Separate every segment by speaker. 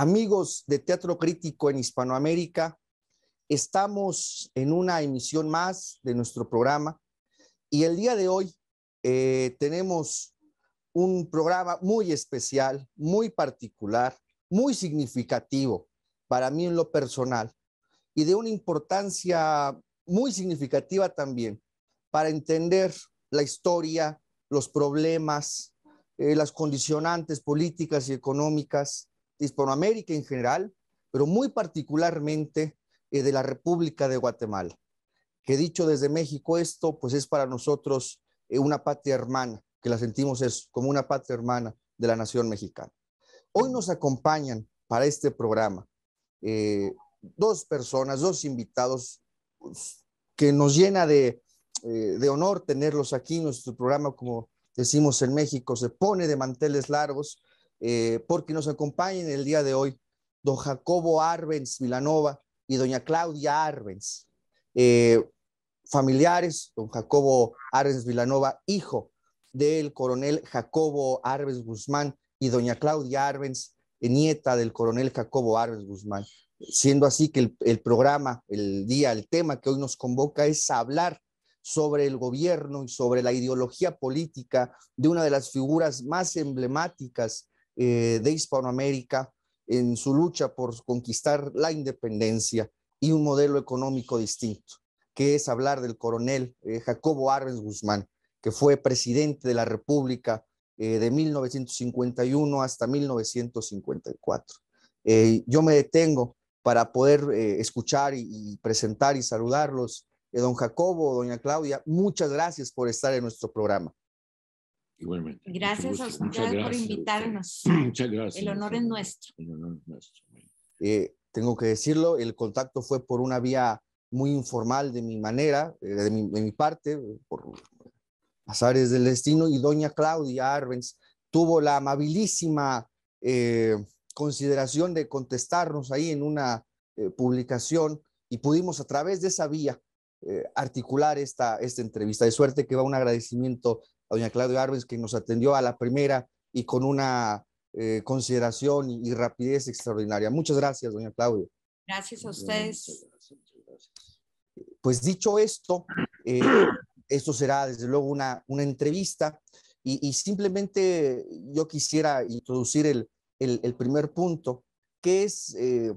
Speaker 1: Amigos de Teatro Crítico en Hispanoamérica, estamos en una emisión más de nuestro programa y el día de hoy eh, tenemos un programa muy especial, muy particular, muy significativo para mí en lo personal y de una importancia muy significativa también para entender la historia, los problemas, eh, las condicionantes políticas y económicas Hispanoamérica en general, pero muy particularmente eh, de la República de Guatemala. Que dicho desde México esto, pues es para nosotros eh, una patria hermana, que la sentimos es como una patria hermana de la nación mexicana. Hoy nos acompañan para este programa eh, dos personas, dos invitados pues, que nos llena de, honor tenerlos aquí. en Nuestro programa, como decimos en México, se pone de manteles largos eh, porque nos acompañen el día de hoy don Jacobo Arbenz Vilanova y doña Claudia Arbenz, eh, familiares, don Jacobo Arbenz Vilanova, hijo del coronel Jacobo Arbenz Guzmán y doña Claudia Arbenz, eh, nieta del coronel Jacobo Arbenz Guzmán. Siendo así que el, el programa, el día, el tema que hoy nos convoca es hablar sobre el gobierno y sobre la ideología política de una de las figuras más emblemáticas eh, de Hispanoamérica en su lucha por conquistar la independencia y un modelo económico distinto, que es hablar del coronel eh, Jacobo Arbenz Guzmán, que fue presidente de la República eh, de 1951 hasta 1954. yo me detengo para poder escuchar y, presentar y saludarlos. don Jacobo, doña Claudia, muchas gracias por estar en nuestro programa. Igualmente.
Speaker 2: Gracias a ustedes por invitarnos. Muchas gracias. El honor es nuestro.
Speaker 1: Eh, tengo que decirlo, el contacto fue por una vía muy informal de mi manera, eh, de mi, parte, por azares del destino, y doña Claudia Arbenz tuvo la amabilísima eh, consideración de contestarnos ahí en una publicación y pudimos a través de esa vía articular esta, esta entrevista. De suerte que va un agradecimiento a doña Claudia Arbenz, que nos atendió a la primera y con una eh, consideración y, rapidez extraordinaria. Muchas gracias, doña Claudio.
Speaker 2: Gracias a ustedes.
Speaker 1: Pues dicho esto, eh, esto será desde luego una, entrevista y, simplemente yo quisiera introducir el, primer punto, que es eh,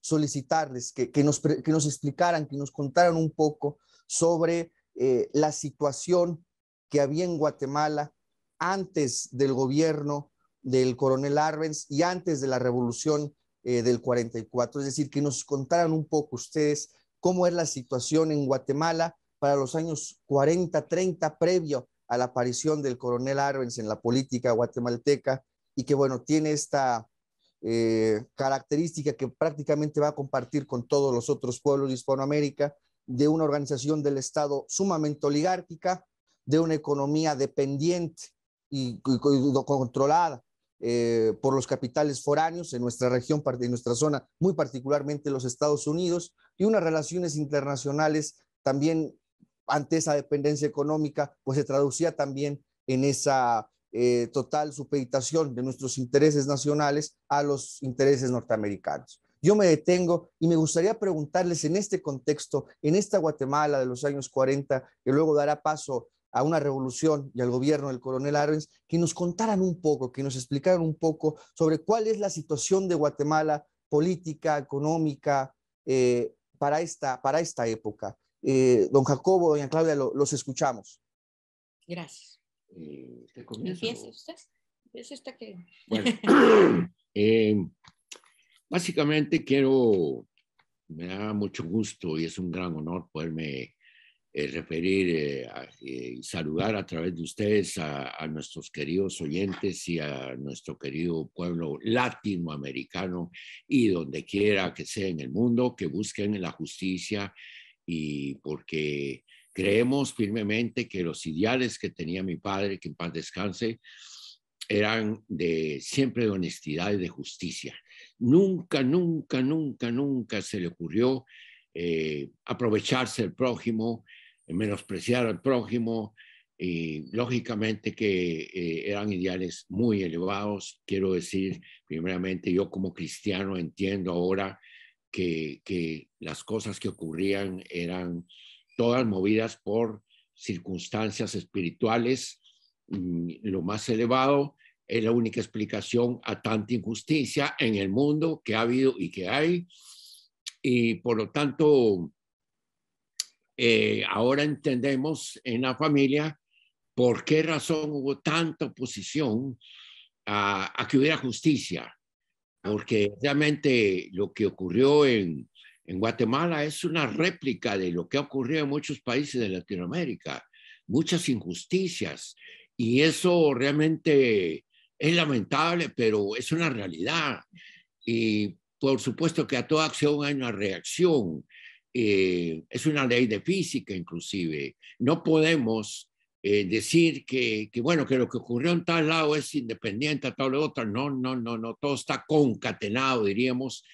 Speaker 1: solicitarles que, nos, que nos explicaran, que nos contaran un poco sobre la situación que había en Guatemala antes del gobierno del coronel Arbenz y antes de la revolución eh, del 44. Es decir, que nos contaran un poco ustedes cómo es la situación en Guatemala para los años 40, 30, previo a la aparición del coronel Arbenz en la política guatemalteca y que, bueno, tiene esta eh, característica que prácticamente va a compartir con todos los otros pueblos de Hispanoamérica de una organización del Estado sumamente oligárquica, de una economía dependiente y, controlada eh, por los capitales foráneos en nuestra región, parte de nuestra zona, muy particularmente los Estados Unidos, y unas relaciones internacionales también ante esa dependencia económica, pues se traducía también en esa eh, total supeditación de nuestros intereses nacionales a los intereses norteamericanos. Yo me detengo y me gustaría preguntarles en este contexto, en esta Guatemala de los años 40, que luego dará paso a una revolución y al gobierno del coronel Arbenz, que nos contaran un poco, que nos explicaran un poco sobre cuál es la situación de Guatemala política, económica, eh, para, esta, para esta época. Eh, don Jacobo, doña Claudia, los escuchamos.
Speaker 3: Gracias. Eh,
Speaker 4: ¿Es esta que...
Speaker 3: Bueno, eh, básicamente quiero, me da mucho gusto y es un gran honor poderme eh, referir eh, a, eh, y saludar a través de ustedes a, nuestros queridos oyentes y a nuestro querido pueblo latinoamericano y donde quiera que sea en el mundo, que busquen la justicia y porque creemos firmemente que los ideales que tenía mi padre, que en paz descanse, eran de siempre de honestidad y de justicia. Nunca, nunca, nunca, nunca se le ocurrió aprovecharse del prójimo, eh, menospreciar al prójimo y lógicamente que eh, eran ideales muy elevados. Quiero decir, primeramente, yo como cristiano entiendo ahora que, que las cosas que ocurrían eran todas movidas por circunstancias espirituales. Mm, lo más elevado es la única explicación a tanta injusticia en el mundo que ha habido y que hay. Y por lo tanto, eh, ahora entendemos en la familia por qué razón hubo tanta oposición a, que hubiera justicia, porque realmente lo que ocurrió en, en Guatemala es una réplica de lo que ha ocurrido en muchos países de Latinoamérica, muchas injusticias, y eso realmente es lamentable, pero es una realidad. Y por supuesto que a toda acción hay una reacción, eh, es una ley de física inclusive. No podemos eh, decir que, bueno, que lo que ocurrió en tal lado es independiente a tal otro. No, no, no, no, todo está concatenado, diríamos.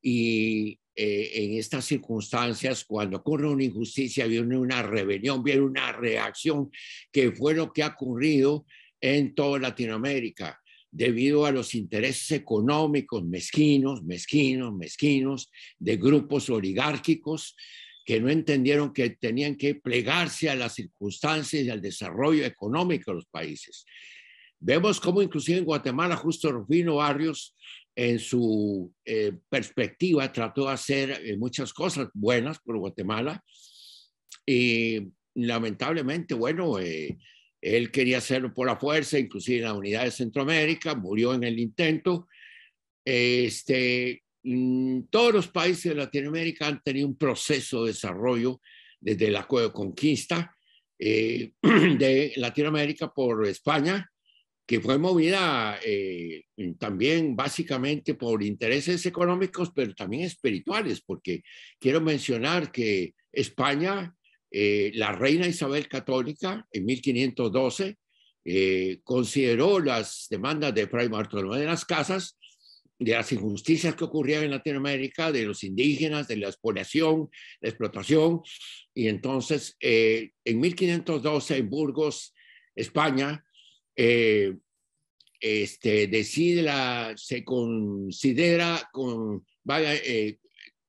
Speaker 3: Y eh, en estas circunstancias, cuando ocurre una injusticia, viene una rebelión, viene una reacción, que fue lo que ha ocurrido en toda Latinoamérica debido a los intereses económicos mezquinos, mezquinos, mezquinos, de grupos oligárquicos que no entendieron que tenían que plegarse a las circunstancias y al desarrollo económico de los países. Vemos cómo inclusive en Guatemala, justo Rufino Barrios, en su eh, perspectiva, trató de hacer eh, muchas cosas buenas por Guatemala y lamentablemente, bueno, eh, él quería hacerlo por la fuerza, inclusive en la unidad de Centroamérica, murió en el intento. Este, mm, todos los países de Latinoamérica han tenido un proceso de desarrollo desde el acuerdo de conquista eh, de Latinoamérica por España, que fue movida eh, también básicamente por intereses económicos, pero también espirituales, porque quiero mencionar que España eh, la reina Isabel Católica, en 1512, eh, consideró las demandas de Fray Bartolomé de las Casas, de las injusticias que ocurrían en Latinoamérica, de los indígenas, de la expoliación, la explotación. Y entonces, eh, en 1512, en Burgos, España, este, decide se considera con, a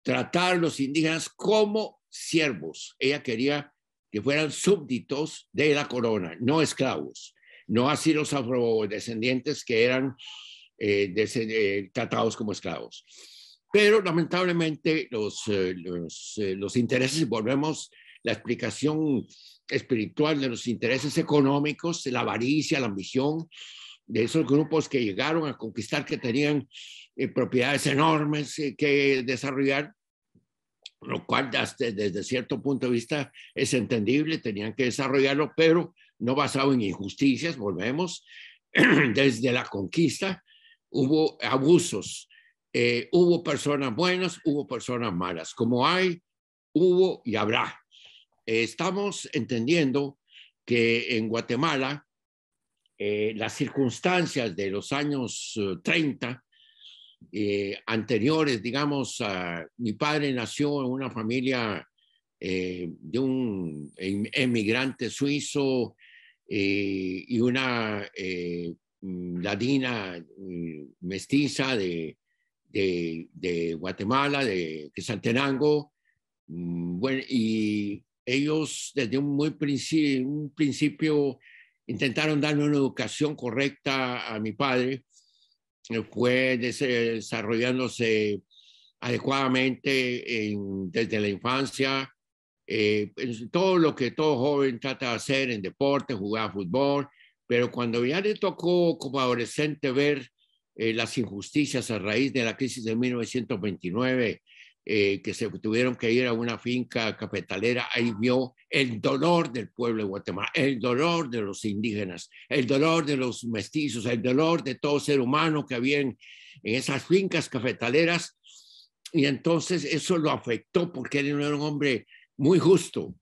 Speaker 3: tratar los indígenas como siervos, ella quería que fueran súbditos de la corona, no esclavos, no así los afrodescendientes que eran eh, eh, tratados como esclavos. Pero lamentablemente los, eh, los, intereses, volvemos la explicación espiritual de los intereses económicos, la avaricia, la ambición de esos grupos que llegaron a conquistar, que tenían propiedades enormes que desarrollar, lo cual desde, cierto punto de vista es entendible, tenían que desarrollarlo, pero no basado en injusticias, volvemos, desde la conquista hubo abusos, eh, hubo personas buenas, hubo personas malas, como hay, hubo y habrá. Eh, estamos entendiendo que en Guatemala eh, las circunstancias de los años 30 eh, anteriores, digamos, mi padre nació en una familia eh, de un em, emigrante suizo eh, y una mm, ladina mestiza de, de, Guatemala, de Santenango. Mm, bueno, y ellos desde un, principio, principio intentaron darle una educación correcta a mi padre eh, fue eh, desarrollándose adecuadamente desde la infancia. Eh, pues, todo lo que todo joven trata de hacer en deporte, jugar fútbol, pero cuando ya le tocó como adolescente ver las injusticias a raíz de la crisis de 1929, eh, que se tuvieron que ir a una finca cafetalera, ahí vio el dolor del pueblo de Guatemala, el dolor de los indígenas, el dolor de los mestizos, el dolor de todo ser humano que había en, en esas fincas cafetaleras. Y entonces eso lo afectó porque él era un hombre muy justo,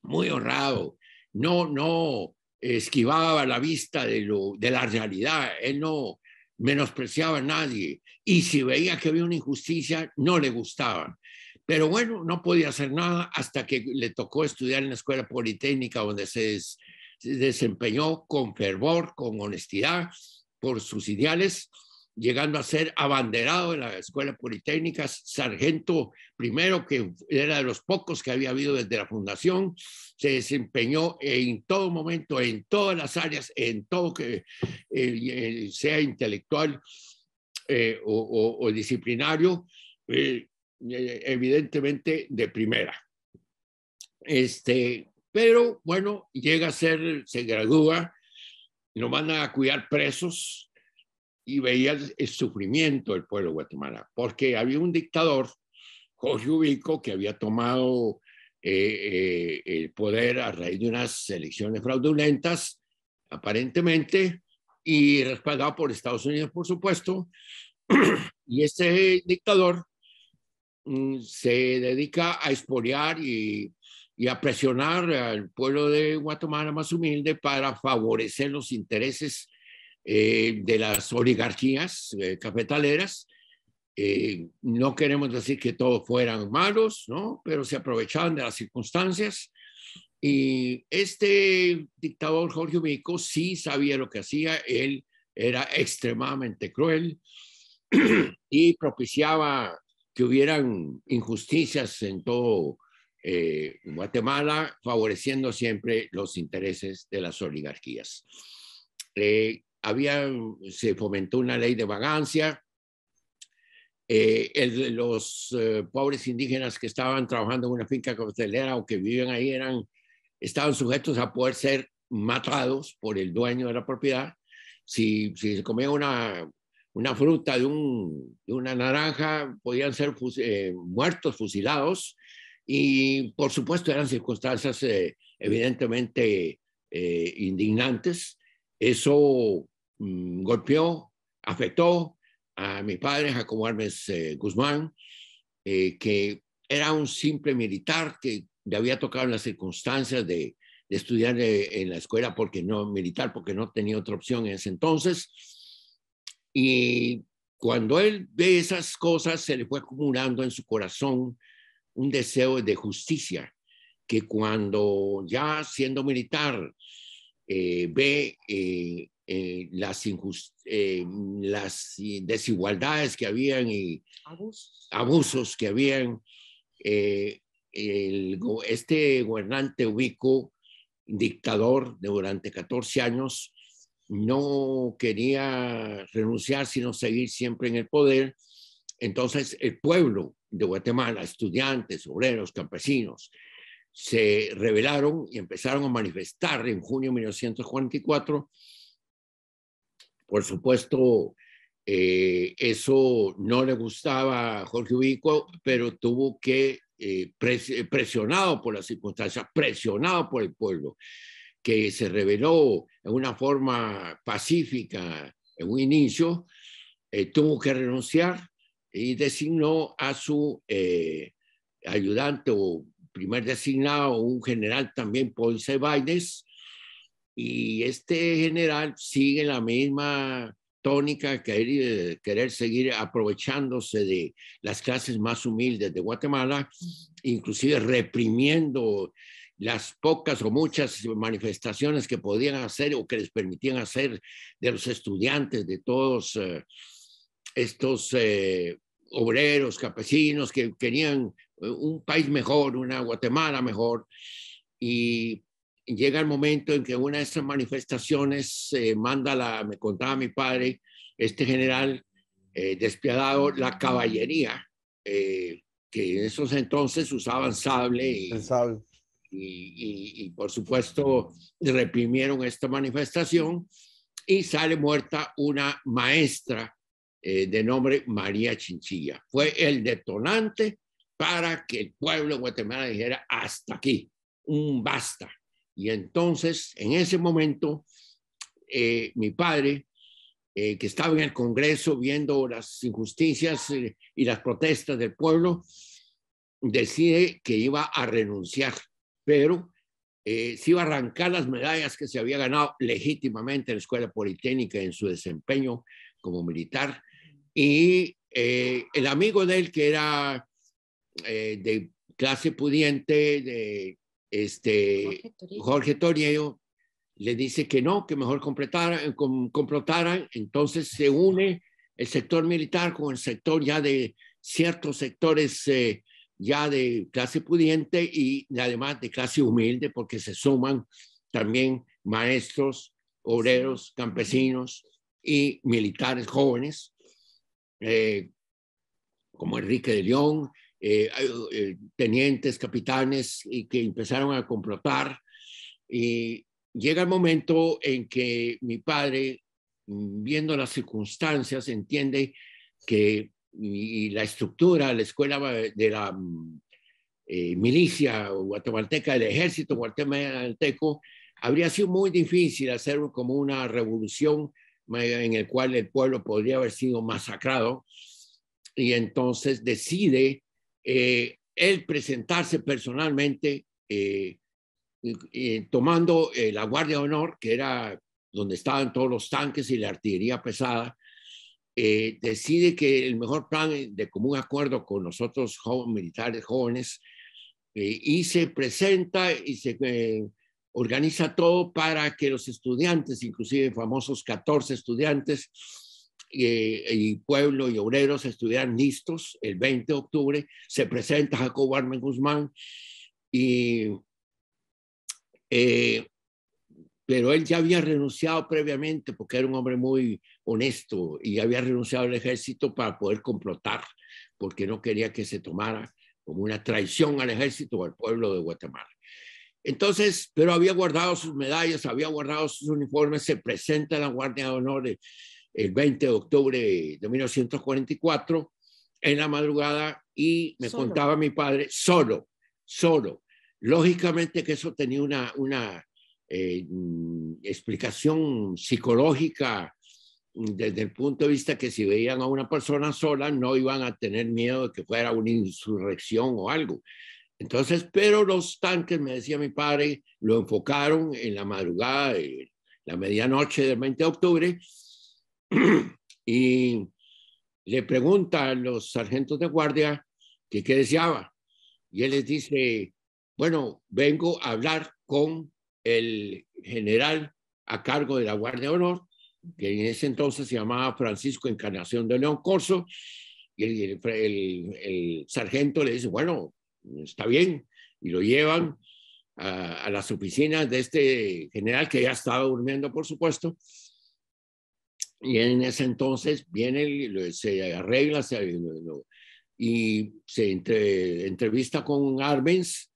Speaker 3: muy honrado, no, no esquivaba la vista de, lo, de la realidad, él no, menospreciaba a nadie y si veía que había una injusticia, no le gustaba. Pero bueno, no podía hacer nada hasta que le tocó estudiar en la Escuela Politécnica, donde se, desempeñó con fervor, con honestidad, por sus ideales llegando a ser abanderado en la Escuela Politécnica, sargento primero, que era de los pocos que había habido desde la fundación, se desempeñó en todo momento, en todas las áreas, en todo que eh, eh, sea intelectual eh, o, disciplinario, evidentemente de primera. Este, pero bueno, llega a ser, se gradúa, lo mandan a cuidar presos, y veía el, sufrimiento del pueblo de porque había un dictador, Jorge Ubico, que había tomado eh, eh, el poder a raíz de unas elecciones fraudulentas, aparentemente, y respaldado por Estados Unidos, por supuesto. y ese dictador mm, se dedica a explotar y, y, a presionar al pueblo de Guatemala más humilde para favorecer los intereses eh, de las oligarquías eh, capitaleras eh, no queremos decir que todos fueran malos, ¿no? pero se aprovechaban de las circunstancias. Y este dictador Jorge Ubico sí sabía lo que hacía, él era extremadamente cruel y propiciaba que hubieran injusticias en todo Guatemala, favoreciendo siempre los intereses de las oligarquías. Eh, había, se fomentó una ley de vagancia, eh, los eh, pobres indígenas que estaban trabajando en una finca costelera o que vivían ahí eran, estaban sujetos a poder ser matados por el dueño de la propiedad. Si, se comía una, fruta de, una naranja, podían ser eh, muertos, fusilados, y por supuesto eran circunstancias evidentemente indignantes. Eso Mm, golpeó, afectó a mi padre, Jacobo Armes eh, Guzmán, eh, que era un simple militar que le había tocado las circunstancias de, estudiar eh, en la escuela porque no militar, porque no tenía otra opción en ese entonces. Y cuando él ve esas cosas, se le fue acumulando en su corazón un deseo de justicia, que cuando ya siendo militar ve eh, las, eh, las, desigualdades que habían y abusos, que habían. Eh, el, este gobernante ubico, dictador durante 14 años, no quería renunciar, sino seguir siempre en el poder. Entonces, el pueblo de Guatemala, estudiantes, obreros, campesinos, se rebelaron y empezaron a manifestar en junio de 1944 por supuesto, eh, eso no le gustaba a Jorge Ubico, pero tuvo que, eh, presionado por las circunstancias, presionado por el pueblo, que se reveló en una forma pacífica en un inicio, eh, tuvo que renunciar y designó a su ayudante o primer designado, un general también, Ponce Ceballos, y este general sigue la misma tónica querer, querer seguir aprovechándose de las clases más humildes de Guatemala, inclusive reprimiendo las pocas o muchas manifestaciones que podían hacer o que les permitían hacer de los estudiantes, de todos eh, estos eh, obreros, campesinos que querían eh, un país mejor, una Guatemala mejor. Y llega el momento en que una de estas manifestaciones eh, manda, la, me contaba mi padre, este general eh, despiadado, la caballería, eh, que en esos entonces usaban sable y, por supuesto reprimieron esta manifestación y sale muerta una maestra de nombre María Chinchilla. Fue el detonante para que el pueblo de Guatemala dijera hasta aquí, un basta y entonces, en ese momento, eh, mi padre, eh, que estaba en el Congreso viendo las injusticias eh, y las protestas del pueblo, decide que iba a renunciar, pero se iba a arrancar las medallas que se había ganado legítimamente en la Escuela Politécnica en su desempeño como militar. Y el amigo de él, que era de clase pudiente, de este, Jorge Torrio le dice que no, que mejor completaran, complotaran, entonces se une el sector militar con el sector ya de ciertos sectores eh, ya de clase pudiente y además de clase humilde, porque se suman también maestros, obreros, campesinos y militares jóvenes, eh, como Enrique de León, eh, eh, eh, tenientes, capitanes, y que empezaron a complotar. Y llega el momento en que mi padre, mm, viendo las circunstancias, entiende que la estructura, la escuela de la mm, milicia guatemalteca, el ejército guatemalteco, habría sido muy difícil hacer como una revolución en el cual el pueblo podría haber sido masacrado. Y entonces decide él eh, presentarse personalmente, eh, tomando eh, la Guardia de Honor, que era donde estaban todos los tanques y la artillería pesada, decide que el mejor plan de común acuerdo con nosotros jóvenes, militares jóvenes y se presenta y se organiza todo para que los estudiantes, inclusive famosos 14 estudiantes, eh, y pueblo y obreros estuvieran listos el 20 de octubre. Se presenta Jacobo Armen Guzmán y... Eh, pero él ya había renunciado previamente porque era un hombre muy honesto y había renunciado al ejército para poder complotar, porque no quería que se tomara como una traición al ejército o al pueblo de Guatemala. Entonces, pero había guardado sus medallas, había guardado sus uniformes, se presenta en la Guardia de Honores el 20 de octubre de 1944 en la madrugada y me contaba mi padre solo, solo. Lógicamente que eso tenía una, una eh, mm, explicación psicológica mm, desde el punto de vista que si veían a una persona sola no iban a tener miedo de que fuera una insurrección o algo. Entonces, pero los tanques, me decía mi padre, lo enfocaron en la madrugada, la medianoche del 20 de octubre y le pregunta a los sargentos de guardia que qué deseaba. Y él les dice, bueno, vengo a hablar con el general a cargo de la Guardia de Honor, que en ese entonces se llamaba Francisco Encarnación de León Corso, y el, sargento le dice, bueno, está bien, y lo llevan a, a, las oficinas de este general que ya estaba durmiendo, por supuesto, y en ese entonces viene, se arregla y se entrevista con Arbenz.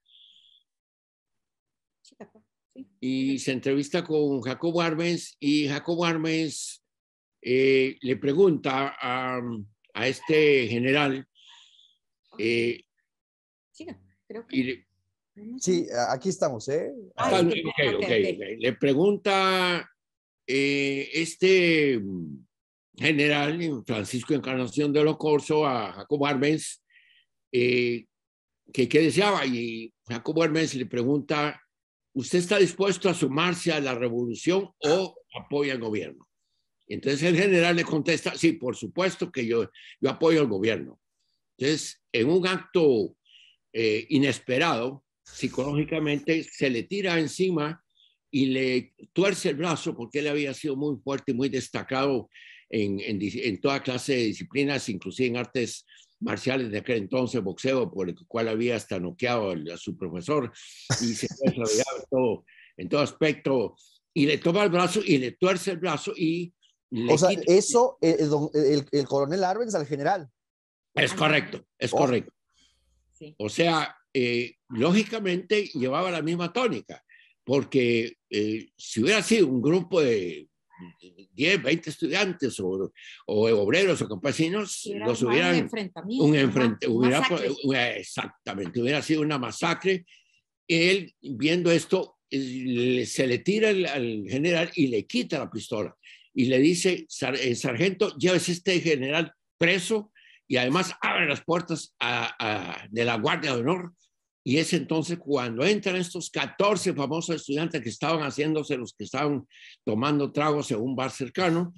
Speaker 3: Y se entrevista con Jacob Arbenz y Jacob Arbenz le pregunta a, a este general. sí, aquí estamos, ¿eh? Ah, le pregunta eh, este mm, general Francisco Encarnación de Locorzo a Jacobo Arbenz eh, que, que, deseaba y Jacobo Arbenz le pregunta, ¿usted está dispuesto a sumarse a la revolución o apoya al gobierno? Entonces el general le contesta, sí, por supuesto que yo, yo apoyo al gobierno. Entonces, en un acto eh, inesperado, psicológicamente se le tira encima y le tuerce el brazo porque él había sido muy fuerte y muy destacado en, en, toda clase de disciplinas, inclusive en artes marciales de aquel entonces, boxeo, por el cual había hasta noqueado a su profesor y se desarrollaba todo, en todo aspecto. Y le toma el brazo y le tuerce el brazo y... O sea,
Speaker 1: eso, eh, eh, eh, el, el, coronel Arbenz al
Speaker 3: general. Es correcto, es oh. correcto. O sea, lógicamente llevaba la misma tónica porque eh, si hubiera sido un grupo de 10, 20 estudiantes o, obreros o campesinos, hubiera los hubieran... Un enfrentamiento. Eh, exactamente, hubiera sido una masacre. Él, viendo esto, eh, se le tira al, general y le quita la pistola y le dice, sargento sargento, este general preso y además abre las puertas de la Guardia de Honor y es entonces cuando entran estos 14 famosos estudiantes que estaban haciéndose los que estaban tomando tragos en un bar cercano,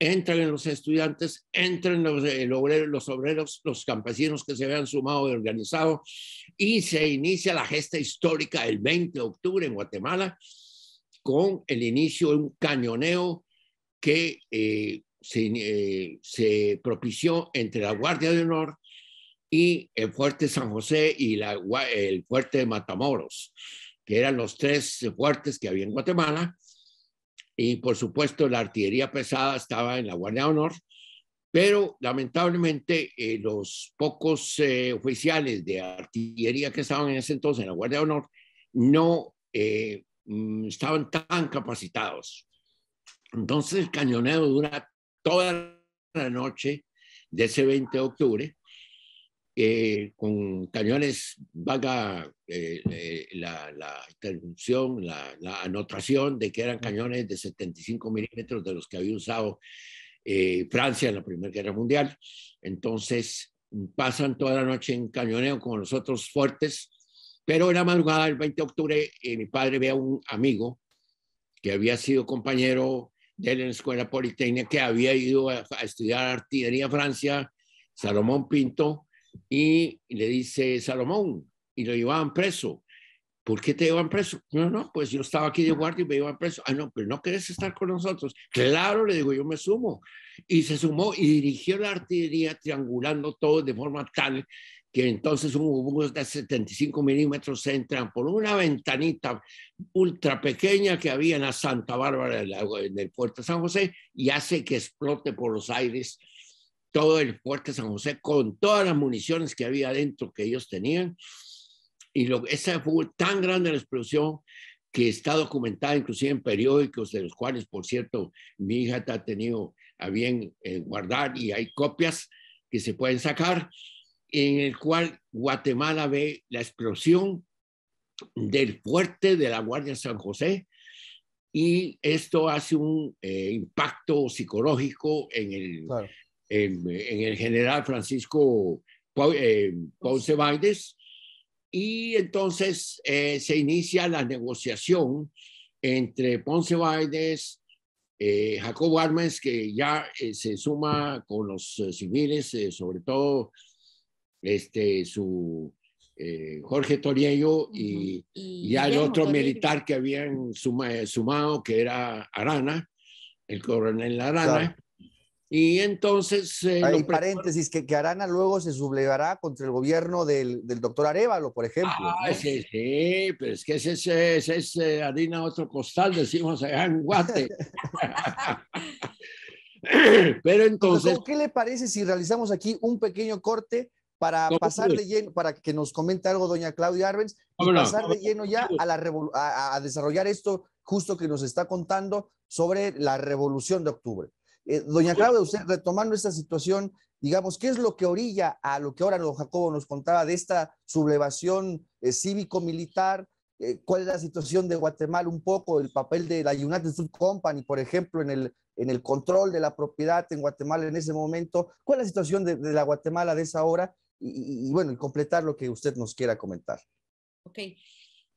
Speaker 3: entran los estudiantes, entran eh, los, obreros, los campesinos que se habían sumado y organizado, y se inicia la gesta histórica el 20 de octubre en Guatemala con el inicio de un cañoneo que eh, eh, se propició entre la Guardia de Honor y el fuerte San José y el fuerte de Matamoros, que eran los tres fuertes que había en Guatemala. Y por supuesto la artillería pesada estaba en la Guardia de Honor, pero lamentablemente eh, los pocos eh, oficiales de artillería que estaban en ese entonces en la Guardia de Honor no eh, mm, estaban tan capacitados. Entonces el cañoneo dura toda la noche de ese 20 de octubre eh, con cañones vaga eh, eh, la, interrupción, la, anotación de que eran cañones de 75 milímetros de los que había usado Francia en la Primera Guerra Mundial. Entonces pasan toda la noche en cañoneo con los otros fuertes, pero en la madrugada del 20 de octubre mi padre ve a un amigo que había sido compañero de él en la Escuela Politécnica, que había ido a, estudiar artillería a Francia, Salomón Pinto, y le dice Salomón, y lo llevaban preso. ¿Por qué te llevan preso? No, no, pues yo estaba aquí de guardia y me llevan preso. Ah, no, pero no querés estar con nosotros. Claro, le digo, yo me sumo. Y se sumó y dirigió la artillería triangulando todo de forma tal que entonces hubo obús de 75 milímetros entran por una ventanita ultra pequeña que había en la Santa Bárbara en el puerto de San José y hace que explote por los aires todo el fuerte San José con todas las municiones que había adentro que ellos tenían. Y lo, esa fue tan grande la explosión que está documentada inclusive en periódicos, de los cuales, por cierto, mi hija ha tenido a bien eh, guardar y hay copias que se pueden sacar, en el cual Guatemala ve la explosión del fuerte de la Guardia San José y esto hace un eh, impacto psicológico en el, en, el general Francisco eh, Ponce Baides, y entonces eh, se inicia la negociación entre Ponce Baides, eh, Jacob Armes, que ya eh, se suma con los civiles, sobre todo este, su Jorge Toriello y, el otro militar que habían sumado, que era Arana, el coronel Arana. Y entonces... Eh, hay
Speaker 1: paréntesis, que, que, Arana luego se sublevará contra el gobierno del, del doctor Arevalo, por ejemplo. Ah,
Speaker 3: sí, sí, es que ese es, ese es eh, harina otro costal, decimos en Guate. pero entonces... ¿Qué le parece si realizamos
Speaker 1: aquí un pequeño corte para pasar de lleno, para que nos comente algo doña Claudia Arbenz, y pasar de lleno ya a, la a desarrollar esto justo que nos está contando sobre la revolución de octubre. Eh, doña Claudia, usted retomando esta situación, digamos, ¿qué es lo que orilla a lo que ahora Jacobo nos contaba de esta sublevación eh, cívico-militar? Eh, ¿Cuál es la situación de Guatemala un poco? El papel de la United Food Company, por ejemplo, en el, en el control de la propiedad en Guatemala en ese momento. ¿Cuál es la situación de, la Guatemala de esa hora? Y, bueno, y completar lo que usted nos quiera comentar.
Speaker 2: Ok.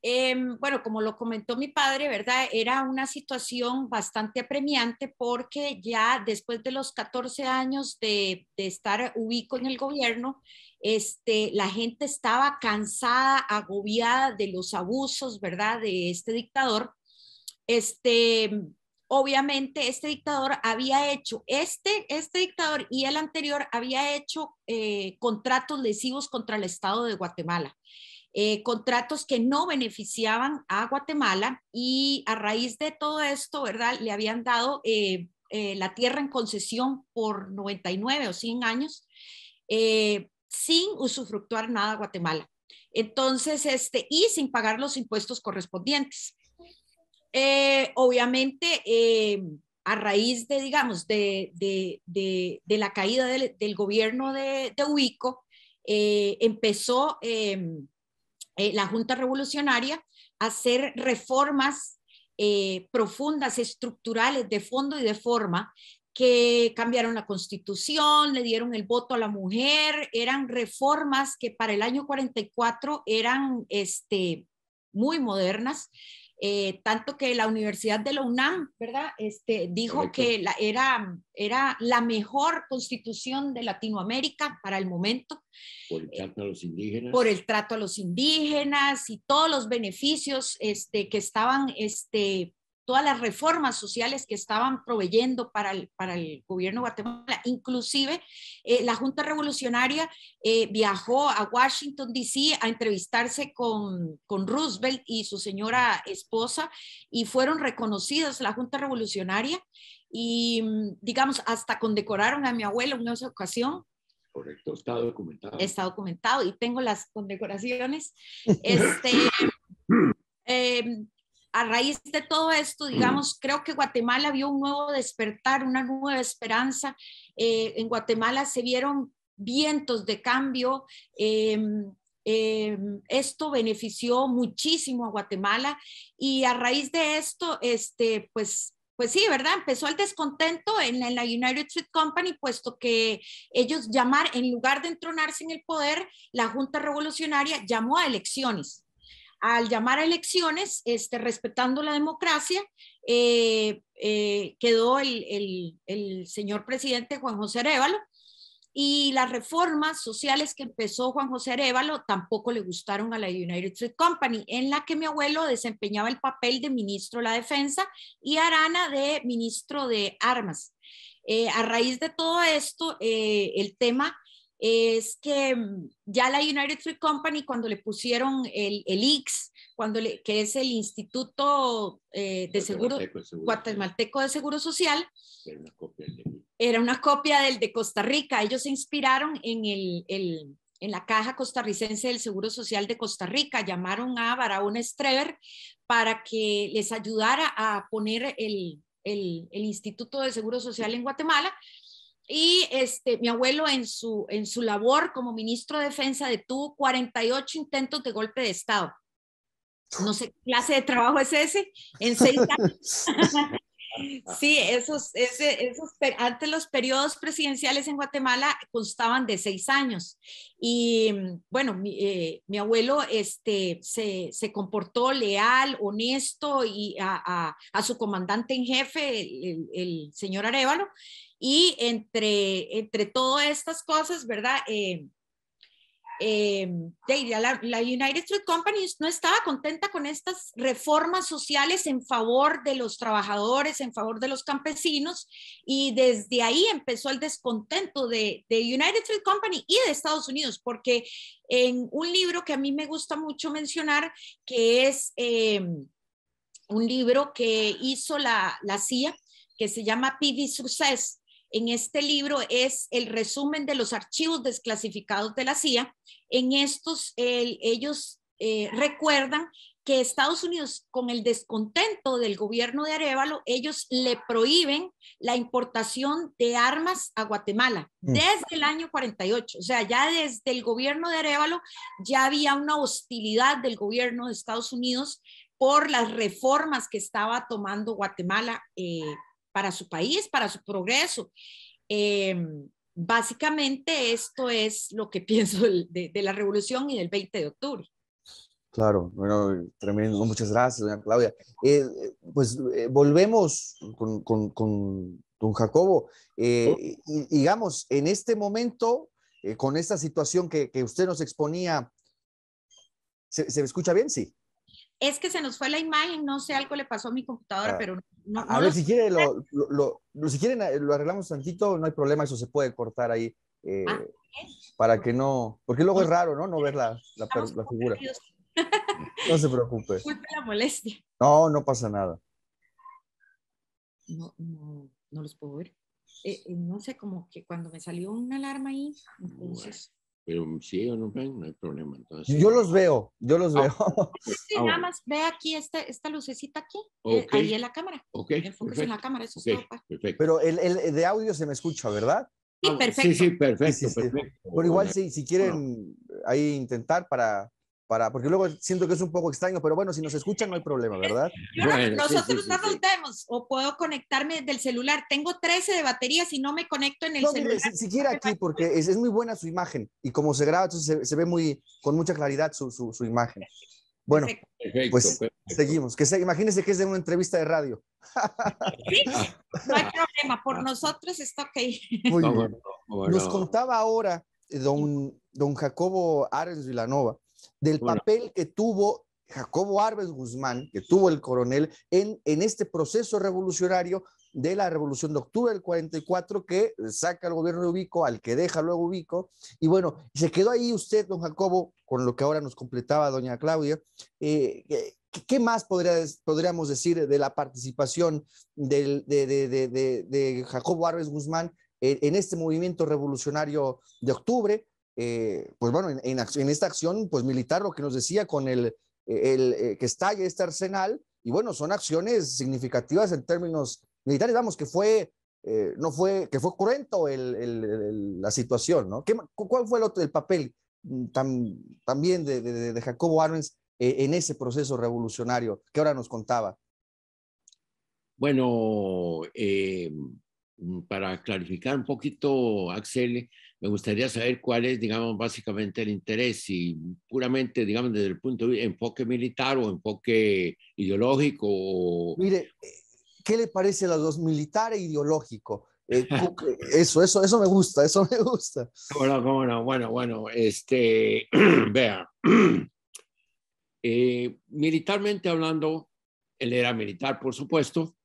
Speaker 2: Em, bueno, como lo comentó mi padre, ¿verdad? Era una situación bastante apremiante porque ya después de los 14 años de, estar ubico en el gobierno, este, la gente estaba cansada, agobiada de los abusos, ¿verdad? De este dictador. Este, obviamente, este dictador había hecho, este, este dictador y el anterior había hecho eh, contratos lesivos contra el Estado de Guatemala. Eh, contratos que no beneficiaban a Guatemala y a raíz de todo esto, ¿verdad? Le habían dado eh, eh, la tierra en concesión por 99 o 100 años sin usufructuar nada a Guatemala. Entonces, este, y sin pagar los impuestos correspondientes. obviamente, a raíz de, digamos, de, de, de, la caída del, gobierno de, Ubico, empezó em, eh, la Junta Revolucionaria hacer reformas eh, profundas, estructurales, de fondo y de forma, que cambiaron la constitución, le dieron el voto a la mujer, eran reformas que para el año 44 eran este, muy modernas, eh, tanto que la Universidad de la UNAM, ¿verdad? Este, dijo que la, era, era la mejor constitución de Latinoamérica para el momento.
Speaker 4: Por el eh, trato a los indígenas. Por el
Speaker 2: trato a los indígenas y todos los beneficios este, que estaban este, todas las reformas sociales que estaban proveyendo para el, para el gobierno de Guatemala. Inclusive eh, la Junta Revolucionaria eh, viajó a Washington, D.C. a entrevistarse con, con, Roosevelt y su señora esposa y fueron reconocidos la Junta Revolucionaria y mm, digamos hasta condecoraron a mi abuelo en esa ocasión.
Speaker 3: Correcto, está documentado.
Speaker 2: Está documentado y tengo las condecoraciones.
Speaker 3: Este,
Speaker 2: em, a raíz de todo esto, mm. digamos, creo que Guatemala vio un nuevo despertar, una nueva esperanza. Eh, en Guatemala se vieron vientos de cambio. Em, em, esto benefició muchísimo a Guatemala y a raíz de esto, este, pues pues sí, ¿verdad? Empezó el descontento en la, United Street Company, puesto que ellos llamar, en lugar de entronarse en el poder, la Junta Revolucionaria llamó a elecciones al llamar a elecciones, este, respetando la democracia, eh, eh, quedó el, señor presidente Juan José Arevalo y las reformas sociales que empezó Juan José Arevalo tampoco le gustaron a la United Fruit Company, en la que mi abuelo desempeñaba el papel de ministro de la Defensa y Arana de ministro de Armas. Eh, a raíz de todo esto, el tema es que mm, ya la United Free Company, cuando le pusieron el, el cuando que es el Instituto eh, de Seguro, Guatemalteco, de Seguro Social, era una, copia del de Costa Rica. Ellos se inspiraron en, el, en la Caja Costarricense del Seguro Social de Costa Rica. Llamaron a Barahona Streber para que les ayudara a poner el, el Instituto de Seguro Social en Guatemala y este, mi abuelo en su, en su labor como ministro de Defensa detuvo 48 intentos de golpe de Estado. No sé qué clase de trabajo es ese, en seis años.
Speaker 4: Sí, esos, ese,
Speaker 2: esos, antes los periodos presidenciales en Guatemala constaban de seis años. Y bueno, mi, eh, mi abuelo este, se, se, comportó leal, honesto y a, a, su comandante en jefe, el, el señor Arevalo, y entre, entre todas estas cosas, ¿verdad? Eh, eh, la, United Fruit Company no estaba contenta con estas reformas sociales en favor de los trabajadores, en favor de los campesinos, y desde ahí empezó el descontento de, United Fruit Company y de Estados Unidos, porque en un libro que a mí me gusta mucho mencionar, que es eh, un libro que hizo la, la CIA, que se llama PD Success, en este libro es el resumen de los archivos desclasificados de la CIA. En estos, ellos eh, recuerdan que Estados Unidos, con el descontento del gobierno de Arevalo, ellos le prohíben la importación de armas a Guatemala mm. desde el año 48. O sea, ya desde el gobierno de Arevalo ya había una hostilidad del gobierno de Estados Unidos por las reformas que estaba tomando Guatemala eh, para su país, para su progreso. Em, básicamente esto es lo que pienso de, la revolución y del 20 de octubre.
Speaker 1: Claro, bueno, tremendo, muchas gracias, doña Claudia. Eh, eh, pues eh, volvemos con, con, con, don Jacobo. Oh. Y, digamos, en este momento, con esta situación que, usted nos exponía, ¿se, ¿se escucha bien? Sí
Speaker 2: es que se nos fue la imagen, no sé, algo le pasó a mi computadora, ah, pero no. a ver, si, si
Speaker 1: quieren, eh, lo arreglamos tantito, no hay problema, eso se puede cortar ahí. Eh, ah, para que no, porque luego es raro, ¿no? No ver la, figura. No se preocupe. Disculpe
Speaker 2: la molestia.
Speaker 1: No, no pasa nada.
Speaker 2: No, no, no los puedo ver. Eh, no sé, como que cuando me salió una alarma ahí, entonces
Speaker 3: pero si ellos no ven, no hay problema. Entonces, yo los veo, yo los ah, veo. Sí, ah, nada
Speaker 2: más ve aquí esta, esta lucecita aquí, eh, ahí en la cámara. Ok. en la cámara, eso pues.
Speaker 1: Perfecto. Pero el, el, de audio se me escucha, ¿verdad? Sí, ah, perfecto. Sí, sí, perfecto. perfecto. Pero igual, si, si quieren ahí intentar para porque luego siento que es un poco extraño, pero bueno, si nos escuchan no hay problema, ¿verdad? bueno, nosotros sí,
Speaker 2: sí, o puedo conectarme desde el celular. Tengo 13 de batería si no me conecto en el no, celular. Mire,
Speaker 1: siquiera aquí, porque es, muy buena su imagen y como se graba, entonces se, ve muy, con mucha claridad su, imagen. Bueno, pues seguimos. Que se, imagínense que es de una entrevista de radio.
Speaker 2: no hay problema, por nosotros está ok. Muy nos contaba
Speaker 1: ahora eh, don, don Jacobo Ares Villanova del papel que tuvo Jacobo Arbenz Guzmán, que tuvo el coronel en, este proceso revolucionario de la Revolución de Octubre del 44, que saca al gobierno de Ubico, al que deja luego Ubico. Y bueno, se quedó ahí usted, don Jacobo, con lo que ahora nos completaba doña Claudia. Eh, eh, ¿Qué más podríamos decir de la participación de, Jacobo Árbez Guzmán en este movimiento revolucionario de octubre? Eh, pues bueno, en, esta acción pues militar, lo que nos decía con el, el, eh, que estalle este arsenal, y bueno, son acciones significativas en términos militares, vamos, que fue, eh, no fue, que fue cruento la situación, ¿no? ¿Cuál fue el, papel mm, también de, Jacobo Arbenz en ese proceso revolucionario que ahora nos contaba?
Speaker 3: Bueno, para clarificar un poquito, Axel, me gustaría saber cuál es, digamos, básicamente el interés, y puramente, digamos, desde el punto de enfoque militar o enfoque ideológico. Mire, ¿qué le parece a
Speaker 1: los dos, militar e ideológico?
Speaker 3: Eh,
Speaker 1: eso, eso, eso me gusta, eso me gusta.
Speaker 3: Bueno, bueno, bueno, bueno este, vea, eh, militarmente hablando, él era militar, por supuesto,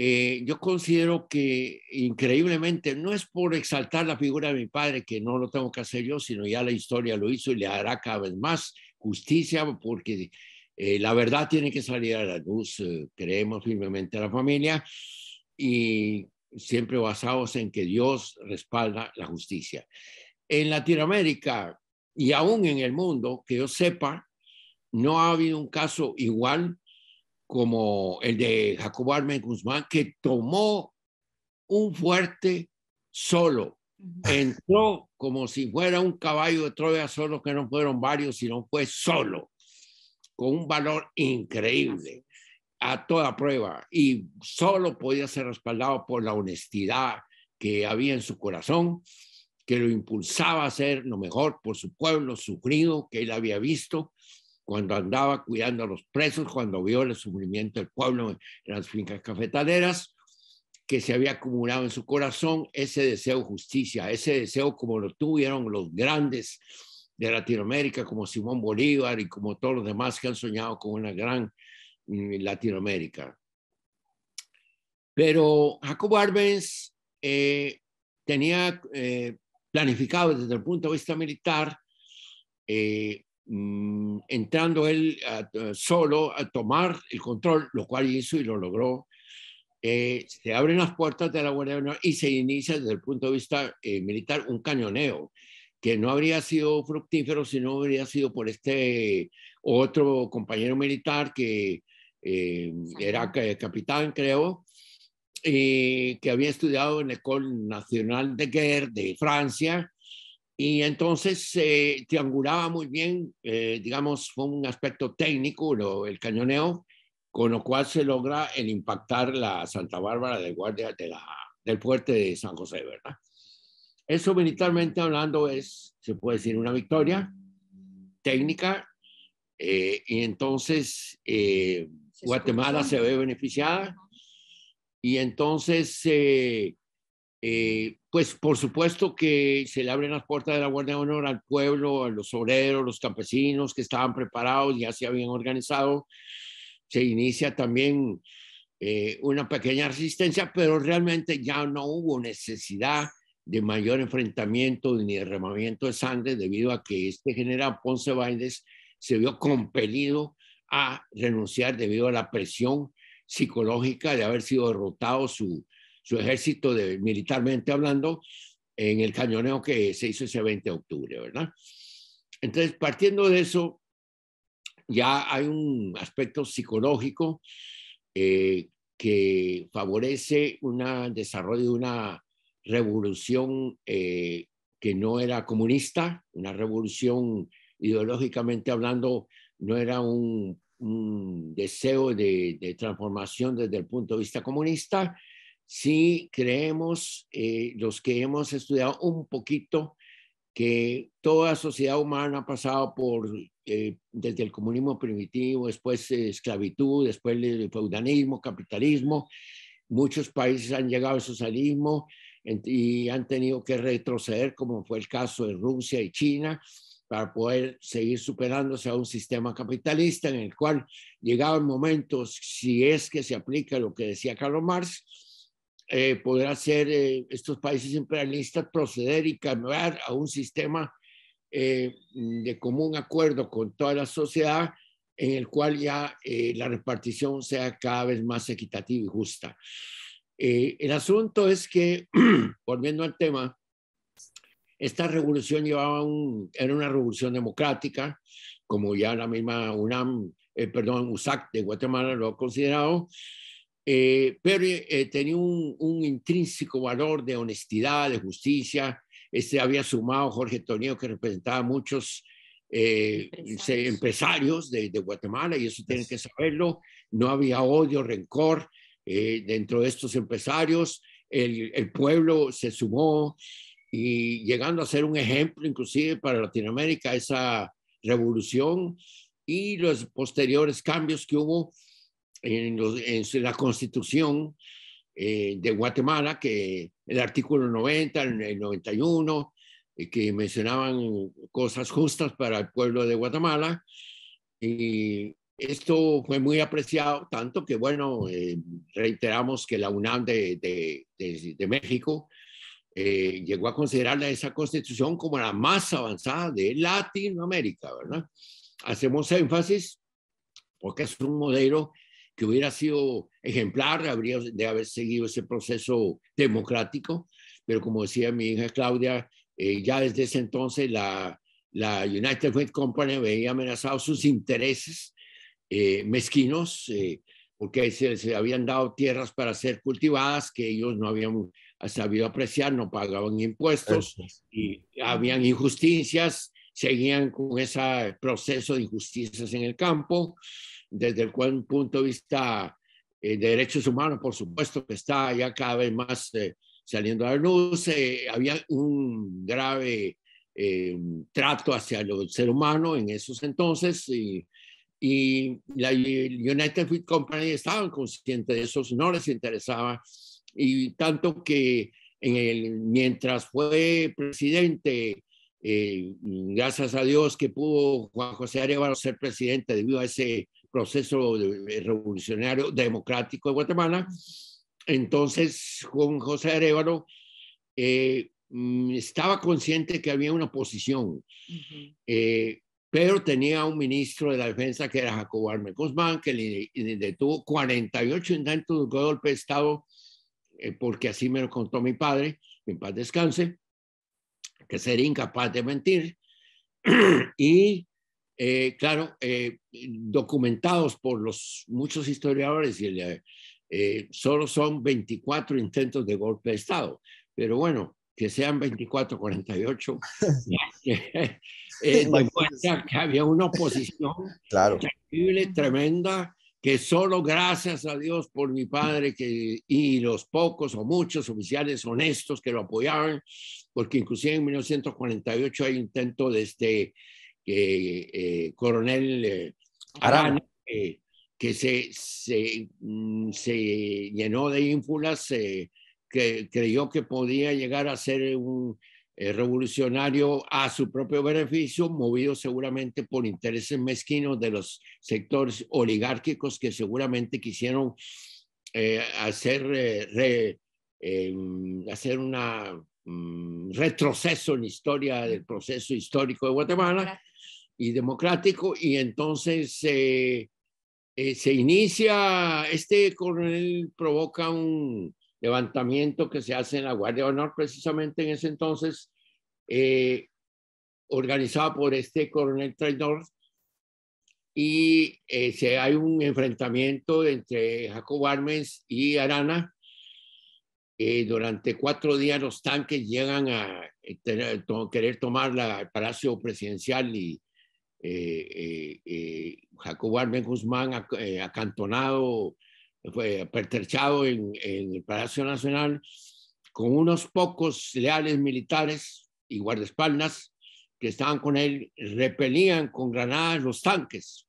Speaker 3: eh, yo considero que increíblemente no es por exaltar la figura de mi padre, que no lo tengo que hacer yo, sino ya la historia lo hizo y le hará cada vez más justicia porque eh, la verdad tiene que salir a la luz. Eh, creemos firmemente a la familia y siempre basados en que Dios respalda la justicia. En Latinoamérica y aún en el mundo, que yo sepa, no ha habido un caso igual como el de Jacobo Armen Guzmán, que tomó un fuerte solo. Entró como si fuera un caballo de Troya, solo que no fueron varios, sino fue solo, con un valor increíble, a toda prueba, y solo podía ser respaldado por la honestidad que había en su corazón, que lo impulsaba a hacer lo mejor por su pueblo sufrido que él había visto, cuando andaba cuidando a los presos, cuando vio el sufrimiento del pueblo en las fincas cafetaleras, que se había acumulado en su corazón ese deseo de justicia, ese deseo como lo tuvieron los grandes de Latinoamérica, como Simón Bolívar y como todos los demás que han soñado con una gran mm, Latinoamérica. Pero Jacob Arbenz eh, tenía eh, planificado desde el punto de vista militar eh, Mm, entrando él eh, solo a tomar el control, lo cual hizo y lo logró. Eh, se abren las puertas de la Guardia y se inicia desde el punto de vista eh, militar un cañoneo que no habría sido fructífero si no hubiera sido por este otro compañero militar que era capitán, creo, y que había estudiado en la École Nacional de Guerre de Francia y entonces eh, triangulaba muy bien, eh, digamos, fue un aspecto técnico lo, el cañoneo, con lo cual se logra el impactar la Santa Bárbara de guardia de la, del fuerte de San José, ¿verdad? Eso militarmente hablando es, se puede decir, una victoria técnica eh, y entonces eh, Guatemala se ve beneficiada y entonces pues por supuesto que se le abren las puertas de la Guardia de Honor al pueblo, a los obreros, los campesinos que estaban preparados, ya se habían organizado. Se inicia también eh, una pequeña resistencia, pero realmente ya no hubo necesidad de mayor enfrentamiento ni derramamiento de sangre debido a que este general Ponce Valdés se vio compelido a renunciar debido a la presión psicológica de haber sido derrotado su, su ejército de, militarmente hablando en el cañoneo que se hizo ese 20 de octubre, ¿verdad? Entonces, partiendo de eso, ya hay un aspecto psicológico eh, que favorece un desarrollo de una revolución eh, que no era comunista, una revolución ideológicamente hablando, no era un, deseo de, de, transformación desde el punto de vista comunista, sí creemos, eh, los que hemos estudiado un poquito, que toda sociedad humana ha pasado por, eh, desde el comunismo primitivo, después eh, esclavitud, después el feudalismo, capitalismo. Muchos países han llegado al socialismo y han tenido que retroceder, como fue el caso de Rusia y China, para poder seguir superándose a un sistema capitalista en el cual llegaban momentos si es que se aplica lo que decía Carlos Marx, eh, poder hacer eh, estos países imperialistas proceder y cambiar a un sistema eh, de común acuerdo con toda la sociedad en el cual ya la repartición sea cada vez más equitativa y justa. el asunto es que, volviendo al tema, esta revolución llevaba un, era una revolución democrática, como ya la misma UNAM, perdón, USAC de Guatemala lo ha considerado, eh, pero eh, eh, tenía un, intrínseco valor de honestidad, de justicia. Este había sumado Jorge Tonio, que representaba a muchos empresarios, de, Guatemala, y eso tienen que saberlo. No había odio, rencor dentro de estos empresarios. El, el pueblo se sumó y llegando a ser un ejemplo inclusive para Latinoamérica, esa revolución y los posteriores cambios que hubo en, la constitución eh, de Guatemala, que el artículo 90, el 91, eh, que mencionaban cosas justas para el pueblo de Guatemala. Y esto fue muy apreciado, tanto que, bueno, eh, reiteramos que la UNAM de, México llegó a considerar esa constitución como la más avanzada de Latinoamérica, ¿verdad? Hacemos énfasis porque es un modelo que hubiera sido ejemplar, habría de haber seguido ese proceso democrático, pero como decía mi hija Claudia, eh, ya desde ese entonces la, United Fruit Company veía amenazados sus intereses eh, mezquinos, eh, porque se les habían dado tierras para ser cultivadas que ellos no habían sabido apreciar, no pagaban impuestos y habían injusticias, seguían con ese proceso de injusticias en el campo desde el punto de vista eh, de derechos humanos, por supuesto, que está ya cada vez más eh, saliendo a la luz. Eh, había un grave trato hacia el ser humano en esos entonces y, la United Fruit Company estaban conscientes de eso, no les interesaba y tanto que en el, mientras fue presidente, gracias a Dios que pudo Juan José Arevalo ser presidente debido a ese proceso eh, revolucionario democrático de Guatemala. Entonces, con José Arévalo eh, mm, estaba consciente que había una oposición, eh, pero tenía un ministro de la defensa que era Jacobo Arme Guzmán, que le, detuvo 48 intentos de golpe de Estado, porque así me lo contó mi padre, en paz descanse, que sería incapaz de mentir, y eh, claro, eh, documentados por los muchos historiadores y eh, solo son 24 intentos de golpe de Estado. Pero bueno, que sean 24, 48, cuenta que había una oposición claro. terrible, tremenda, que solo gracias a Dios por mi padre que, y los pocos o muchos oficiales honestos que lo apoyaban, porque inclusive en 1948 hay intento de este eh, coronel eh, Arana, eh, que se, mm, se, llenó de ínfulas, que creyó que podía llegar a ser un revolucionario a su propio beneficio, movido seguramente por intereses mezquinos de los sectores oligárquicos que seguramente quisieron hacer, em, hacer una mm, retroceso en la historia del proceso histórico de Guatemala y democrático y entonces eh, se inicia, este coronel provoca un levantamiento que se hace en la Guardia de Honor precisamente en ese entonces, eh, organizado por este coronel traidor y eh, se, hay un enfrentamiento entre Jacob Armes y Arana. durante cuatro días los tanques llegan a, querer tomar la, el palacio presidencial y, eh, eh, eh, Jacobo Arben Guzmán eh, acantonado, fue pertrechado en, el Palacio Nacional, con unos pocos leales militares y guardaespaldas que estaban con él, repelían con granadas los tanques.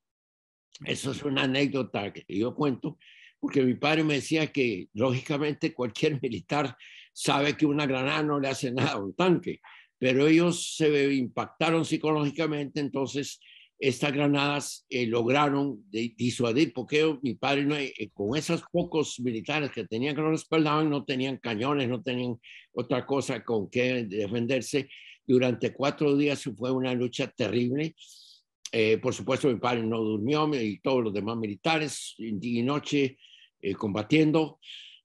Speaker 3: Eso es una anécdota que yo cuento, porque mi padre me decía que lógicamente cualquier militar sabe que una granada no le hace nada a un tanque pero ellos se impactaron psicológicamente, entonces estas granadas eh, lograron disuadir, porque mi padre eh, con esos pocos militares que tenían que no respaldaban, no tenían cañones, no tenían otra cosa con que defenderse. Durante cuatro días fue una lucha terrible. Eh, por supuesto, mi padre no durmió y todos los demás militares, día y noche combatiendo.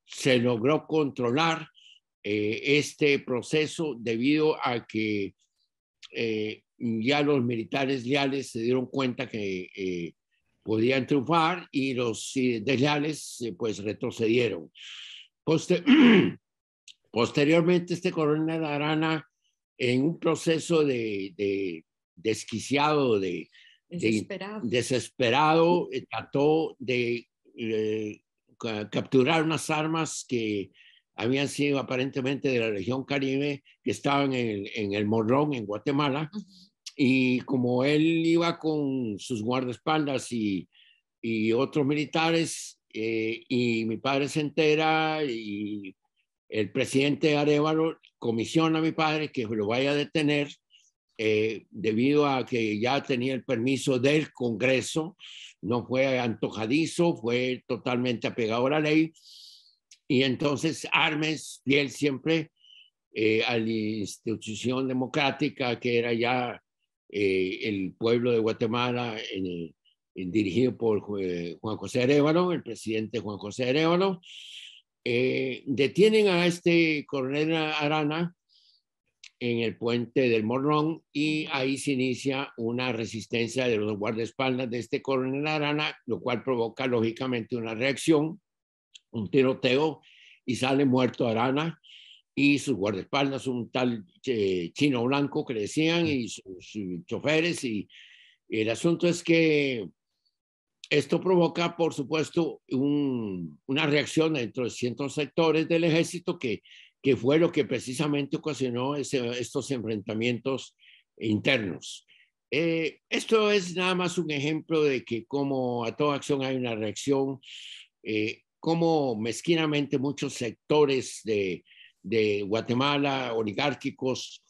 Speaker 3: Se logró controlar eh, este proceso debido a que eh, ya los militares leales se dieron cuenta que eh, podían triunfar y los desleales pues retrocedieron. Posteriormente este coronel Arana en un proceso de, desquiciado, de, desesperado trató de capturar unas armas que habían sido aparentemente de la región caribe que estaban en el, en el Morrón, en Guatemala, y como él iba con sus guardaespaldas y, y otros militares, eh, y mi padre se entera y el presidente Arevalo comisiona a mi padre que lo vaya a detener eh, debido a que ya tenía el permiso del Congreso, no fue antojadizo, fue totalmente apegado a la ley y entonces Armes, y siempre eh, a la institución democrática que era ya eh, el pueblo de Guatemala dirigido por eh, Juan José Arevalo, el presidente Juan José Arevalo, detienen a este coronel Arana en el puente del Morrón y ahí se inicia una resistencia de los guardaespaldas de este coronel Arana, lo cual provoca lógicamente una reacción un tiroteo y sale muerto Arana y sus guardaespaldas, un tal eh, chino blanco que decían y sus, choferes. Y, el asunto es que esto provoca, por supuesto, un, una reacción dentro de ciertos sectores del ejército que, que fue lo que precisamente ocasionó estos enfrentamientos internos. Eh, esto es nada más un ejemplo de que como a toda acción hay una reacción, eh, cómo mezquinamente muchos sectores de, Guatemala, oligárquicos,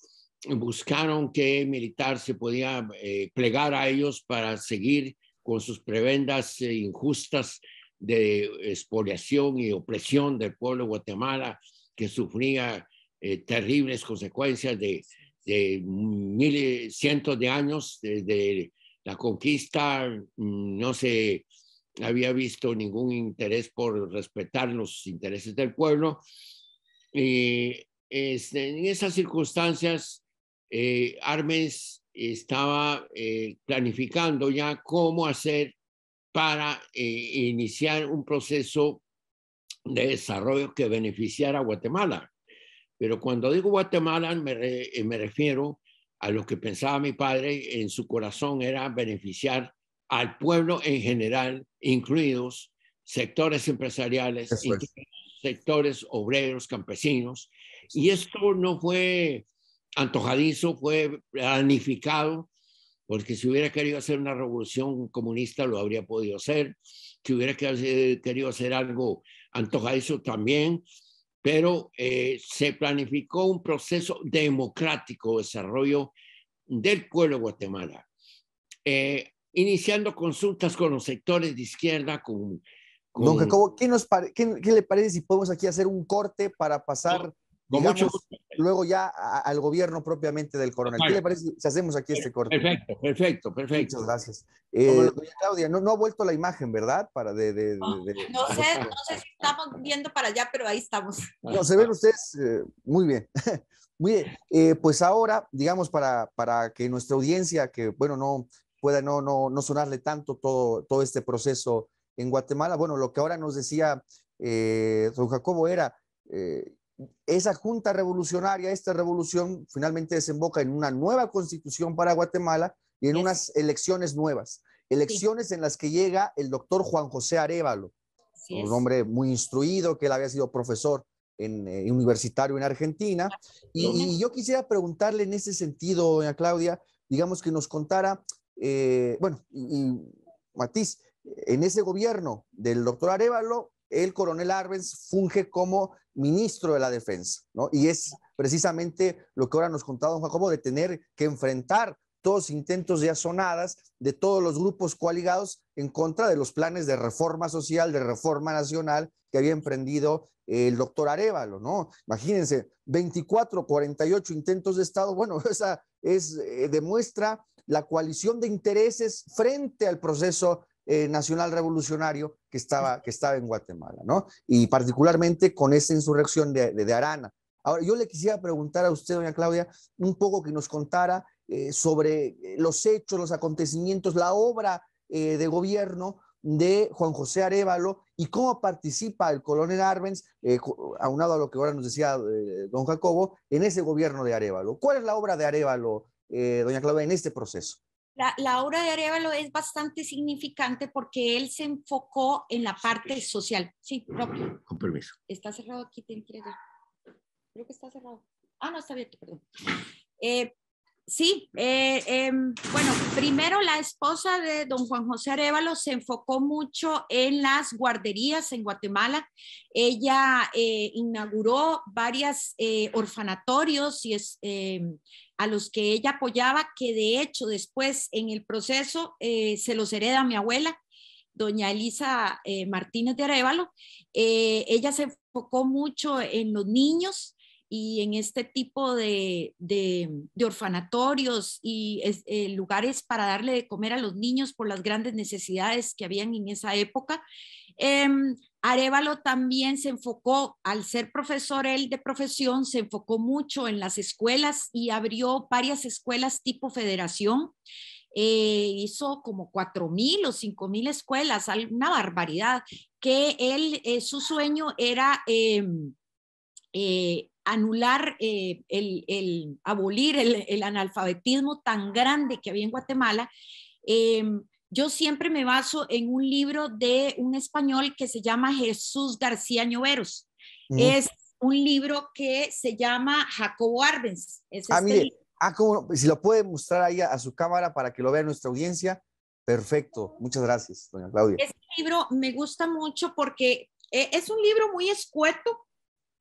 Speaker 3: buscaron que militar se podía eh, plegar a ellos para seguir con sus prebendas eh, injustas de expoliación y opresión del pueblo de Guatemala, que sufría eh, terribles consecuencias de, miles, cientos de años desde la conquista, mm, no sé había visto ningún interés por respetar los intereses del pueblo. y eh, en esas circunstancias, eh, Armes estaba eh, planificando ya cómo hacer para iniciar un proceso de desarrollo que beneficiara a Guatemala. Pero cuando digo Guatemala, me, me refiero a lo que pensaba mi padre en su corazón era beneficiar al pueblo en general, incluidos sectores empresariales, sectores obreros, campesinos. Y esto no fue antojadizo, fue planificado, porque si hubiera querido hacer una revolución comunista lo habría podido hacer, si hubiera eh, querido hacer algo antojadizo también, pero eh, se planificó un proceso democrático de desarrollo del pueblo de Guatemala. Eh, iniciando consultas con los sectores de izquierda, con... Don Jacobo,
Speaker 1: ¿qué, nos ¿Qué, le parece si podemos aquí hacer un corte para pasar... Luego ya al gobierno propiamente del coronel. ¿Qué le parece si hacemos aquí este corte? Perfecto, perfecto, perfecto. Muchas gracias. Eh, doña Claudia, no, ha vuelto la imagen, ¿verdad? Para no, sé, no, sé,
Speaker 2: si estamos viendo para allá, pero ahí estamos.
Speaker 4: No, se
Speaker 1: ven ustedes eh, muy bien. Muy bien, eh, pues ahora, digamos, para, para que nuestra audiencia, que bueno, no, pueda no, no, sonarle tanto todo, todo este proceso en Guatemala. Bueno, lo que ahora nos decía eh, don Jacobo era, eh, esa junta revolucionaria, esta revolución finalmente desemboca en una nueva constitución para Guatemala y en unas elecciones nuevas, elecciones en las que llega el doctor Juan José Arevalo, un hombre muy instruido que él había sido profesor en, eh, universitario en Argentina. Y, y, yo quisiera preguntarle en ese sentido, doña Claudia, digamos que nos contara eh, bueno, y, matiz, en ese gobierno del doctor Arevalo, el coronel Arbenz funge como ministro de la defensa, ¿no? Y es precisamente lo que ahora nos contaba don Jacobo, de tener que enfrentar todos intentos de asonadas de todos los grupos coaligados en contra de los planes de reforma social, de reforma nacional que había emprendido el doctor Arevalo, ¿no? Imagínense, 24, 48 intentos de Estado, bueno, esa es, eh, demuestra la coalición de intereses frente al proceso eh, nacional revolucionario que estaba, que estaba en Guatemala, ¿no? Y particularmente con esa insurrección de, Arana. Ahora, yo le quisiera preguntar a usted, doña Claudia, un poco que nos contara eh, sobre eh, los hechos, los acontecimientos, la obra de gobierno de Juan José Arevalo y cómo participa el coronel Arbenz, aunado a lo que ahora nos decía don Jacobo, en ese gobierno de Arevalo. ¿Cuál es la obra de Arevalo, eh, doña Claudia, en este proceso?
Speaker 2: La, obra de Arevalo es bastante significante porque él se enfocó en la parte pues social. Sí, Con permiso. Está cerrado aquí, te Creo que está cerrado. Ah, no, está abierto, perdón. Eh, Sí, eh, em, bueno, primero la esposa de don Juan José Arevalo se enfocó mucho en las guarderías en Guatemala. Ella eh, inauguró varios eh, orfanatorios y es, em, a los que ella apoyaba, que de hecho después en el proceso se los hereda mi abuela, doña Elisa Martínez de Arevalo. ella se enfocó mucho en los niños, y en este tipo de, de, orfanatorios y eh, lugares para darle de comer a los niños por las grandes necesidades que habían en esa época. Em, Arevalo también se enfocó, al ser profesor él de profesión, se enfocó mucho en las escuelas y abrió varias escuelas tipo federación. Eh, hizo como cuatro mil o cinco mil escuelas, una barbaridad, que él, eh, su sueño era em, anular, eh, el, abolir el, analfabetismo tan grande que había en Guatemala, em, yo siempre me baso en un libro de un español que se llama Jesús García Ñoveros. Mm. Es un libro que se llama Jacobo Arbenz. ah, este mire,
Speaker 1: ah, si lo puede mostrar ahí a, a, su cámara para que lo vea nuestra audiencia. Perfecto, muchas gracias, doña
Speaker 4: Claudia. Este
Speaker 2: libro me gusta mucho porque eh, es un libro muy escueto,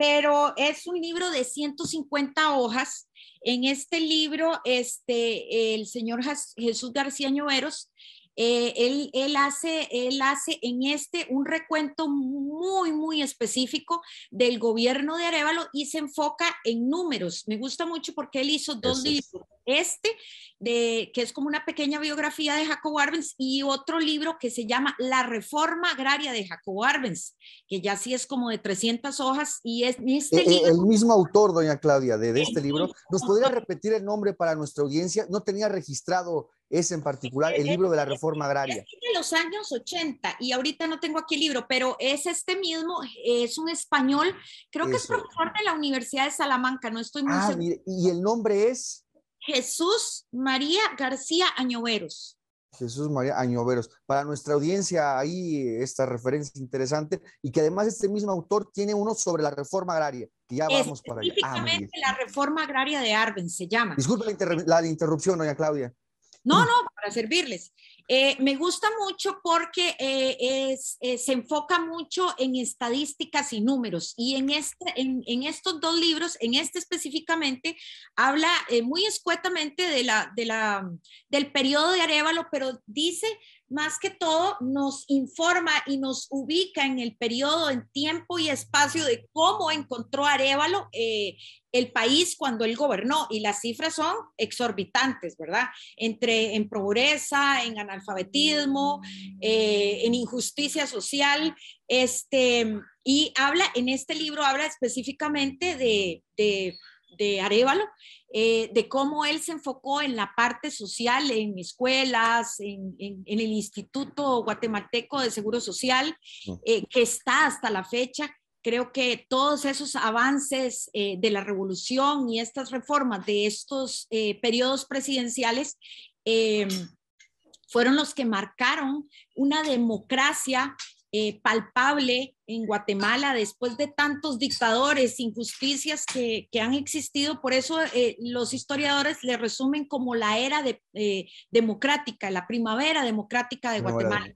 Speaker 2: pero es un libro de 150 hojas. En este libro, este, el señor Jesús García Ñueros eh, él, hace, él hace en este un recuento muy, muy específico del gobierno de Arevalo y se enfoca en números. Me gusta mucho porque él hizo dos libros. Este, de, que es como una pequeña biografía de Jacob Arbenz, y otro libro que se llama La Reforma Agraria de Jacob Arbenz, que ya sí es como de 300 hojas. Y es este eh, eh, el,
Speaker 1: mismo autor, doña Claudia, de este libro. ¿Nos podría repetir el nombre para nuestra audiencia? No tenía registrado es en particular este el libro de la reforma agraria. Es
Speaker 2: de los años 80 y ahorita no tengo aquí el libro, pero es este mismo, es un español, creo que es profesor de la Universidad de Salamanca, no estoy muy ah,
Speaker 1: y el nombre es
Speaker 2: Jesús María García Añoveros.
Speaker 1: Jesús María Añoveros. Para nuestra audiencia, ahí esta referencia interesante y que además este mismo autor tiene uno sobre la reforma agraria, que ya vamos para allá. Ah, Específicamente
Speaker 2: la reforma agraria de Arben se llama. Disculpe
Speaker 1: la, la interrupción, doña Claudia.
Speaker 2: No, mm. no, para servirles. Eh, me gusta mucho porque eh, es, eh, se enfoca mucho en estadísticas y números. Y en, este, en, estos dos libros, en este específicamente, habla muy escuetamente de la, de la, del periodo de Arevalo, pero dice más que todo nos informa y nos ubica en el periodo, en tiempo y espacio de cómo encontró Arevalo eh, el país cuando él gobernó. Y las cifras son exorbitantes, ¿verdad? Entre en pobreza, en analfabetismo, eh, en injusticia social. Este, y habla, en este libro habla específicamente de de Arevalo, eh, de cómo él se enfocó en la parte social, en escuelas, en, el Instituto Guatemalteco de Seguro Social, mm. eh, que está hasta la fecha. Creo que todos esos avances eh, de la revolución y estas reformas de estos periodos presidenciales em, fueron los que marcaron una democracia palpable en Guatemala después de tantos dictadores, injusticias que, han existido. Por eso eh, los historiadores le resumen como la era eh, democrática, la primavera democrática de Guatemala.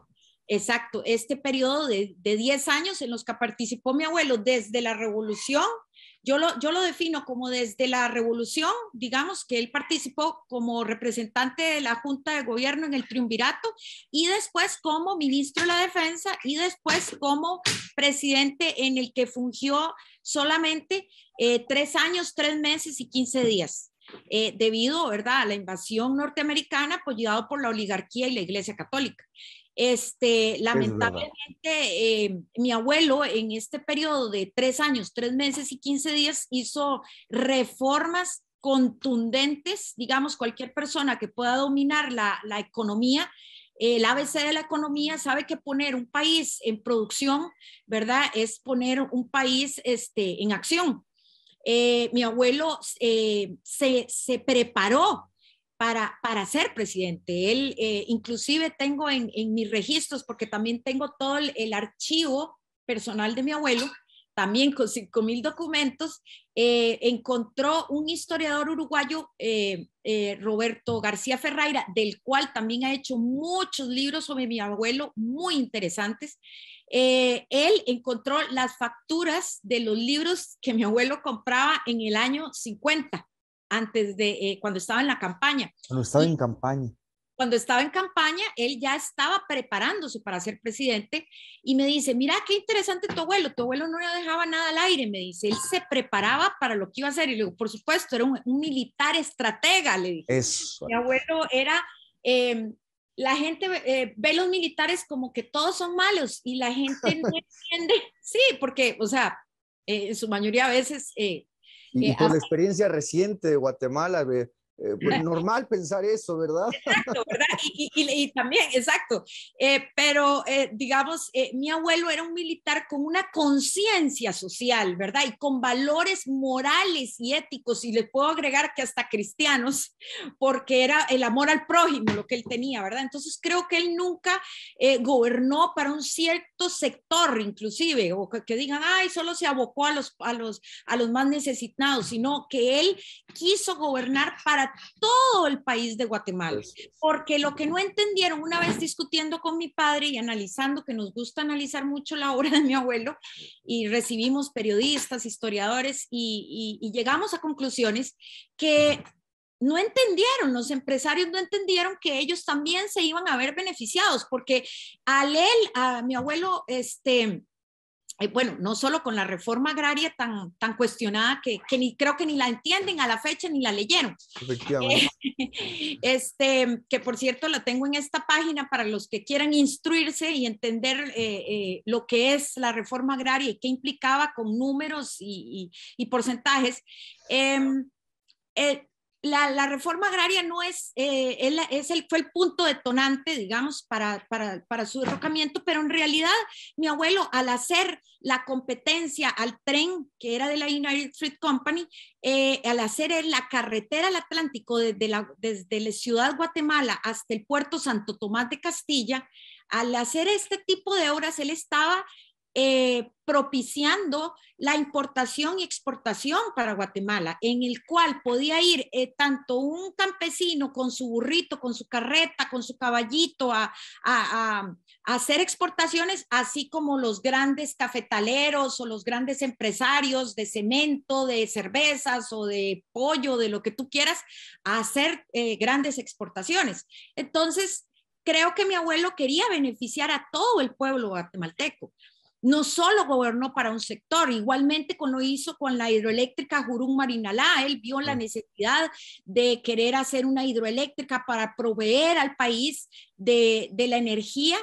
Speaker 2: Exacto, este periodo de, de 10 años en los que participó mi abuelo desde la revolución yo lo, defino como desde la revolución, digamos que él participó como representante de la Junta de Gobierno en el Triunvirato y después como ministro de la Defensa y después como presidente en el que fungió solamente eh, tres años, tres meses y quince días. Eh, debido ¿verdad? a la invasión norteamericana apoyado por la oligarquía y la Iglesia Católica. Este, lamentablemente, eh, mi abuelo en este periodo de tres años, tres meses y quince días hizo reformas contundentes, digamos, cualquier persona que pueda dominar la, economía, el ABC de la economía sabe que poner un país en producción, ¿verdad? Es poner un país este, en acción. Eh, mi abuelo eh, se, se, preparó para, ser presidente. Él, eh, inclusive tengo en, mis registros, porque también tengo todo el, archivo personal de mi abuelo, también con 5.000 documentos, eh, encontró un historiador uruguayo, eh, Roberto García Ferreira, del cual también ha hecho muchos libros sobre mi abuelo, muy interesantes. él encontró las facturas de los libros que mi abuelo compraba en el año 50 antes de eh, cuando estaba en la campaña.
Speaker 1: Cuando estaba en campaña.
Speaker 2: Cuando estaba en campaña, él ya estaba preparándose para ser presidente y me dice, mira qué interesante tu abuelo, tu abuelo no le dejaba nada al aire, me dice, él se preparaba para lo que iba a hacer y luego, por supuesto, era un, militar estratega, le dije. Eso. Mi abuelo era... Em, la gente eh, ve los militares como que todos son malos y la gente no entiende, sí, porque, o sea, eh, en su mayoría a veces y, por la
Speaker 1: experiencia reciente de Guatemala, eh, pues, normal
Speaker 2: pensar eso, ¿verdad? Exacto, ¿verdad? Y, también, exacto. Eh, pero, eh, digamos, mi abuelo era un militar con una conciencia social, ¿verdad? Y con valores morales y éticos, y le puedo agregar que hasta cristianos, porque era el amor al prójimo lo que él tenía, ¿verdad? Entonces creo que él nunca gobernó para un cierto sector, inclusive, o que, que, digan, ay, solo se abocó a los, a, los, a los más necesitados, sino que él quiso gobernar para todo el país de Guatemala, porque lo que no entendieron una vez discutiendo con mi padre y analizando, que nos gusta analizar mucho la obra de mi abuelo, y recibimos periodistas, historiadores, y, llegamos a conclusiones que no entendieron, los empresarios no entendieron que ellos también se iban a ver beneficiados, porque al él, a mi abuelo, este, eh, bueno, no solo con la reforma agraria tan, tan cuestionada que, que, ni, creo que ni la entienden a la fecha ni la leyeron.
Speaker 4: Efectivamente.
Speaker 2: Eh, este, que por cierto la tengo en esta página para los que quieran instruirse y entender eh, lo que es la reforma agraria y qué implicaba con números y, y, porcentajes. Em, la, la, reforma agraria no es, es el, fue el punto detonante, digamos, para, para, para, su derrocamiento, pero en realidad mi abuelo al hacer la competencia al tren que era de la United Street Company, eh, al hacer la carretera al Atlántico desde la, desde la ciudad Guatemala hasta el puerto Santo Tomás de Castilla, al hacer este tipo de obras, él estaba eh, propiciando la importación y exportación para Guatemala, en el cual podía ir eh, tanto un campesino con su burrito, con su carreta, con su caballito a, hacer exportaciones, así como los grandes cafetaleros o los grandes empresarios de cemento, de cervezas o de pollo, de lo que tú quieras, a hacer eh, grandes exportaciones. Entonces, creo que mi abuelo quería beneficiar a todo el pueblo guatemalteco no solo gobernó para un sector, igualmente como lo hizo con la hidroeléctrica Jurún Marinalá, él vio la mm. necesidad de querer hacer una hidroeléctrica para proveer al país de, de la energía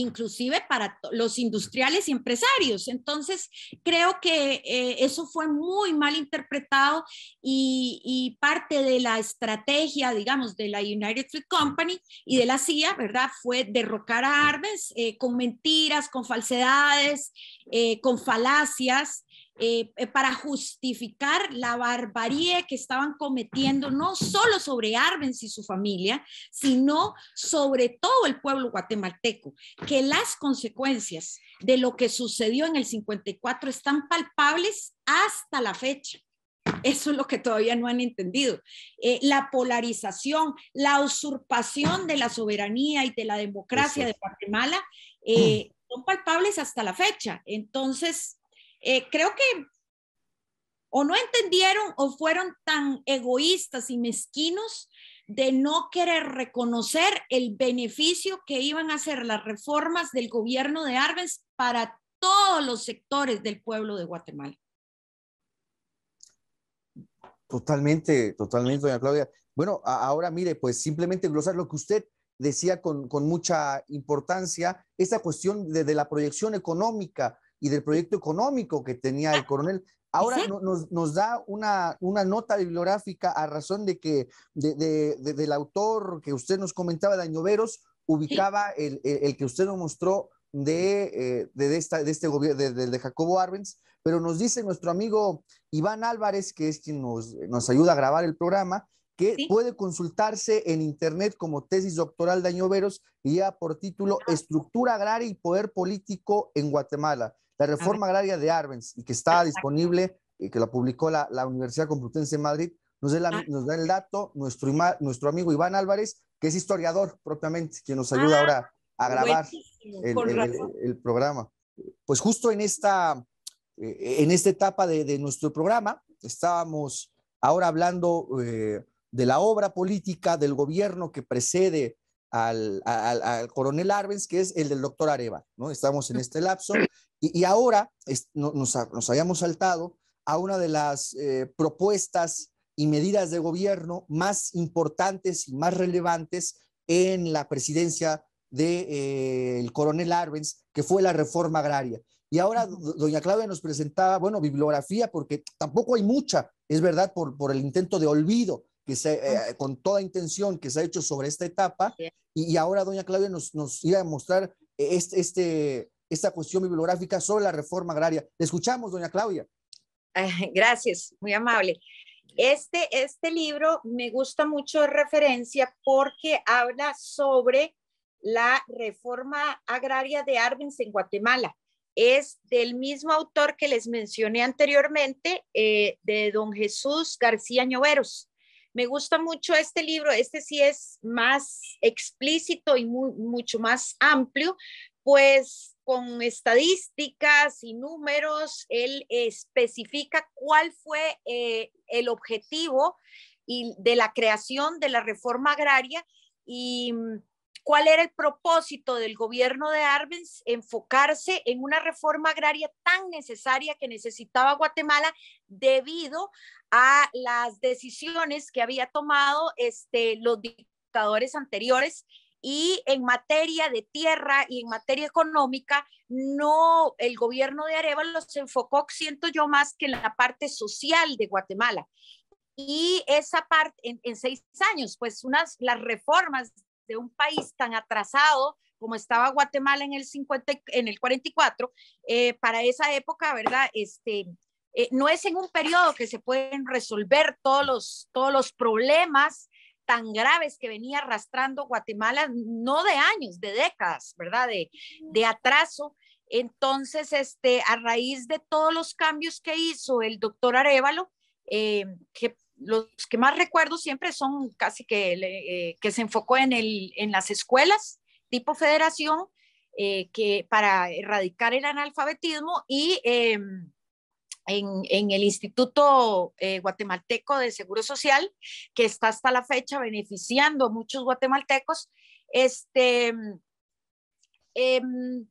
Speaker 2: inclusive para los industriales y empresarios. Entonces, creo que eh, eso fue muy mal interpretado y, parte de la estrategia, digamos, de la United Fruit Company y de la CIA, ¿verdad? Fue derrocar a Arbenz eh, con mentiras, con falsedades, eh, con falacias. Eh, eh, para justificar la barbarie que estaban cometiendo no solo sobre Arbenz y su familia, sino sobre todo el pueblo guatemalteco, que las consecuencias de lo que sucedió en el 54 están palpables hasta la fecha. Eso es lo que todavía no han entendido. Eh, la polarización, la usurpación de la soberanía y de la democracia de Guatemala son palpables hasta la fecha. Entonces, eh, creo que o no entendieron o fueron tan egoístas y mezquinos de no querer reconocer el beneficio que iban a hacer las reformas del gobierno de Arbenz para todos los sectores del pueblo de Guatemala.
Speaker 1: Totalmente, totalmente, doña Claudia. Bueno, ahora mire, pues simplemente glosar lo que usted decía con, mucha importancia, esta cuestión de, de, la proyección económica y del proyecto económico que tenía el coronel. Ahora nos, da una, nota bibliográfica a razón de que de, del autor que usted nos comentaba, Dañoveros, ubicaba el, que usted nos mostró de, eh, de, esta, de este gobierno, de, Jacobo Arbenz, pero nos dice nuestro amigo Iván Álvarez, que es quien nos, nos ayuda a grabar el programa, que puede consultarse en internet como tesis doctoral de Añoveros y lleva por título Estructura agraria y poder político en Guatemala. La reforma agraria de Arbenz y que está disponible y que la publicó la, Universidad Complutense de Madrid, nos, da, ah. el dato nuestro, nuestro amigo Iván Álvarez, que es historiador propiamente, quien nos ayuda ah, ahora a grabar el, programa. Pues justo en esta, eh, en esta etapa de, nuestro programa, estábamos ahora hablando eh, de la obra política del gobierno que precede al, coronel Arbenz, que es el del doctor Areva, ¿no? Estamos en este lapso. Y, ahora nos, nos, habíamos saltado a una de las eh, propuestas y medidas de gobierno más importantes y más relevantes en la presidencia del de, eh, coronel Arbenz, que fue la reforma agraria. Y ahora doña Claudia nos presentaba, bueno, bibliografía, porque tampoco hay mucha, es verdad, por, por el intento de olvido que eh, con toda intención que se ha hecho sobre esta etapa. Y, ahora doña Claudia nos, nos a mostrar eh, este, este, esta cuestión bibliográfica sobre la reforma agraria. Le escuchamos, doña Claudia.
Speaker 2: Ah, gracias, muy amable. Este, este libro me gusta mucho referencia porque habla sobre la reforma agraria de Arbenz en Guatemala. Es del mismo autor que les mencioné anteriormente, eh, de don Jesús García Ñoveros. Me gusta mucho este libro, este sí es más explícito y mucho más amplio, pues con estadísticas y números, él especifica cuál fue eh, el objetivo y de la creación de la reforma agraria y mm, cuál era el propósito del gobierno de Arbenz, enfocarse en una reforma agraria tan necesaria que necesitaba Guatemala debido a las decisiones que había tomado este, los dictadores anteriores y en materia de tierra y en materia económica, no, el gobierno de Areva se enfocó, siento yo, más que en la parte social de Guatemala. Y esa parte, en, en seis años, pues unas, las reformas de un país tan atrasado como estaba Guatemala en el, 50, en el 44, eh, para esa época, ¿verdad? Este, eh, no es en un periodo que se pueden resolver todos los, todos los problemas tan graves que venía arrastrando Guatemala, no de años, de décadas, ¿verdad? De, atraso. Entonces, este, a raíz de todos los cambios que hizo el doctor Arevalo, eh, que los que más recuerdo siempre son casi que, eh, se enfocó en, en las escuelas tipo federación eh, que para erradicar el analfabetismo y em, en, el Instituto eh, Guatemalteco de Seguro Social, que está hasta la fecha beneficiando a muchos guatemaltecos. Este, em,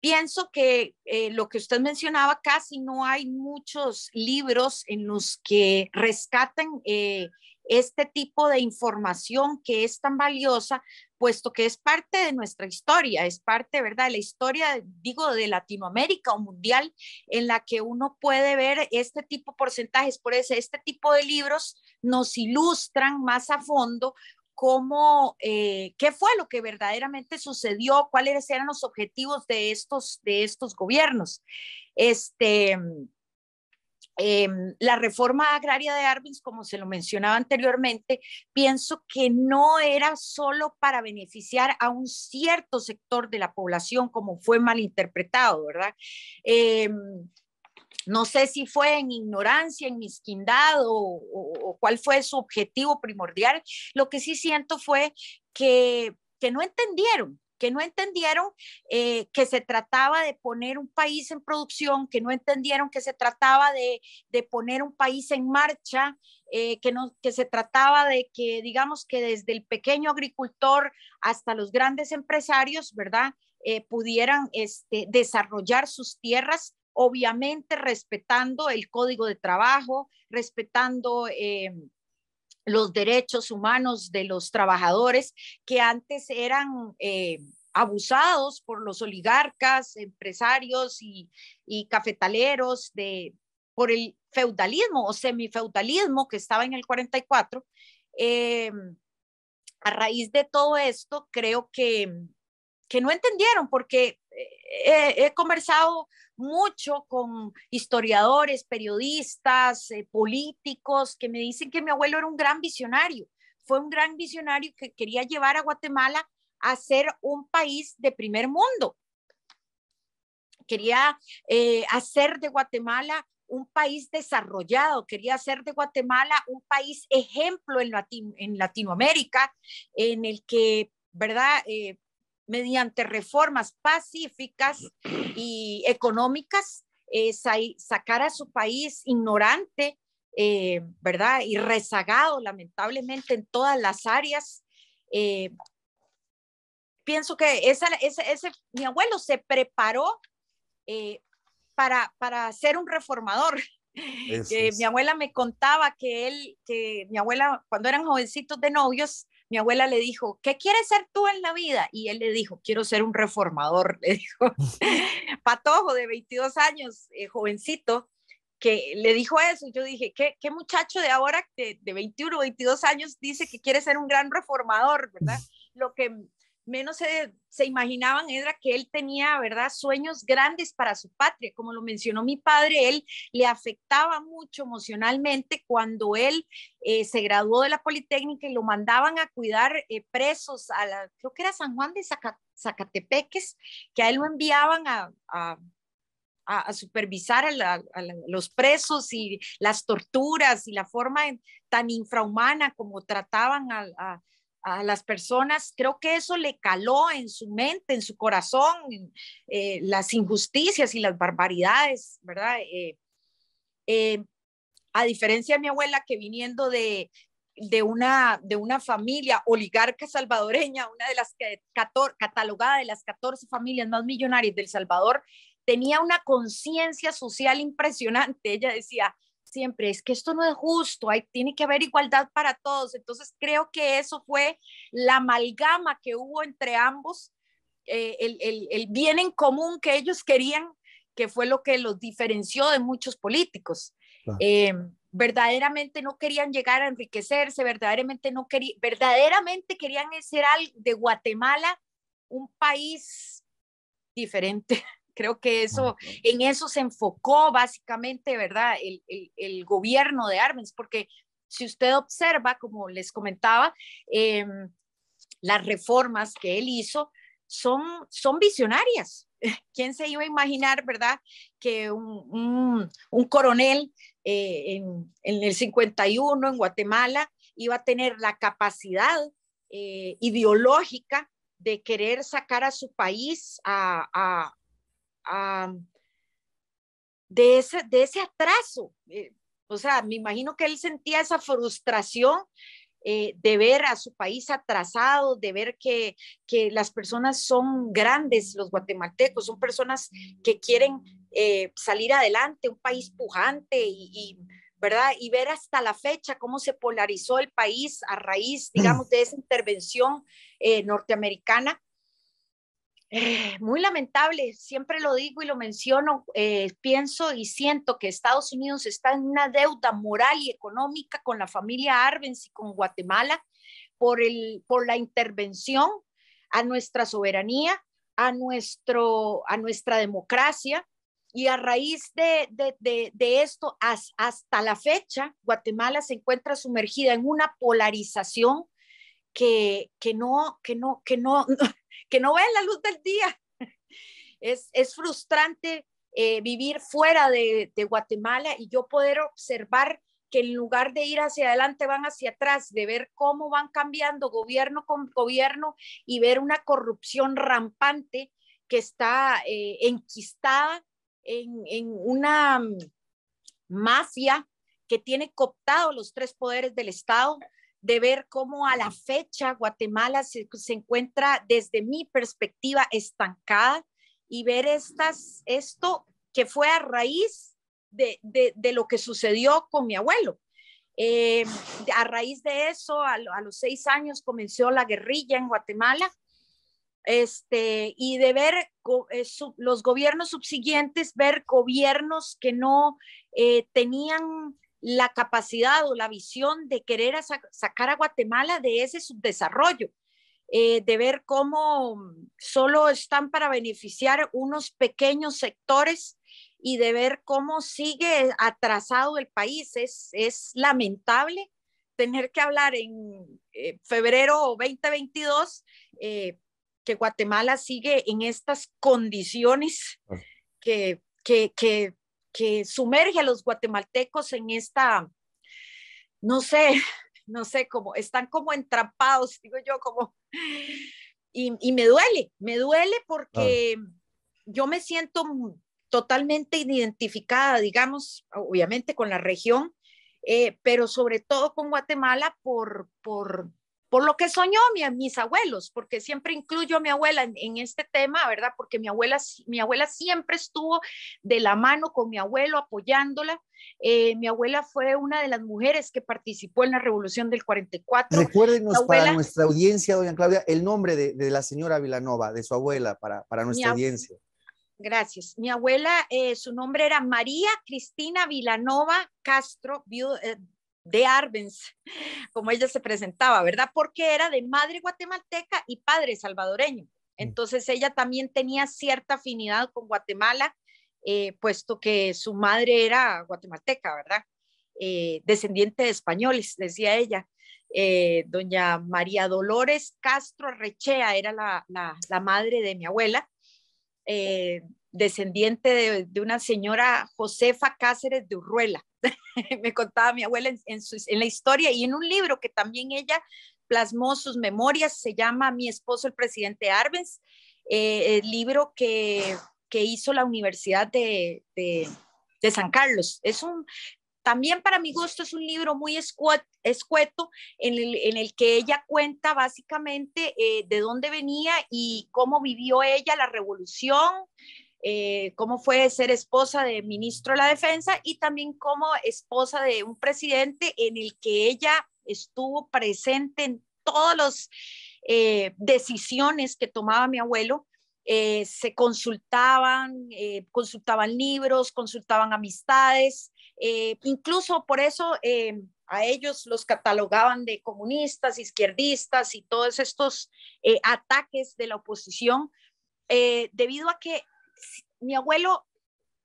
Speaker 2: pienso que eh, lo que usted mencionaba, casi no hay muchos libros en los que rescaten eh, este tipo de información que es tan valiosa, puesto que es parte de nuestra historia, es parte, ¿verdad?, de la historia, digo, de Latinoamérica o mundial, en la que uno puede ver este tipo de porcentajes. Por eso, este tipo de libros nos ilustran más a fondo cómo, eh, qué fue lo que verdaderamente sucedió, cuáles eran los objetivos de estos, de estos gobiernos. Este, mm, em, la reforma agraria de Arbins, como se lo mencionaba anteriormente, pienso que no era solo para beneficiar a un cierto sector de la población, como fue malinterpretado, ¿verdad? Em, no sé si fue en ignorancia, en misquindad o, o, cuál fue su objetivo primordial. Lo que sí siento fue que, no entendieron, que no entendieron eh, que se trataba de poner un país en producción, que no entendieron que se trataba de, poner un país en marcha, eh, que, no, que se trataba de que, digamos, que desde el pequeño agricultor hasta los grandes empresarios, ¿verdad? Eh, pudieran este, desarrollar sus tierras obviamente respetando el código de trabajo, respetando... Eh, los derechos humanos de los trabajadores que antes eran eh, abusados por los oligarcas, empresarios y, cafetaleros de, por el feudalismo o semifeudalismo que estaba en el 44. Eh, a raíz de todo esto, creo que que no entendieron porque
Speaker 4: eh,
Speaker 2: he, conversado mucho con historiadores, periodistas, eh, políticos que me dicen que mi abuelo era un gran visionario. Fue un gran visionario que quería llevar a Guatemala a ser un país de primer mundo. Quería eh, hacer de Guatemala un país desarrollado, quería hacer de Guatemala un país ejemplo en, en Latinoamérica, en el que, ¿verdad? mediante reformas pacíficas y económicas, sacar a su país ignorante, eh, ¿verdad? Y rezagado lamentablemente en todas las áreas. Eh, pienso que esa, ese, mi abuelo se preparó eh, para, para ser un reformador. mi abuela me contaba que él, que mi abuela, cuando eran jovencitos de novios, mi abuela le dijo, ¿qué quieres ser tú en la vida? Y él le dijo, quiero ser un reformador, le dijo. Patojo de 22 años, eh, jovencito, que le dijo eso. Yo dije, ¿qué, qué muchacho de ahora de, de 21 22 años dice que quiere ser un gran reformador, verdad? Lo que menos se, imaginaban Edra, que él tenía, ¿verdad?, sueños grandes para su patria. Como lo mencionó mi padre, él le afectaba mucho emocionalmente cuando él eh, se graduó de la Politécnica y lo mandaban a cuidar eh, presos a la, creo que era San Juan de Zacatepeques, que a él lo enviaban a, supervisar a, los presos y las torturas y la forma tan infrahumana como trataban a, a las personas, creo que eso le caló en su mente, en su corazón, eh, las injusticias y las barbaridades, ¿verdad? Eh, eh, a diferencia de mi abuela que viniendo de, una, de una familia oligarca salvadoreña, una de las que catalogada de las 14 familias más millonarias del Salvador, tenía una conciencia social impresionante. Ella decía, siempre, es que esto no es justo, hay, tiene que haber igualdad para todos. Entonces creo que eso fue la amalgama que hubo entre ambos, eh, el, bien en común que ellos querían, que fue lo que los diferenció de muchos políticos. Eh, verdaderamente no querían llegar a enriquecerse, verdaderamente no querían, verdaderamente querían ser de Guatemala un país diferente. Creo que eso, en eso se enfocó básicamente, ¿verdad? El, gobierno de Armens, porque si usted observa, como les comentaba, em, las reformas que él hizo son, son visionarias. ¿Quién se iba a imaginar, verdad, que un, coronel eh, en, el 51 en Guatemala iba a tener la capacidad eh, ideológica de querer sacar a su país a, Ah, de, ese, atraso. Eh, o sea, me imagino que él sentía esa frustración eh, de ver a su país atrasado, de ver que, las personas son grandes, los guatemaltecos, son personas que quieren eh, salir adelante, un país pujante y, ¿verdad? Y ver hasta la fecha cómo se polarizó el país a raíz, digamos, de esa intervención norteamericana eh, muy lamentable, siempre lo digo y lo menciono, eh, pienso y siento que Estados Unidos está en una deuda moral y económica con la familia Arbenz y con Guatemala por, el, por la intervención a nuestra soberanía, a, nuestro, a nuestra democracia. Y a raíz de, de, esto, hasta la fecha, Guatemala se encuentra sumergida en una polarización que, no, que, no, que, no, que no la luz del día. Es, es frustrante eh, vivir fuera de, Guatemala y yo poder observar que en lugar de ir hacia adelante van hacia atrás, de ver cómo van cambiando gobierno con gobierno y ver una corrupción rampante que está eh, enquistada en, en una mm, mafia que tiene cooptado los tres poderes del Estado, de ver cómo a la fecha Guatemala se, encuentra desde mi perspectiva estancada y ver estas, esto que fue a raíz de, lo que sucedió con mi abuelo. Eh, a raíz de eso, a, los seis años comenzó la guerrilla en Guatemala. Este, y de ver eh, los gobiernos subsiguientes, ver gobiernos que no eh, tenían la capacidad o la visión de querer sacar a Guatemala de ese subdesarrollo, eh, de ver cómo solo están para beneficiar unos pequeños sectores y de ver cómo sigue atrasado el país. Es, es lamentable tener que hablar en eh, febrero 2022 eh, que Guatemala sigue en estas condiciones que, que que sumerge a los guatemaltecos en esta, no sé, no sé, cómo, están como entrampados, digo yo, como, y, me duele, me duele porque yo me siento totalmente identificada, digamos, obviamente con la región, eh, pero sobre todo con Guatemala por, por, por lo que soñó mi, mis abuelos, porque siempre incluyo a mi abuela en, este tema, ¿verdad? Porque mi abuela, mi abuela siempre estuvo de la mano con mi abuelo apoyándola. Eh, mi abuela fue una de las mujeres que participó en la revolución del 44. Recuérdenos para
Speaker 1: nuestra audiencia, doña Claudia, el nombre de, la señora Vilanova, de su abuela, para, para nuestra audiencia.
Speaker 2: Gracias. Mi abuela, eh, su nombre era María Cristina Vilanova Castro, eh, de Arbenz, como ella se presentaba, ¿verdad? Porque era de madre guatemalteca y padre salvadoreño. Mm. Entonces ella también tenía cierta afinidad con Guatemala, eh, puesto que su madre era guatemalteca, ¿verdad? Eh, descendiente de españoles, decía ella. Eh, doña María Dolores Castro Rechea era la, la madre de mi abuela descendiente de, una señora Josefa Cáceres de Urruela, me contaba mi abuela en, la historia y en un libro que también ella plasmó sus memorias, se llama Mi esposo el presidente Arbenz, eh, el libro que, hizo la Universidad de, San Carlos. Es un, también para mi gusto es un libro muy escueto en el, que ella cuenta básicamente eh, de dónde venía y cómo vivió ella la revolución, eh, cómo fue ser esposa de ministro de la Defensa y también como esposa de un presidente en el que ella estuvo presente en todas las eh, decisiones que tomaba mi abuelo. Eh, se consultaban, consultaban libros, consultaban amistades, incluso por eso a ellos los catalogaban de comunistas, izquierdistas y todos estos ataques de la oposición, debido a que mi abuelo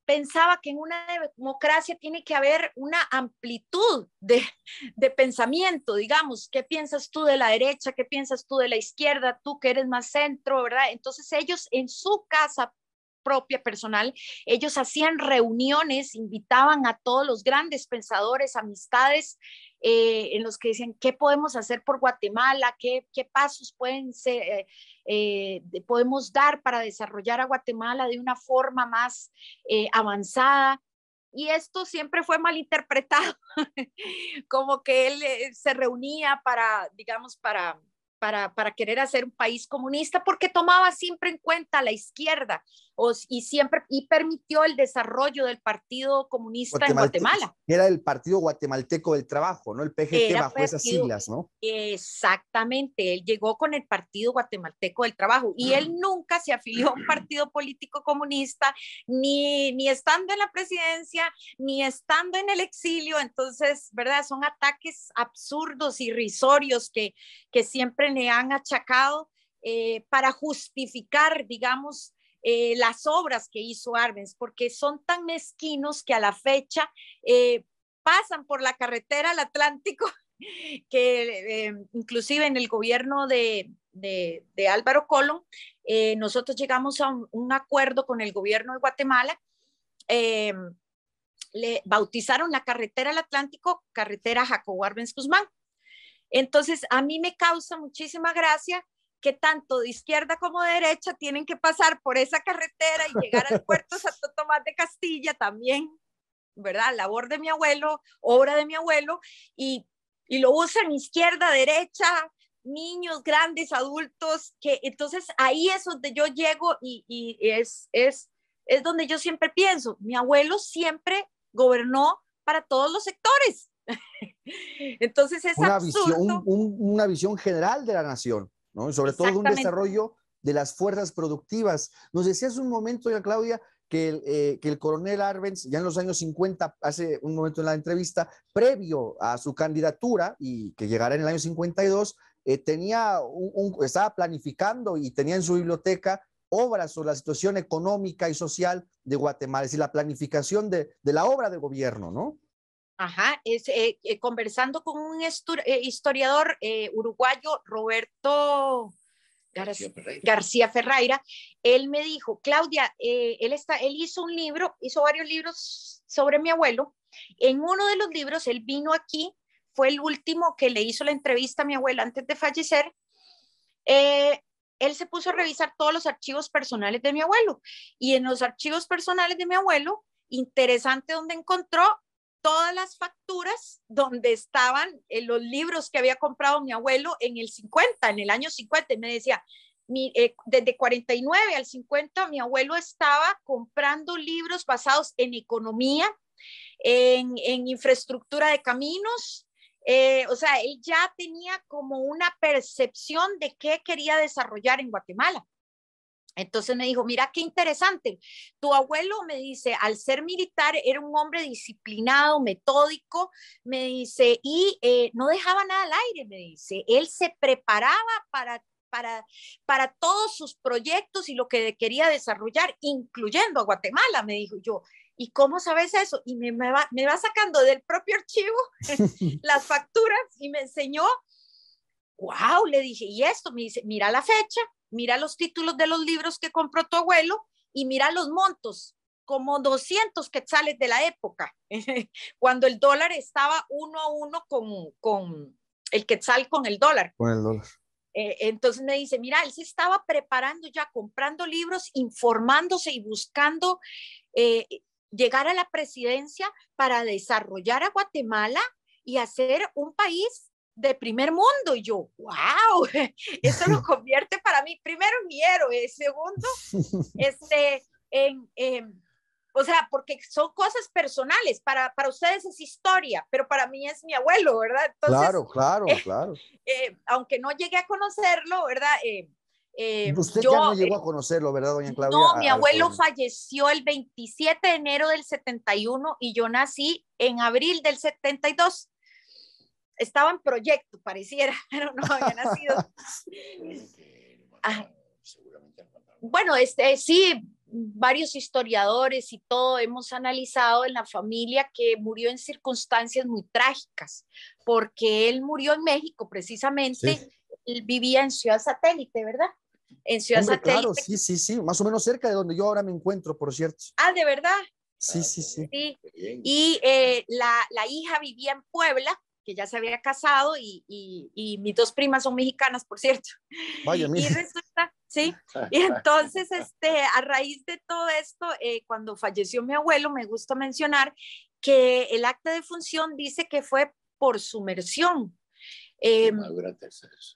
Speaker 2: pensaba que en una democracia tiene que haber una amplitud de, pensamiento, digamos, ¿qué piensas tú de la derecha? ¿Qué piensas tú de la izquierda? Tú que eres más centro, ¿verdad? Entonces ellos en su casa propia personal, ellos hacían reuniones, invitaban a todos los grandes pensadores, amistades eh, en los que dicen qué podemos hacer por Guatemala, qué, qué pasos pueden eh, eh, podemos dar para desarrollar a Guatemala de una forma más avanzada y esto siempre fue malinterpretado, como que él se reunía para, digamos, para, para, para querer hacer un país comunista, porque tomaba siempre en cuenta a la izquierda y siempre y permitió el desarrollo del Partido Comunista en Guatemala. Era
Speaker 1: el Partido Guatemalteco del Trabajo, ¿no? El PGT bajo esas siglas, ¿no?
Speaker 2: Exactamente, él llegó con el Partido Guatemalteco del Trabajo y él nunca se afilió a un partido político comunista, ni, ni estando en la presidencia, ni estando en el exilio, entonces, ¿verdad? Son ataques absurdos, irrisorios que, que siempre le han achacado eh, para justificar, digamos, eh, las obras que hizo Arbenz, porque son tan mezquinos que a la fecha eh, pasan por la carretera al Atlántico, que em, inclusive en el gobierno de, de, Álvaro Colón, eh, nosotros llegamos a un, un, acuerdo con el gobierno de Guatemala. Em, le bautizaron la carretera al Atlántico, carretera Jacobo Arbenz Guzmán. Entonces, a mí me causa muchísima gracia que tanto de izquierda como de derecha tienen que pasar por esa carretera y llegar al puerto Santo Tomás de Castilla también, ¿verdad? Labor de mi abuelo, obra de mi abuelo, y, y lo usan izquierda, derecha, niños, grandes, adultos, que entonces ahí es donde yo llego y, es, es, donde yo siempre pienso, mi abuelo siempre gobernó para todos los sectores. entonces es una Visión,
Speaker 1: una visión general de la nación sobre todo un desarrollo de las fuerzas productivas. Nos decía hace un momento ya, Claudia, eh, que el, coronel Arbenz, ya en los años 50, hace un momento en la entrevista, previo a su candidatura y que llegará en el año 52, eh, tenía un, estaba planificando y tenía en su biblioteca obras sobre la situación económica y social de Guatemala, es decir, la planificación de, de la obra de gobierno, ¿no?
Speaker 2: Ajá, es, eh, eh, conversando con un eh, historiador uruguayo, Roberto García Ferreira. él me dijo, Claudia, él, está, él hizo un libro, hizo varios libros sobre mi abuelo. En uno de los libros, él vino aquí, fue el último que le hizo la entrevista a mi abuela antes de fallecer. él se puso a revisar todos los archivos personales de mi abuelo y en los archivos personales de mi abuelo, interesante donde encontró todas las facturas donde estaban eh, los libros que había comprado mi abuelo en el 50, en el año 50, y me decía, eh, desde 49 al 50 mi abuelo estaba comprando libros basados en economía, en, infraestructura de caminos, eh, o sea, él ya tenía como una percepción de qué quería desarrollar en Guatemala. Entonces me dijo, mira qué interesante, tu abuelo me dice, al ser militar era un hombre disciplinado, metódico, me dice, y eh, no dejaba nada al aire, me dice, él se preparaba para para, todos sus proyectos y lo que quería desarrollar, incluyendo a Guatemala, me dijo yo. ¿Y cómo sabes eso? Y me, va, me va, sacando del propio archivo las facturas y me enseñó, wow, le dije, ¿y esto? Me dice, mira la fecha, mira los títulos de los libros que compró tu abuelo y mira los montos, como 200 quetzales de la época, cuando el dólar estaba uno a uno con, con el quetzal con el dólar. Con el dólar. Eh, entonces me dice, mira, él se estaba preparando ya, comprando libros, informándose y buscando eh, llegar a la presidencia para desarrollar a Guatemala y hacer un país de primer mundo. Y yo, wow, eso lo convierte para mí, primero en mi héroe, segundo, este, en, em, o sea, porque son cosas personales, para, para ustedes es historia, pero para mí es mi abuelo, ¿verdad? claro,
Speaker 1: claro, eh, claro.
Speaker 2: Eh, aunque no llegué a conocerlo, ¿verdad? Eh, Usted ya no llegó a
Speaker 1: conocerlo, ¿verdad, doña Claudia? No, mi ah, abuelo
Speaker 2: falleció el 27 de enero del 71 y yo nací en abril del 72 estaba en proyecto, pareciera, pero no había nacido. Ah. bueno, este, sí, varios historiadores y todo hemos analizado en la familia que murió en circunstancias muy trágicas, porque él murió en México precisamente, él vivía en Ciudad Satélite, ¿verdad? En Ciudad Satélite. Claro,
Speaker 1: sí, sí, sí, más o menos cerca de donde yo ahora me encuentro, por cierto.
Speaker 2: Ah, ¿de verdad?
Speaker 1: Sí, sí, sí. Y
Speaker 2: eh, la, la hija vivía en Puebla que ya se había casado y, mis dos primas son mexicanas, por cierto. Y resulta, sí, y entonces este, a raíz de todo esto, eh, cuando falleció mi abuelo, me gusta mencionar que el acta de función dice que fue por sumersión. Eh,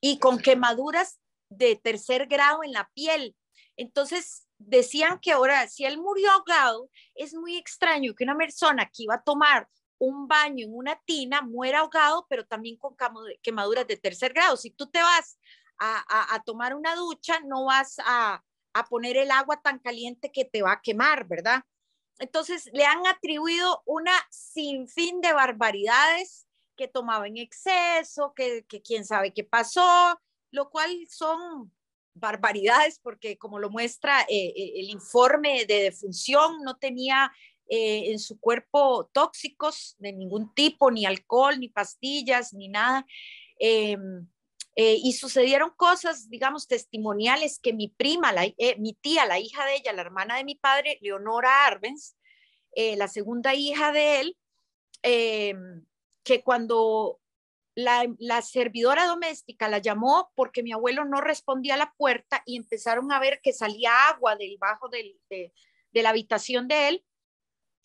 Speaker 2: y con quemaduras de tercer grado en la piel. Entonces, decían que ahora, si él murió ahogado, es muy extraño que una persona que iba a tomar un baño en una tina, muera ahogado, pero también con quemaduras de tercer grado. Si tú te vas a, a, tomar una ducha, no vas a, a poner el agua tan caliente que te va a quemar, ¿verdad? Entonces le han atribuido una sinfín de barbaridades que tomaba en exceso, que, que, quién sabe qué pasó, lo cual son barbaridades porque como lo muestra eh, eh, el informe de defunción, no tenía eh, en su cuerpo tóxicos de ningún tipo, ni alcohol, ni pastillas, ni nada. Em, eh, y sucedieron cosas, digamos, testimoniales que mi prima, la, eh, mi tía, la hija de ella, la hermana de mi padre, Leonora Arbenz, la segunda hija de él, em, que cuando la, la, servidora doméstica la llamó porque mi abuelo no respondía a la puerta y empezaron a ver que salía agua del bajo del, de la habitación de él,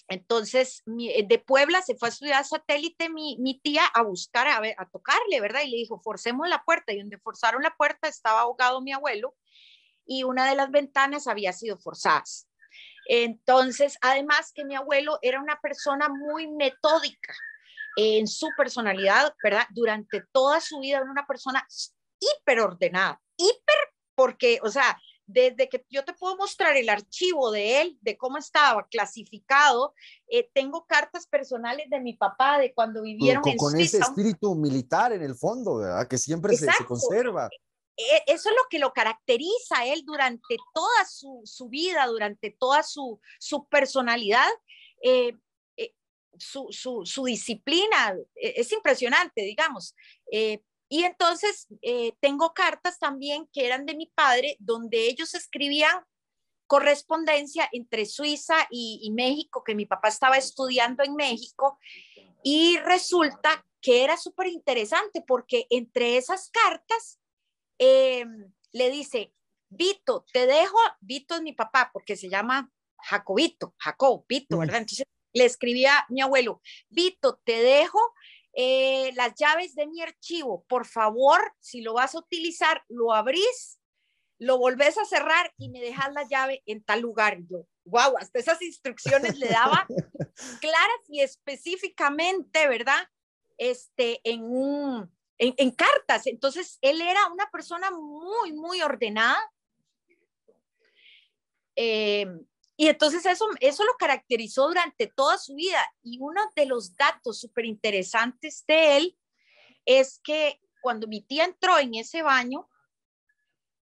Speaker 2: entonces, eh, de Puebla se fue a estudiar satélite mi, tía a buscar, a, a tocarle, ¿verdad? Y le dijo, forcemos la puerta. Y donde forzaron la puerta estaba ahogado mi abuelo y una de las ventanas había sido forzadas. Entonces, además que mi abuelo era una persona muy metódica en su personalidad, ¿verdad? Durante toda su vida era una persona hiper ordenada, hiper porque, o sea, desde que yo te puedo mostrar el archivo de él, de cómo estaba clasificado, eh, tengo cartas personales de mi papá de cuando vivieron con, Con ese espíritu
Speaker 1: militar en el fondo, ¿verdad? Que siempre se, conserva.
Speaker 2: E, e, eso es lo que lo caracteriza él durante toda su, vida, durante toda su, personalidad. Eh, eh, su, disciplina e, es impresionante, digamos. Y entonces eh, tengo cartas también que eran de mi padre, donde ellos escribían correspondencia entre Suiza y, México, que mi papá estaba estudiando en México, y resulta que era súper interesante porque entre esas cartas eh, le dice, Vito, te dejo, Vito es mi papá porque se llama Jacobito, Jacob, Vito, ¿verdad? Entonces le escribía mi abuelo, Vito, te dejo eh, las llaves de mi archivo, por favor, si lo vas a utilizar, lo abrís, lo volvés a cerrar y me dejas la llave en tal lugar. Yo, wow, hasta esas instrucciones le daba claras y específicamente, ¿verdad? Este, en un, en, cartas. Entonces, él era una persona muy, muy ordenada. Eh, y entonces eso, eso lo caracterizó durante toda su vida. Y uno de los datos súper interesantes de él es que cuando mi tía entró en ese baño,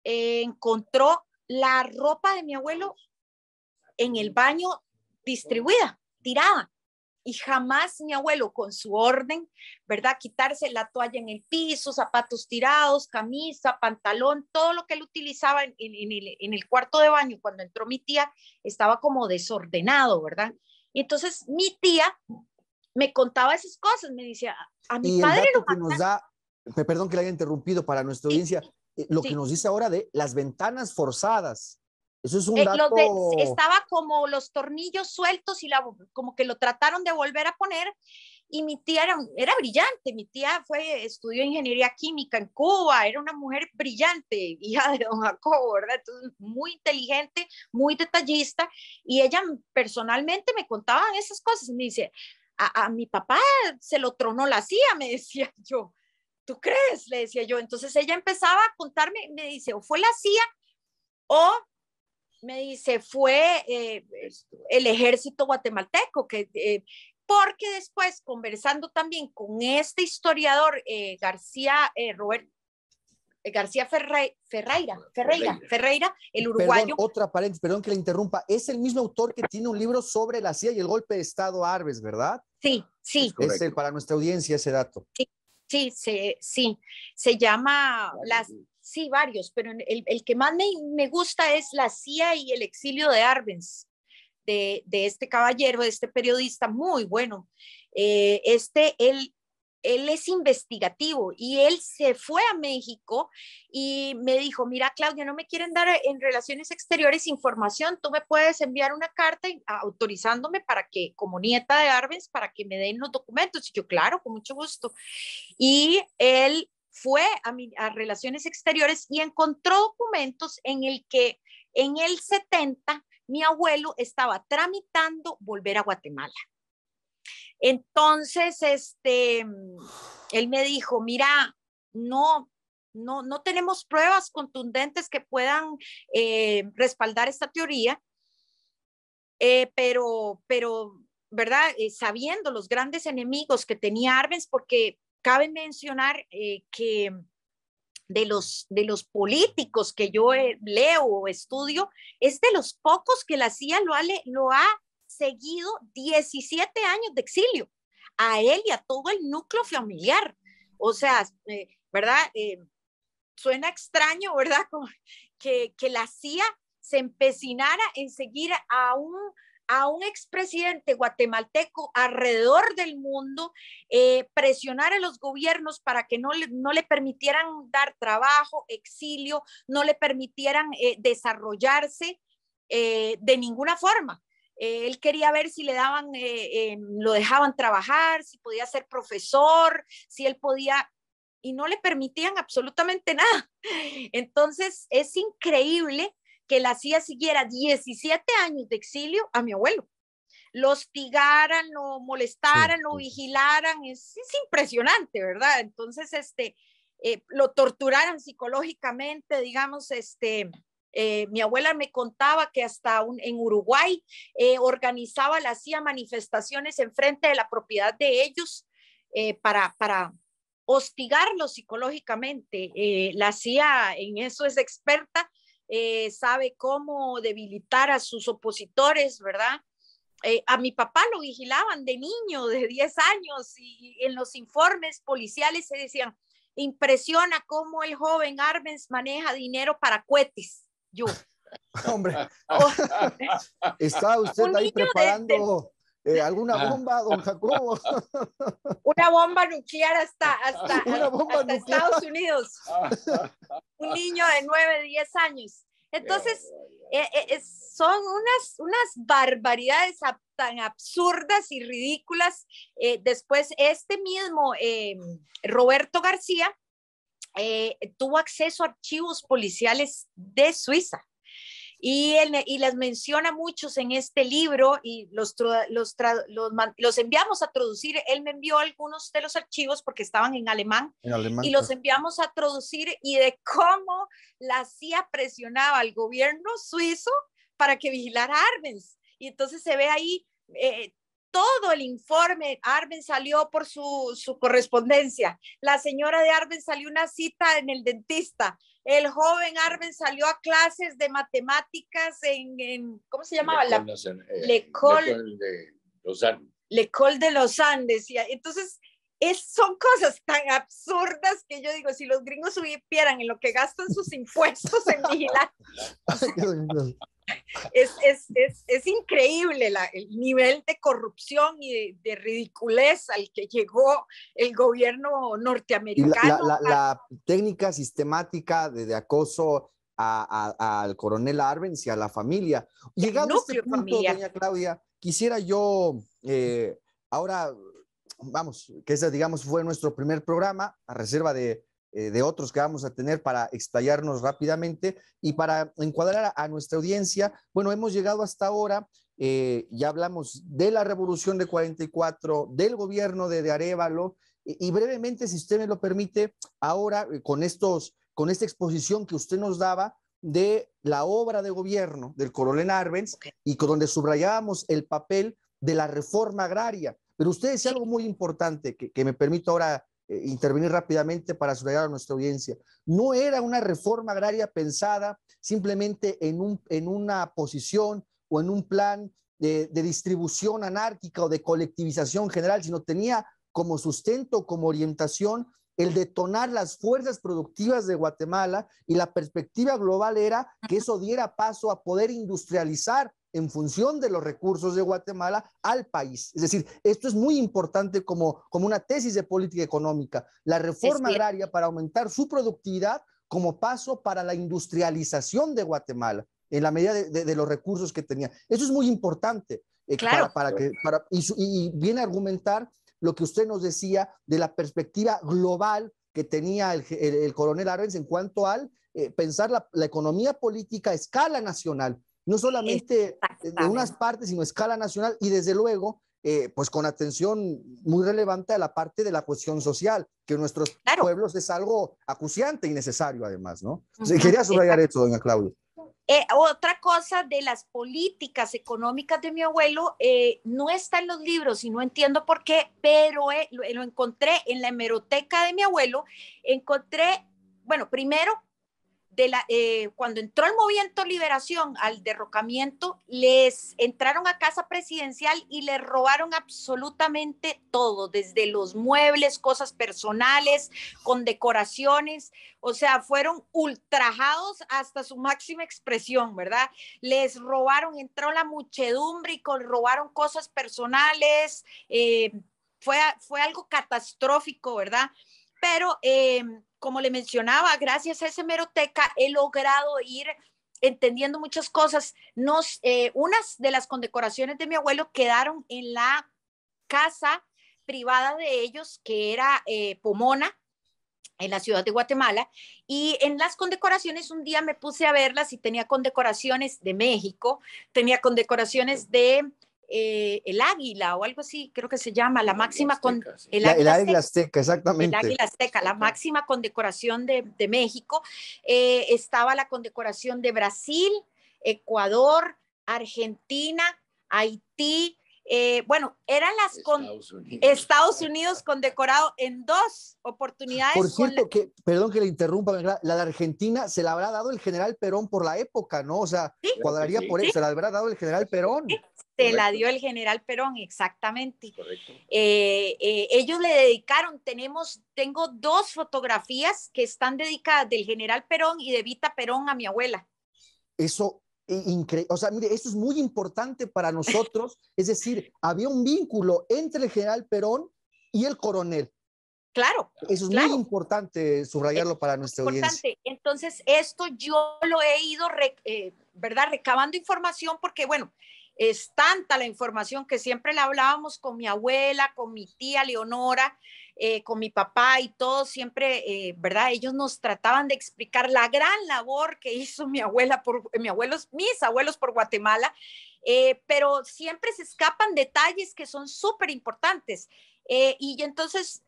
Speaker 2: eh, encontró la ropa de mi abuelo en el baño distribuida, tirada y jamás mi abuelo con su orden, ¿verdad? Quitarse la toalla en el piso, zapatos tirados, camisa, pantalón, todo lo que él utilizaba en, el, cuarto de baño cuando entró mi tía estaba como desordenado, ¿verdad? entonces mi tía me contaba esas cosas, me decía, a mi padre el dato
Speaker 1: lo que nos da, perdón que le haya interrumpido para nuestra audiencia, eh, lo que nos dice ahora de las ventanas forzadas. Eso es un eh, estaba
Speaker 2: como los tornillos sueltos y la, como que lo trataron de volver a poner. Y mi tía era, brillante, mi tía fue, estudió ingeniería química en Cuba, era una mujer brillante, hija de don Jacobo, ¿verdad? Entonces, muy inteligente, muy detallista, y ella personalmente me contaba esas cosas, me dice, a, a mi papá se lo tronó la CIA, me decía yo, ¿tú crees? Le decía yo, entonces ella empezaba a contarme, me dice, o fue la CIA, o me dice, fue eh, el ejército guatemalteco, que, eh, porque después conversando también con este historiador eh, García Robert, García Ferreira, Ferreira, Ferreira, el uruguayo.
Speaker 1: otra paréntesis, perdón que le interrumpa. Es el mismo autor que tiene un libro sobre la CIA y el golpe de Estado a ¿verdad?
Speaker 2: Sí, sí. Es, el,
Speaker 1: para nuestra audiencia ese dato.
Speaker 2: Sí, sí, sí. sí. Se llama las, Sí, varios, pero el, que más me, gusta es La CIA y el exilio de Arbenz, de, este caballero, de este periodista muy bueno. Eh, este, él, él es investigativo y él se fue a México y me dijo, mira Claudia, no me quieren dar en relaciones exteriores información, tú me puedes enviar una carta autorizándome para que, como nieta de Arbenz, para que me den los documentos. Y yo, claro, con mucho gusto. Y él fue a, mi, Relaciones Exteriores y encontró documentos en el que en el 70 mi abuelo estaba tramitando volver a Guatemala. Entonces, este, él me dijo, mira, no, no, no tenemos pruebas contundentes que puedan eh, respaldar esta teoría, eh, pero, pero, ¿verdad? Eh, sabiendo los grandes enemigos que tenía Arbenz, porque cabe mencionar eh, que de los, de los políticos que yo eh, leo o estudio, es de los pocos que la CIA lo ha, seguido 17 años de exilio, a él y a todo el núcleo familiar. O sea, eh, ¿verdad? suena extraño, ¿verdad? Como que, que la CIA se empecinara en seguir a un a un expresidente guatemalteco alrededor del mundo, eh, presionar a los gobiernos para que no le, no le permitieran dar trabajo, exilio, no le permitieran eh, desarrollarse eh, de ninguna forma. él quería ver si le daban, em, lo dejaban trabajar, si podía ser profesor, si él podía y no le permitían absolutamente nada. Entonces es increíble que la CIA siguiera 17 años de exilio a mi abuelo. Lo hostigaran, lo molestaran, lo vigilaran, es, impresionante, ¿verdad? Entonces, este, eh, lo torturaran psicológicamente, digamos, este, eh, mi abuela me contaba que hasta en Uruguay eh, organizaba la CIA manifestaciones en frente de la propiedad de ellos para, para hostigarlo psicológicamente. la CIA en eso es experta eh, sabe cómo debilitar a sus opositores, ¿verdad? Eh, a mi papá lo vigilaban de niño, de 10 años, y, en los informes policiales se decían, impresiona cómo el joven Arbenz maneja dinero para cohetes. Yo.
Speaker 4: Hombre,
Speaker 1: está usted ahí preparando... Eh, ¿Alguna ah. bomba, don Jacobo?
Speaker 2: Una bomba nuclear hasta, Estados Unidos. Un niño de 9, 10 años. Entonces, eh, eh, son unas, unas barbaridades tan absurdas y ridículas. después, este mismo Roberto García tuvo acceso a archivos policiales de Suiza. Y, él, y las menciona muchos en este libro y los, los, los, los, enviamos a traducir. Él me envió algunos de los archivos porque estaban en alemán, y los enviamos a traducir y de cómo la CIA presionaba al gobierno suizo para que vigilara a Arbenz. Y entonces se ve ahí eh, todo el informe. Arben salió por su, su, correspondencia. La señora de Arben salió una cita en el dentista. El joven Arben salió a clases de matemáticas en, ¿cómo se llamaba? La,
Speaker 3: L'École eh, de los Andes.
Speaker 2: de los Andes. Entonces, es, son cosas tan absurdas que yo digo, si los gringos supieran en lo que gastan sus impuestos en vigilar. es, es, increíble el nivel de corrupción y de, ridiculez al que llegó el gobierno norteamericano. La,
Speaker 1: técnica sistemática de, acoso al coronel Arbenz y a la familia. Llegado a este doña Claudia, quisiera yo eh, ahora, vamos, que ese, digamos, fue nuestro primer programa, a reserva de eh, de otros que vamos a tener para explayarnos rápidamente y para encuadrar a, nuestra audiencia. Bueno, hemos llegado hasta ahora eh, ya hablamos de la revolución de 44, del gobierno de, de Arevalo, y, brevemente, si usted me lo permite, ahora eh, con, estos, con esta exposición que usted nos daba de la obra de gobierno del coronel Arbenz y con, donde subrayábamos el papel de la reforma agraria. Pero usted decía algo muy importante que, que me permito ahora eh, intervenir rápidamente para subrayar a nuestra audiencia. No era una reforma agraria pensada simplemente en, un, en una posición o en un plan de, de distribución anárquica o de colectivización general, sino tenía como sustento, como orientación, el detonar las fuerzas productivas de Guatemala y la perspectiva global era que eso diera paso a poder industrializar en función de los recursos de Guatemala al país. Es decir, esto es muy importante como, como una tesis de política económica. La reforma agraria para aumentar su productividad como paso para la industrialización de Guatemala en la medida de, los recursos que tenía. Eso es muy importante eh, para, que, para, y, viene a argumentar lo que usted nos decía de la perspectiva global que tenía el, coronel Arbenz en cuanto al eh, pensar la, economía política a escala nacional, no solamente de unas partes, sino a escala nacional y desde luego, eh, pues con atención muy relevante a la parte de la cuestión social, que en nuestros pueblos es algo acuciante y necesario además, ¿no? quería subrayar esto, doña Claudia.
Speaker 2: Eh, otra cosa de las políticas económicas de mi abuelo, eh, no está en los libros y no entiendo por qué, pero lo, lo, encontré en la hemeroteca de mi abuelo, encontré, bueno, primero eh, cuando entró el movimiento Liberación al derrocamiento, les entraron a casa presidencial y les robaron absolutamente todo, desde los muebles, cosas personales, con decoraciones, o sea, fueron ultrajados hasta su máxima expresión, ¿verdad? Les robaron, entró la muchedumbre y robaron cosas personales, eh, fue, fue algo catastrófico, ¿verdad? Pero... Eh, como le mencionaba, gracias a esa meroteca he logrado ir entendiendo muchas cosas. Nos, eh, unas de las condecoraciones de mi abuelo quedaron en la casa privada de ellos, que era eh, Pomona, en la ciudad de Guatemala. Y en las condecoraciones, un día me puse a verlas y tenía condecoraciones de México, tenía condecoraciones de eh, el águila o algo así, creo que se llama, la máxima el,
Speaker 1: águila, azteca, exactamente. El águila
Speaker 2: azteca, la máxima condecoración de, México. Eh, estaba la condecoración de Brasil, Ecuador, Argentina, Haití, eh, bueno, eran las Estados con Unidos. Estados Unidos condecorado en dos oportunidades. Por cierto,
Speaker 1: que, perdón que le interrumpa, la de Argentina se la habrá dado el general Perón por la época, ¿no? O sea, cuadraría por eso, se la habrá dado el general Perón.
Speaker 2: Se la dio el general Perón, exactamente. Eh, eh, ellos le dedicaron, tenemos, tengo dos fotografías que están dedicadas del general Perón y de Vita Perón a mi abuela.
Speaker 1: Eso eh, o sea, mire, esto es muy importante para nosotros. Es decir, había un vínculo entre el general Perón y el coronel. Claro. Eso es muy importante subrayarlo para nuestra importante.
Speaker 2: Entonces, esto yo lo he ido, eh, ¿verdad? Recabando información porque, bueno, es tanta la información que siempre la hablábamos con mi abuela, con mi tía Leonora, eh, con mi papá y todo, siempre, eh, ¿verdad? Ellos nos trataban de explicar la gran labor que hizo mi abuela, por, eh, mi abuelos, mis abuelos por Guatemala, pero siempre se escapan detalles que son súper importantes. y entonces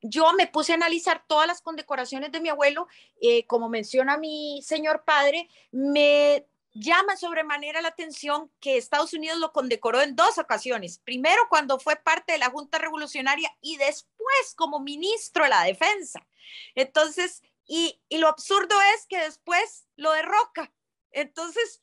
Speaker 2: yo me puse a analizar todas las condecoraciones de mi abuelo, como menciona mi señor padre, me llama sobremanera la atención que Estados Unidos lo condecoró en dos ocasiones. Primero cuando fue parte de la Junta Revolucionaria y después como ministro de la Defensa. Entonces, y, lo absurdo es que después lo derroca. Entonces,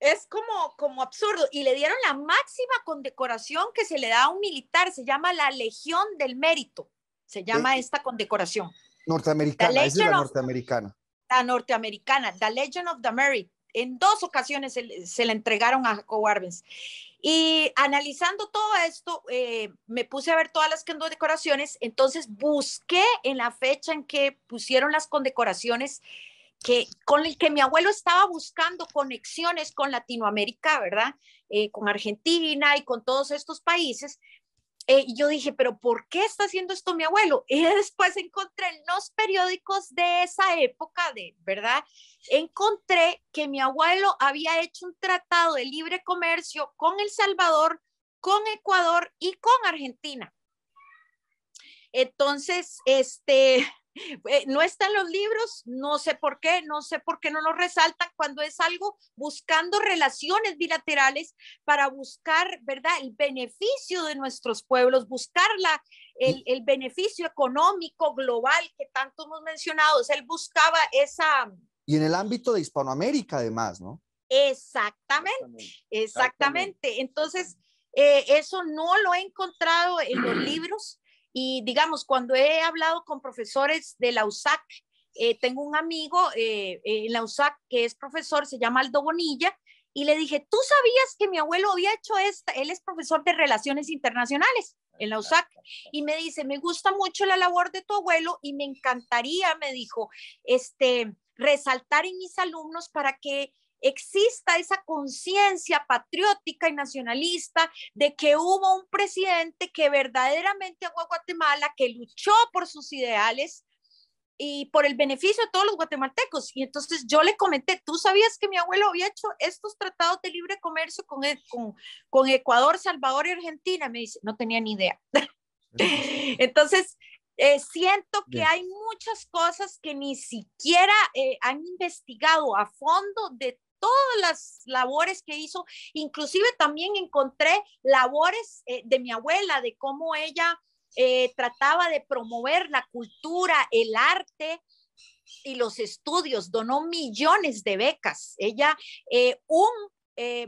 Speaker 2: es como, como absurdo. Y le dieron la máxima condecoración que se le da a un militar, se llama la Legión del Mérito, se llama eh, esta condecoración.
Speaker 1: Norteamericana, la legión norteamericana.
Speaker 2: La norteamericana, The Legion of the Merit. En dos ocasiones se, le entregaron a Jacob Y analizando todo esto, eh, me puse a ver todas las condecoraciones, entonces busqué en la fecha en que pusieron las condecoraciones que, con el que mi abuelo estaba buscando conexiones con Latinoamérica, ¿verdad? Eh, con Argentina y con todos estos países. Eh, yo dije, pero ¿por qué está haciendo esto mi abuelo? Y después encontré en los periódicos de esa época, de, ¿verdad? Encontré que mi abuelo había hecho un tratado de libre comercio con El Salvador, con Ecuador y con Argentina. Entonces, este, eh, no están los libros, no sé por qué, no sé por qué no lo resaltan cuando es algo buscando relaciones bilaterales para buscar, ¿verdad?, el beneficio de nuestros pueblos, buscar el, beneficio económico global que tanto hemos mencionado. él buscaba esa...
Speaker 1: Y en el ámbito de Hispanoamérica, además, ¿no?
Speaker 2: Exactamente, exactamente. Entonces, eh, eso no lo he encontrado en los libros. Y digamos, cuando he hablado con profesores de la USAC, eh, tengo un amigo eh, en la USAC que es profesor, se llama Aldo Bonilla, y le dije, ¿tú sabías que mi abuelo había hecho esta? Él es profesor de relaciones internacionales en la USAC. Y me dice, me gusta mucho la labor de tu abuelo y me encantaría, me dijo, este, resaltar en mis alumnos para que exista esa conciencia patriótica y nacionalista de que hubo un presidente que verdaderamente amó a Guatemala, que luchó por sus ideales y por el beneficio de todos los guatemaltecos. Y entonces yo le comenté, ¿tú sabías que mi abuelo había hecho estos tratados de libre comercio con, e-, con, Ecuador, Salvador y Argentina? Me dice, no tenía ni idea. entonces, eh, siento que hay muchas cosas que ni siquiera eh, han investigado a fondo de todas las labores que hizo, inclusive también encontré labores eh, de mi abuela, de cómo ella eh, trataba de promover la cultura, el arte y los estudios, donó millones de becas. Ella, eh, un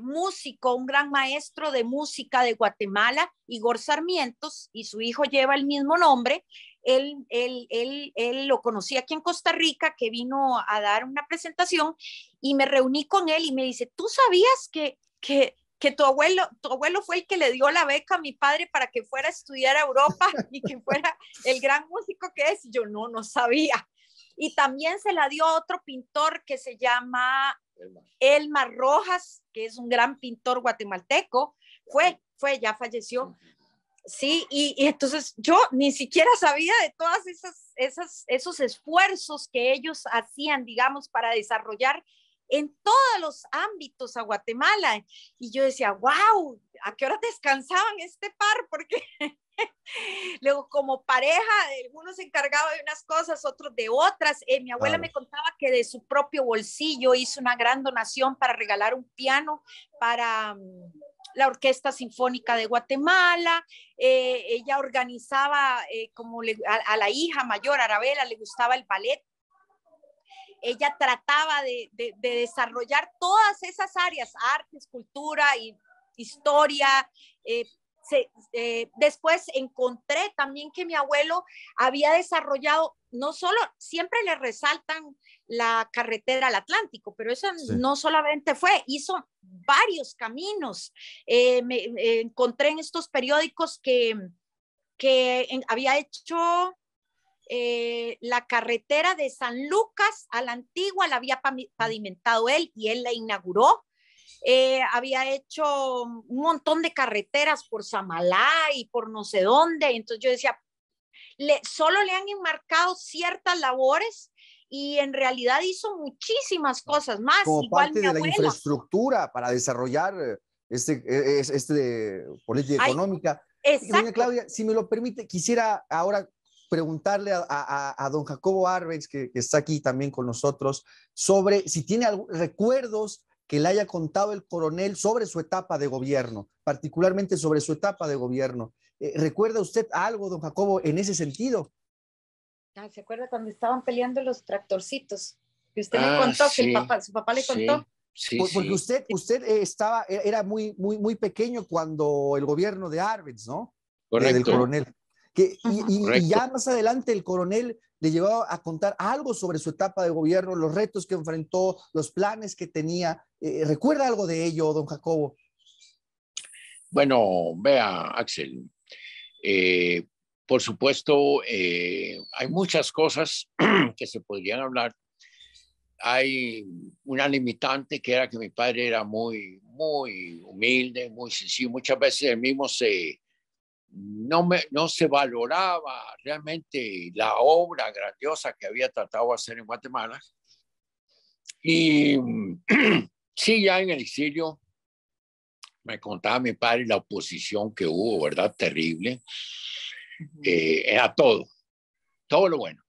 Speaker 2: músico, un gran maestro de música de Guatemala, Igor Sarmientos, y su hijo lleva el mismo nombre, él, lo conocí aquí en Costa Rica, que vino a dar una presentación y me reuní con él y me dice, ¿tú sabías que, que, tu abuelo, tu abuelo fue el que le dio la beca a mi padre para que fuera a estudiar a Europa y que fuera el gran músico que es. Yo no, no sabía. Y también se la dio a otro pintor que se llama Elmar Rojas, que es un gran pintor guatemalteco. Fue, fue, ya falleció. Sí, y, entonces yo ni siquiera sabía de todas esas, esos esfuerzos que ellos hacían, digamos, para desarrollar en todos los ámbitos a Guatemala. Y yo decía, wow, ¿a qué hora descansaban este par? Porque Luego, como pareja, algunos se encargaban de unas cosas, otros de otras. Eh, mi abuela me contaba que de su propio bolsillo hizo una gran donación para regalar un piano para mm, la Orquesta Sinfónica de Guatemala. Eh, ella organizaba, eh, como a, la hija mayor, Arabela, le gustaba el ballet. Ella trataba de, desarrollar todas esas áreas, artes, cultura y historia, eh, después encontré también que mi abuelo había desarrollado, no solo, siempre le resaltan la carretera al Atlántico, pero eso no solamente fue, hizo varios caminos. Eh, me, eh, encontré en estos periódicos que, había hecho la carretera de San Lucas a la antigua, la había pavimentado él y él la inauguró. Eh, había hecho un montón de carreteras por Samalá y por no sé dónde. entonces yo decía, le, solo le han enmarcado ciertas labores y en realidad hizo muchísimas cosas más. Como parte de la
Speaker 1: infraestructura para desarrollar este, e, este política económica.
Speaker 2: Doña Claudia, si me lo
Speaker 1: permite, quisiera ahora preguntarle a, a, don Jacobo Arbex, que, está aquí también con nosotros, sobre si tiene recuerdos que le haya contado el coronel sobre su etapa de gobierno, particularmente sobre su etapa de gobierno. Eh, ¿Recuerda usted algo, don Jacobo, en ese sentido?
Speaker 2: Ah, ¿Se acuerda cuando estaban peleando los tractorcitos? Que usted
Speaker 1: le ah, contó, que papá, su papá le contó. Porque
Speaker 2: usted, usted eh, estaba, e, era muy, muy,
Speaker 1: muy pequeño cuando el gobierno de Arbenz, ¿no? Eh, Correcto. Del coronel. Que, y, ya más adelante el coronel le llevaba a contar algo sobre su etapa de gobierno, los retos que enfrentó, los planes que tenía. Eh, ¿Recuerda algo de ello, don Jacobo?
Speaker 3: Bueno, vea, Axel, eh, por supuesto, eh, hay muchas cosas que se podrían hablar. Hay una limitante que era que mi padre era muy, muy humilde, muy sencillo. Muchas veces él mismo se, no, me, no se valoraba realmente la obra grandiosa que había tratado de hacer en Guatemala. Y sí, ya en el exilio me contaba mi padre la oposición que hubo, ¿verdad? Terrible. Eh, era todo, todo lo bueno.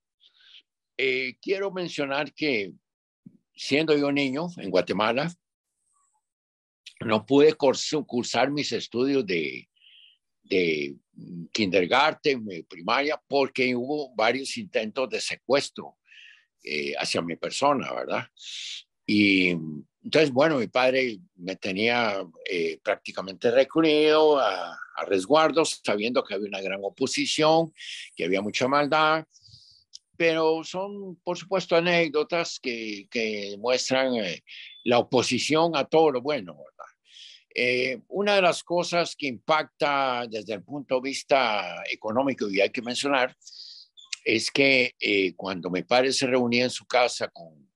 Speaker 3: Eh, quiero mencionar que siendo yo niño en Guatemala, no pude cursar mis estudios de, de mm, kindergarten, eh, primaria, porque hubo varios intentos de secuestro eh, hacia mi persona, ¿verdad? Y mm, entonces, bueno, mi padre me tenía eh, prácticamente recluido a, resguardos, sabiendo que había una gran oposición, que había mucha maldad, pero son, por supuesto, anécdotas que, que muestran la oposición a todo lo bueno, ¿verdad? Eh, una de las cosas que impacta desde el punto de vista económico, y hay que mencionar, es que eh, cuando mi padre se reunía en su casa con,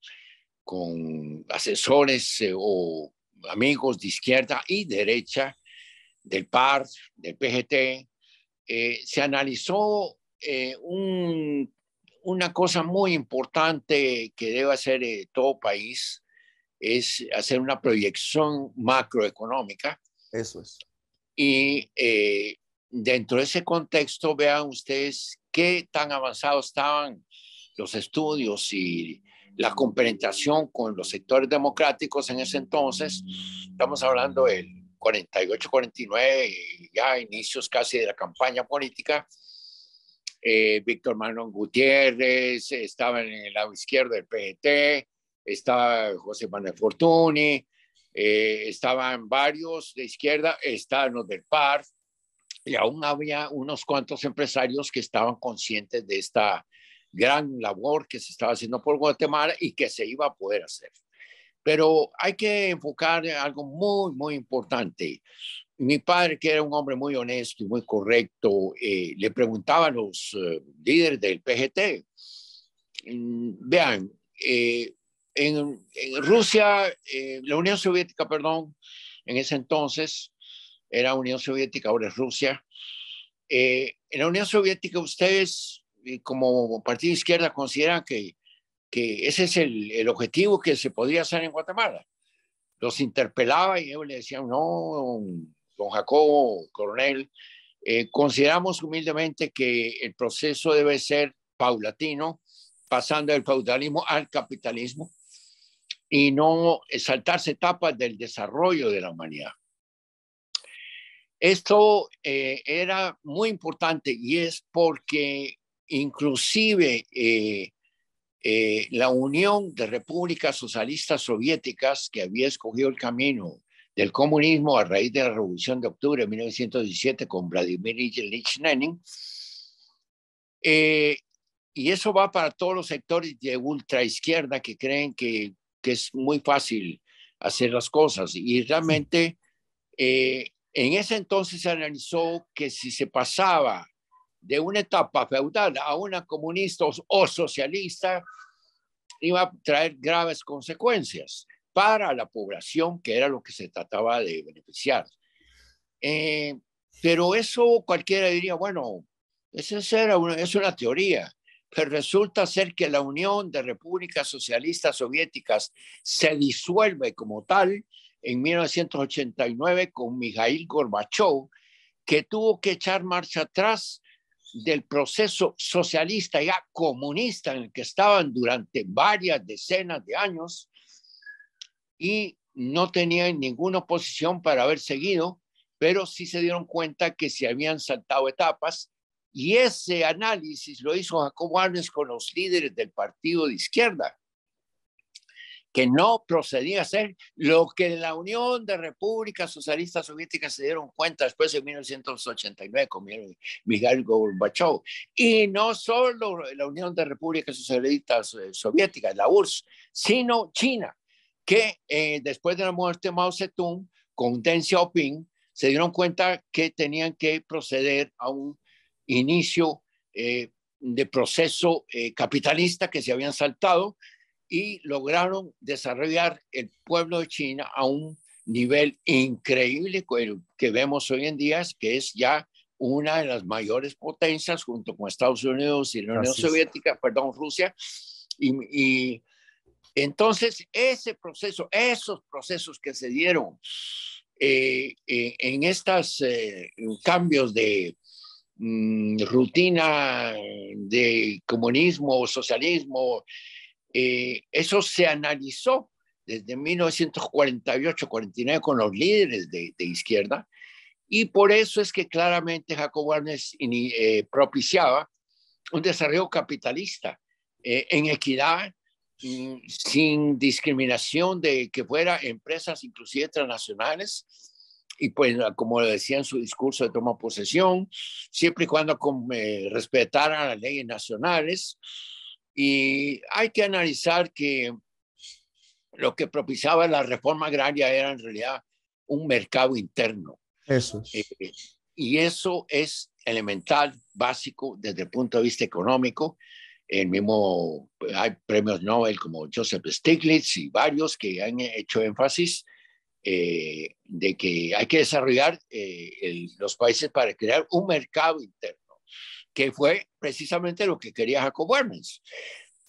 Speaker 3: con asesores eh, o amigos de izquierda y derecha, del PAR, del PGT, se analizó una cosa muy importante que debe hacer todo país, es hacer una proyección macroeconómica. Eso es. Y eh, dentro de ese contexto, vean ustedes qué tan avanzados estaban los estudios y la complementación con los sectores democráticos en ese entonces. Estamos hablando del 48-49, ya inicios casi de la campaña política. Eh, Víctor Manuel Gutiérrez estaba en el lado izquierdo del PGT, estaba José Manuel Fortuny, eh, estaban varios de izquierda, estaban los del PAR, y aún había unos cuantos empresarios que estaban conscientes de esta gran labor que se estaba haciendo por Guatemala y que se iba a poder hacer. Pero hay que enfocar algo muy, muy importante. Mi padre, que era un hombre muy honesto y muy correcto, eh, le preguntaba a los eh, líderes del PGT, mm, vean, en, Rusia, eh, la Unión Soviética, perdón, en ese entonces era Unión Soviética, ahora es Rusia. Eh, en la Unión Soviética ustedes eh, como partido de izquierda consideran que, que ese es el, objetivo que se podría hacer en Guatemala. Los interpelaba y ellos le decían, no, don Jacobo, coronel, consideramos humildemente que el proceso debe ser paulatino, pasando del feudalismo al capitalismo, y no saltarse etapas del desarrollo de la humanidad. Esto eh, era muy importante y es porque inclusive eh, eh, la Unión de Repúblicas Socialistas Soviéticas, que había escogido el camino del comunismo a raíz de la Revolución de Octubre de 1917 con Vladimir Ilyich Lenin, y eso va para todos los sectores de ultraizquierda que creen que que es muy fácil hacer las cosas. Y realmente eh, en ese entonces se analizó que si se pasaba de una etapa feudal a una comunista o socialista, iba a traer graves consecuencias para la población, que era lo que se trataba de beneficiar. Eh, pero eso cualquiera diría, bueno, esa era una, es una teoría. Pero resulta ser que la Unión de Repúblicas Socialistas Soviéticas se disuelve como tal en 1989 con Mikhail Gorbachev, que tuvo que echar marcha atrás del proceso socialista ya comunista en el que estaban durante varias decenas de años y no tenían ninguna oposición para haber seguido, pero sí se dieron cuenta que se habían saltado etapas y ese análisis lo hizo Jacobo Arnes con los líderes del partido de izquierda, que no procedía a hacer lo que la Unión de Repúblicas Socialistas Soviéticas se dieron cuenta después de 1989 con Miguel Gorbachev. Y no solo la Unión de Repúblicas Socialistas eh, Soviéticas, la URSS, sino China, que eh, después de la muerte de Mao Zedong, con Deng Xiaoping, se dieron cuenta que tenían que proceder a un inicio eh, de proceso eh, capitalista que se habían saltado y lograron desarrollar el pueblo de China a un nivel increíble que vemos hoy en día, que es ya una de las mayores potencias junto con Estados Unidos y la Unión Soviética, perdón, Rusia. Y, entonces ese proceso, esos procesos que se dieron eh, en estos cambios de Mm, rutina de comunismo o socialismo, eh, eso se analizó desde 1948-49 con los líderes de, izquierda y por eso es que claramente Jacob Arnes eh, propiciaba un desarrollo capitalista eh, en equidad, mm, sin discriminación de que fuera empresas inclusive transnacionales, y pues ah, como decía en su discurso de toma posesión, siempre y cuando eh, respetaran las leyes nacionales. Y hay que analizar que lo que propiciaba la reforma agraria era en realidad un mercado interno.
Speaker 4: Eso. Eh, eh,
Speaker 3: y eso es elemental, básico desde el punto de vista económico. El mismo, hay premios Nobel como Joseph Stiglitz y varios que han hecho énfasis eh, de que hay que desarrollar eh, los países para crear un mercado interno, que fue precisamente lo que quería Jacob Arnes.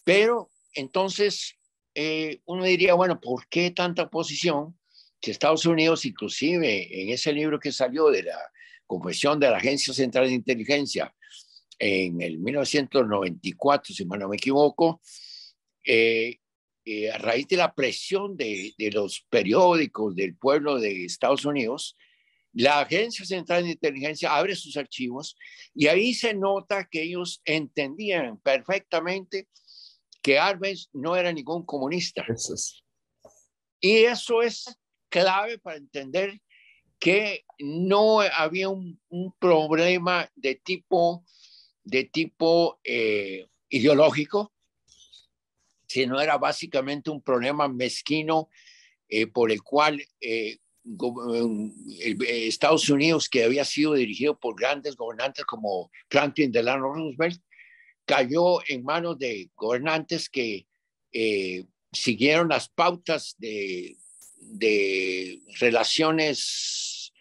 Speaker 3: Pero entonces eh, uno diría, bueno, ¿por qué tanta oposición? Si Estados Unidos, inclusive en ese libro que salió de la confesión de la Agencia Central de Inteligencia en el 1994, si no me equivoco, eh, a raíz de la presión de, los periódicos del pueblo de Estados Unidos, la Agencia Central de Inteligencia abre sus archivos y ahí se nota que ellos entendían perfectamente que Arbenz no era ningún comunista. Y eso es clave para entender que no había un, problema de tipo, de tipo eh, ideológico, sino era básicamente un problema mezquino eh, por el cual eh, eh, Estados Unidos, que había sido dirigido por grandes gobernantes como Franklin Delano Roosevelt, cayó en manos de gobernantes que siguieron las pautas de, de relaciones,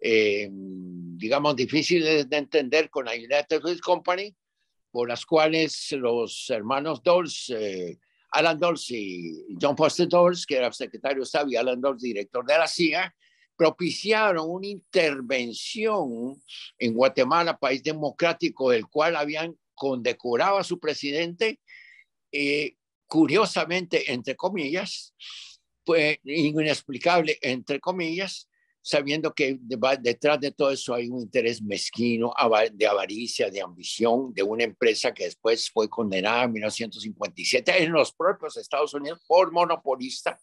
Speaker 3: digamos, difíciles de entender con la United States Company, por las cuales los hermanos Dolce, eh, Alan Dolce y John Foster Dolce, que era secretario de Estado y Alan Dolce, director de la CIA, propiciaron una intervención en Guatemala, país democrático del cual habían condecorado a su presidente, eh, curiosamente, entre comillas, fue inexplicable, entre comillas, sabiendo que detrás de todo eso hay un interés mezquino, de avaricia, de ambición, de una empresa que después fue condenada en 1957 en los propios Estados Unidos por monopolista,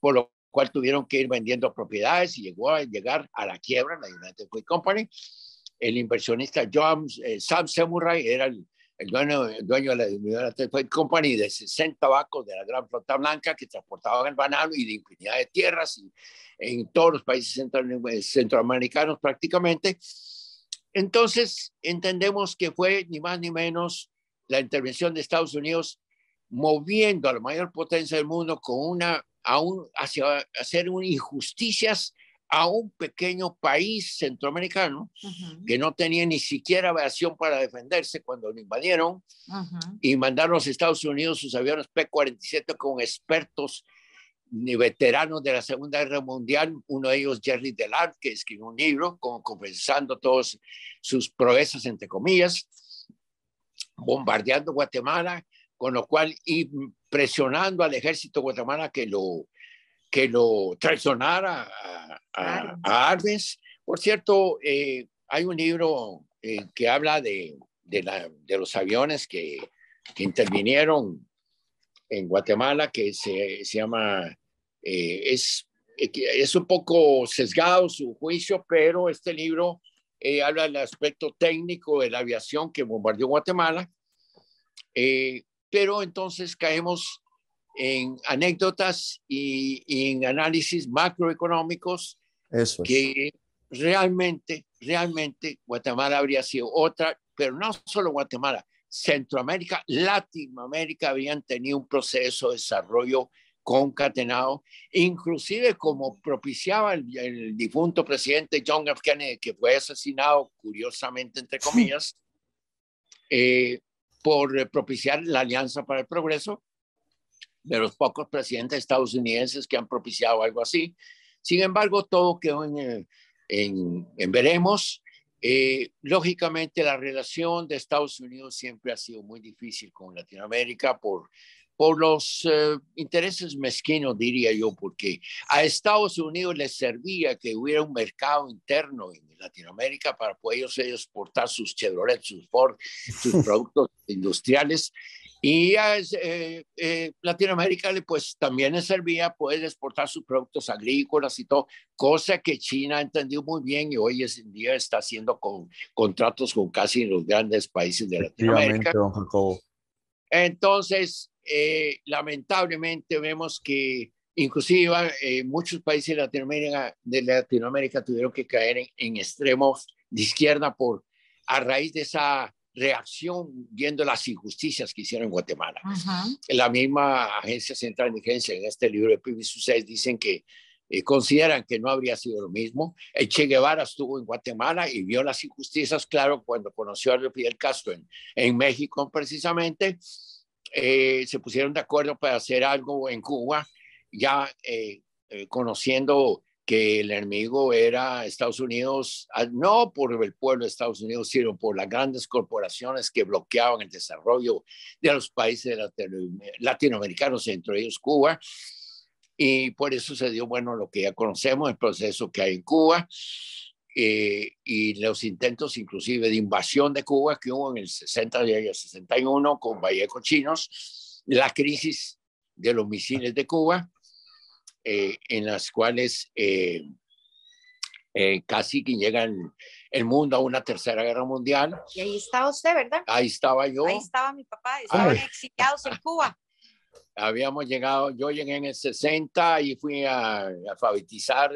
Speaker 3: por lo cual tuvieron que ir vendiendo propiedades y llegó a llegar a la quiebra la United Fruit Company. El inversionista John, eh, Sam Samurai era el, el dueño, de la compañía Company de 60 barcos de la Gran Flota Blanca que transportaban el banano y de infinidad de tierras en todos los países centroamericanos prácticamente. Entonces entendemos que fue ni más ni menos la intervención de Estados Unidos moviendo a la mayor potencia del mundo con una, a hacia hacer un injusticias a un pequeño país centroamericano que no tenía ni siquiera aviación para defenderse cuando lo invadieron y mandaron a los Estados Unidos sus aviones P-47 con expertos y veteranos de la Segunda Guerra Mundial, uno de ellos Jerry DeLar que escribió un libro como compensando todos sus proezas, entre comillas, bombardeando Guatemala, con lo cual y presionando al ejército guatemala que lo que lo traicionara a, a, Por cierto, eh, hay un libro eh, que habla de, los aviones que, intervinieron en Guatemala, que se, llama, eh, es, es un poco sesgado su juicio, pero este libro habla del aspecto técnico de la aviación que bombardeó Guatemala. pero entonces caemos en anécdotas y, en análisis macroeconómicos que realmente, realmente Guatemala habría sido otra, pero no solo Guatemala, Centroamérica, Latinoamérica habrían tenido un proceso de desarrollo concatenado, inclusive como propiciaba el, difunto presidente John F. Kennedy, que fue asesinado, curiosamente, entre comillas, eh, por eh, propiciar la Alianza para el Progreso, de los pocos presidentes estadounidenses que han propiciado algo así. Sin embargo, todo quedó en, eh, en, veremos. Eh, lógicamente, la relación de Estados Unidos siempre ha sido muy difícil con Latinoamérica por, por los eh, intereses mezquinos, diría yo, porque a Estados Unidos les servía que hubiera un mercado interno en Latinoamérica para poder ellos, exportar sus Chevrolet, sus Ford, sus productos industriales y a eh, eh, Latinoamérica pues también le servía poder pues, exportar sus productos agrícolas y todo, cosa que China entendió muy bien y hoy en día está haciendo con contratos con casi los grandes países de Latinoamérica. Entonces, eh, lamentablemente vemos que inclusive eh, muchos países de Latinoamérica, tuvieron que caer en, en extremos de izquierda por, a raíz de esa reacción viendo las injusticias que hicieron en Guatemala. La misma Agencia Central de inteligencia en este libro de PBSU6 dicen que eh, consideran que no habría sido lo mismo. El eh, che Guevara estuvo en Guatemala y vio las injusticias, claro, cuando conoció a Fidel Castro en, México precisamente. Eh, se pusieron de acuerdo para hacer algo en Cuba, ya conociendo que el enemigo era Estados Unidos, ah, no por el pueblo de Estados Unidos, sino por las grandes corporaciones que bloqueaban el desarrollo de los países latinoamericanos, entre ellos Cuba. Y por eso se dio, bueno, lo que ya conocemos, el proceso que hay en Cuba eh, y los intentos inclusive de invasión de Cuba que hubo en el 60 y el 61 con Vallejo Chinos, la crisis de los misiles de Cuba eh, en las cuales eh, eh, casi que llegan el mundo a una tercera guerra mundial. Y ahí estaba usted, ¿verdad? Ahí estaba yo. Ahí estaba
Speaker 2: mi papá, estaban exiliados en Cuba.
Speaker 3: Habíamos llegado, yo llegué en el 60 y fui a, alfabetizar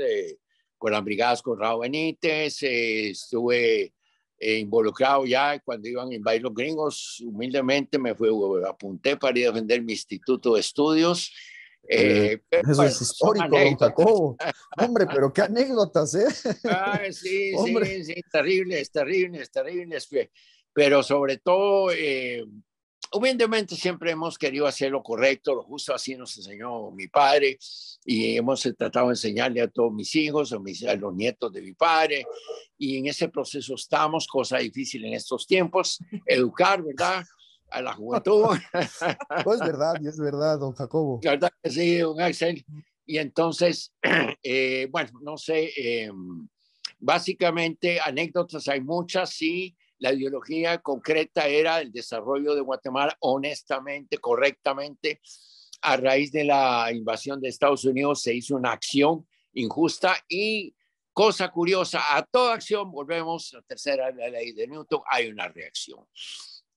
Speaker 3: con las brigadas con Raúl Benítez, estuve involucrado ya cuando iban a invadir los gringos, humildemente me fui, apunté para ir a defender mi instituto de estudios, eh, eh, eso es histórico,
Speaker 1: don Hombre, pero qué anécdotas, ¿eh?
Speaker 3: Ay, sí, sí, sí, terribles, terribles, terribles. Pero sobre todo, eh, humildemente siempre hemos querido hacer lo correcto, lo justo, así nos enseñó mi padre y hemos tratado de enseñarle a todos mis hijos, a los nietos de mi padre y en ese proceso estamos, cosa difícil en estos tiempos, educar, ¿verdad? a la juventud. pues es verdad,
Speaker 1: es verdad, don Jacobo.
Speaker 3: La verdad que sí, don Axel. Y entonces, eh, bueno, no sé, em, básicamente anécdotas hay muchas, sí. La ideología concreta era el desarrollo de Guatemala honestamente, correctamente. A raíz de la invasión de Estados Unidos se hizo una acción injusta y cosa curiosa, a toda acción, volvemos a tercera ley de Newton, hay una reacción.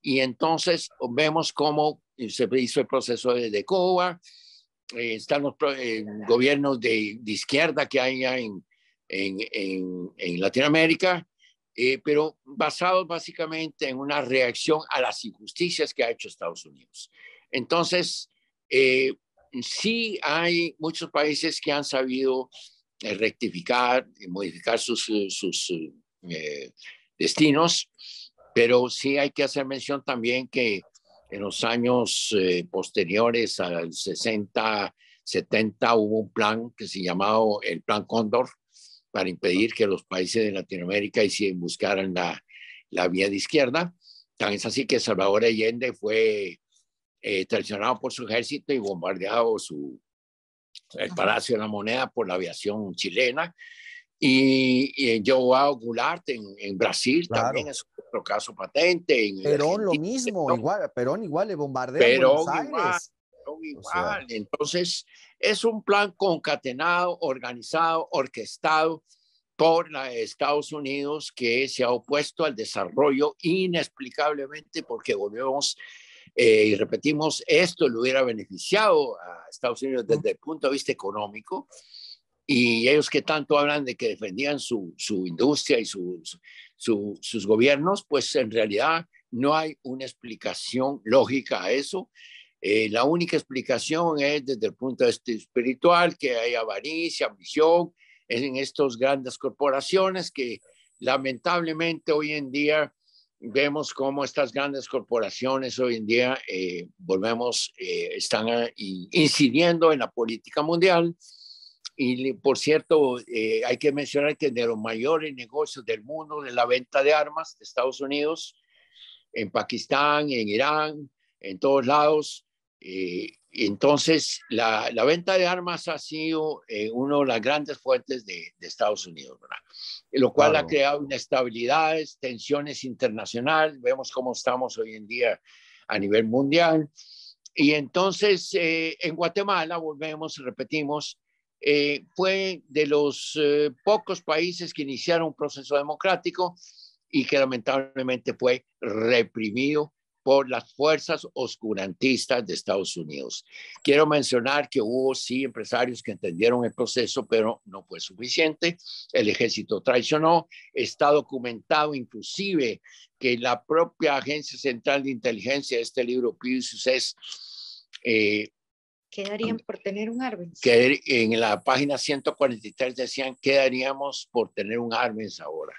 Speaker 3: Y entonces vemos cómo eh, se hizo el proceso de, Cuba, eh, están los eh, gobiernos de, izquierda que hay en, en, en, en Latinoamérica, pero basados básicamente en una reacción a las injusticias que ha hecho Estados Unidos. Entonces, sí hay muchos países que han sabido rectificar y modificar sus, sus, sus destinos pero sí hay que hacer mención también que en los años eh, posteriores al 60, 70 hubo un plan que se llamaba el Plan Cóndor para impedir que los países de Latinoamérica buscaran la, la vía de izquierda. Tan es así que Salvador Allende fue eh, traicionado por su ejército y bombardeado su, el Palacio de la Moneda por la aviación chilena. Y, en Joao Goulart en, Brasil también es caso patente. En Perón lo mismo,
Speaker 1: igual, Perón igual le bombardeó Buenos Aires.
Speaker 3: Entonces, es un plan concatenado, organizado, orquestado por la Estados Unidos que se ha opuesto al desarrollo inexplicablemente porque volvemos eh, y repetimos, esto le hubiera beneficiado a Estados Unidos desde el punto de vista económico, y ellos que tanto hablan de que defendían su, su industria y sus sus gobiernos, pues en realidad no hay una explicación lógica a eso. Eh, la única explicación es desde el punto de vista espiritual, que hay avaricia, ambición en estas grandes corporaciones que lamentablemente hoy en día vemos cómo estas grandes corporaciones hoy en día, eh, volvemos, eh, están incidiendo en la política mundial y por cierto, eh, hay que mencionar que de los mayores negocios del mundo de la venta de armas de Estados Unidos, en Pakistán, en Irán, en todos lados. Eh, entonces, la, la, venta de armas ha sido eh, una de las grandes fuentes de, Estados Unidos, lo cual ha creado inestabilidades, tensiones internacionales. Vemos cómo estamos hoy en día a nivel mundial. Y entonces, en Guatemala, volvemos, repetimos, eh, fue de los eh, pocos países que iniciaron un proceso democrático y que lamentablemente fue reprimido por las fuerzas oscurantistas de Estados Unidos. Quiero mencionar que hubo sí empresarios que entendieron el proceso, pero no fue suficiente. El ejército traicionó. Está documentado inclusive que la propia Agencia Central de Inteligencia, este libro Pius es eh,
Speaker 2: quedarían por tener un Arbenz.
Speaker 3: en la página 143 decían quedaríamos por tener un Arbenz ahora.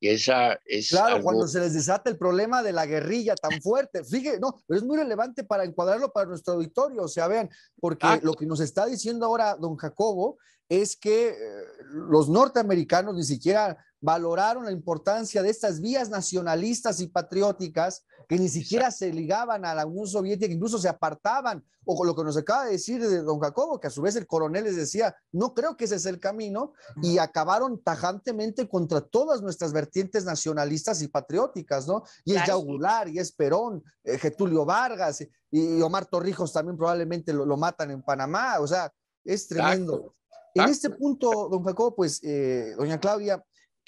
Speaker 3: Y esa claro, cuando se
Speaker 1: les desata el problema de la guerrilla tan fuerte, fíjense, no, pero es muy relevante para encuadrarlo para nuestro auditorio, o sea, vean, porque lo que nos está diciendo ahora don Jacobo es que eh, los norteamericanos ni siquiera valoraron la importancia de estas vías nacionalistas y patrióticas que ni siquiera se ligaban a la Unión Soviética, incluso se apartaban, o con lo que nos acaba de decir de don Jacobo, que a su vez el coronel les decía, no creo que ese es el camino, y acabaron tajantemente contra todas nuestras vertientes nacionalistas y patrióticas, ¿no? Y es Yaugular, y es Perón, eh, Getulio Vargas, y, Omar Torrijos también probablemente lo, matan en Panamá, o sea, es tremendo. En este punto, don Jacobo, pues, eh, doña Claudia,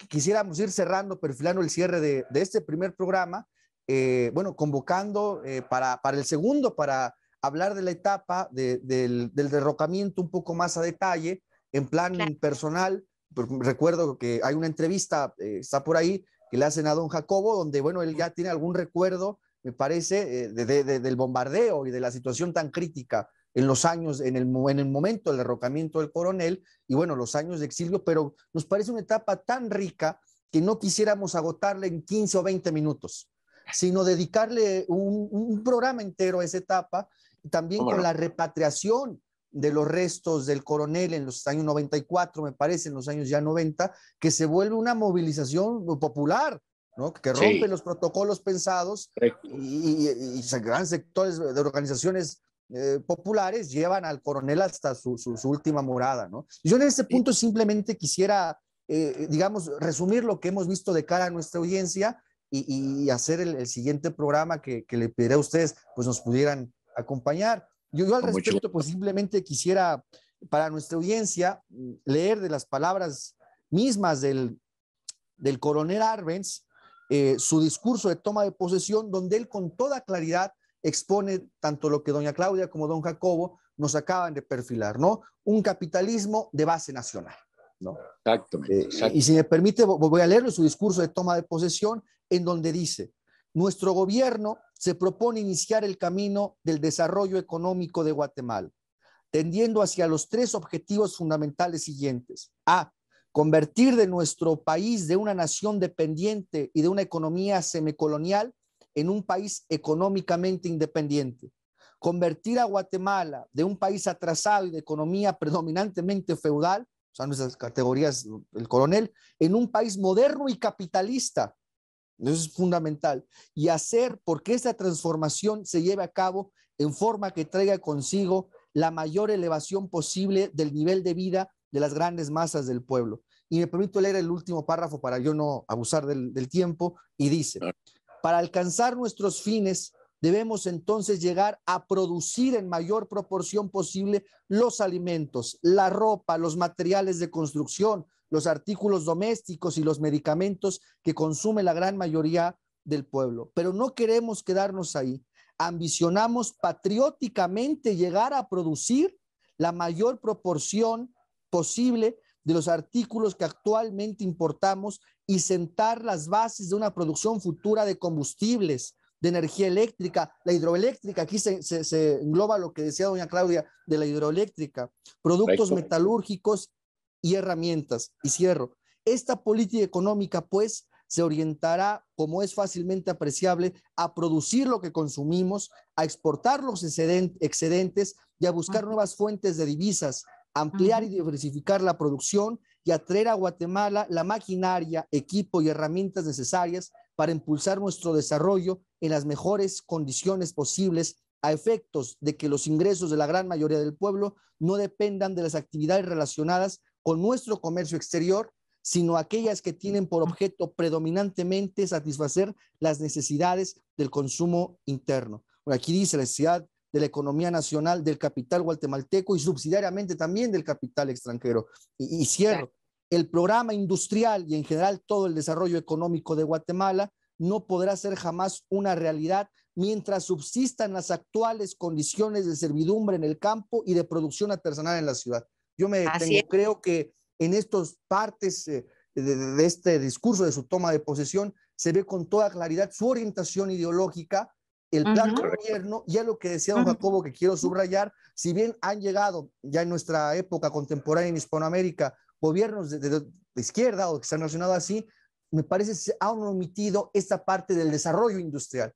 Speaker 1: quisiéramos ir cerrando, perfilando el cierre de, este primer programa, eh, bueno, convocando eh, para, el segundo, para hablar de la etapa del, derrocamiento un poco más a detalle, en plan personal. Recuerdo que hay una entrevista, eh, está por ahí, que le hacen a don Jacobo, donde, bueno, él ya tiene algún recuerdo, me parece, del bombardeo y de la situación tan crítica en los años, en el, en el momento del derrocamiento del coronel y bueno, los años de exilio, pero nos parece una etapa tan rica que no quisiéramos agotarla en 15 o 20 minutos, sino dedicarle un, un programa entero a esa etapa, también con la repatriación de los restos del coronel en los años 94, me parece, en los años ya 90, que se vuelve una movilización popular, ¿no? que rompe los protocolos pensados y, y, y, gran sectores de organizaciones eh, populares llevan al coronel hasta su, última morada, ¿no? Yo en este punto simplemente quisiera, eh, digamos, resumir lo que hemos visto de cara a nuestra audiencia y, hacer el, siguiente programa que, le pediré a ustedes, pues nos pudieran acompañar. Yo, al respecto, pues simplemente quisiera para nuestra audiencia leer de las palabras mismas del, del coronel Arbenz eh, su discurso de toma de posesión, donde él con toda claridad expone tanto lo que doña Claudia como don Jacobo nos acaban de perfilar, ¿no? Un capitalismo de base nacional,
Speaker 4: ¿no? Eh, exacto.
Speaker 1: y si me permite, voy a leerle su discurso de toma de posesión, en donde dice, nuestro gobierno se propone iniciar el camino del desarrollo económico de Guatemala, tendiendo hacia los tres objetivos fundamentales siguientes. A, convertir de nuestro país de una nación dependiente y de una economía semicolonial en un país económicamente independiente. Convertir a Guatemala de un país atrasado y de economía predominantemente feudal, son esas categorías, el coronel, en un país moderno y capitalista. Eso es fundamental. Y hacer porque esa transformación se lleve a cabo en forma que traiga consigo la mayor elevación posible del nivel de vida de las grandes masas del pueblo. Y me permito leer el último párrafo para yo no abusar del, del tiempo, y dice, para alcanzar nuestros fines, debemos entonces llegar a producir en mayor proporción posible los alimentos, la ropa, los materiales de construcción, los artículos domésticos y los medicamentos que consume la gran mayoría del pueblo. Pero no queremos quedarnos ahí. Ambicionamos patrióticamente llegar a producir la mayor proporción posible de los artículos que actualmente importamos y sentar las bases de una producción futura de combustibles, de energía eléctrica, la hidroeléctrica, aquí se, engloba lo que decía doña Claudia de la hidroeléctrica, productos metalúrgicos y herramientas. Y cierro. Esta política económica, pues, se orientará, como es fácilmente apreciable, a producir lo que consumimos, a exportar los excedentes y a buscar nuevas fuentes de divisas, ampliar y diversificar la producción y atraer a Guatemala la maquinaria, equipo y herramientas necesarias para impulsar nuestro desarrollo en las mejores condiciones posibles a efectos de que los ingresos de la gran mayoría del pueblo no dependan de las actividades relacionadas con nuestro comercio exterior, sino aquellas que tienen por objeto predominantemente satisfacer las necesidades del consumo interno. aquí dice la necesidad de la economía nacional, del capital guatemalteco y subsidiariamente también del capital extranjero. Y, y cierro, el programa industrial y en general todo el desarrollo económico de Guatemala no podrá ser jamás una realidad mientras subsistan las actuales condiciones de servidumbre en el campo y de producción artesanal en la ciudad. Yo me detengo, creo que en estas partes eh, de, este discurso de su toma de posesión se ve con toda claridad su orientación ideológica, el plan de gobierno, ya lo que decía don Jacobo que quiero subrayar, si bien han llegado ya en nuestra época contemporánea en Hispanoamérica gobiernos de, izquierda o que se han relacionado así, me parece se han omitido esta parte del desarrollo industrial.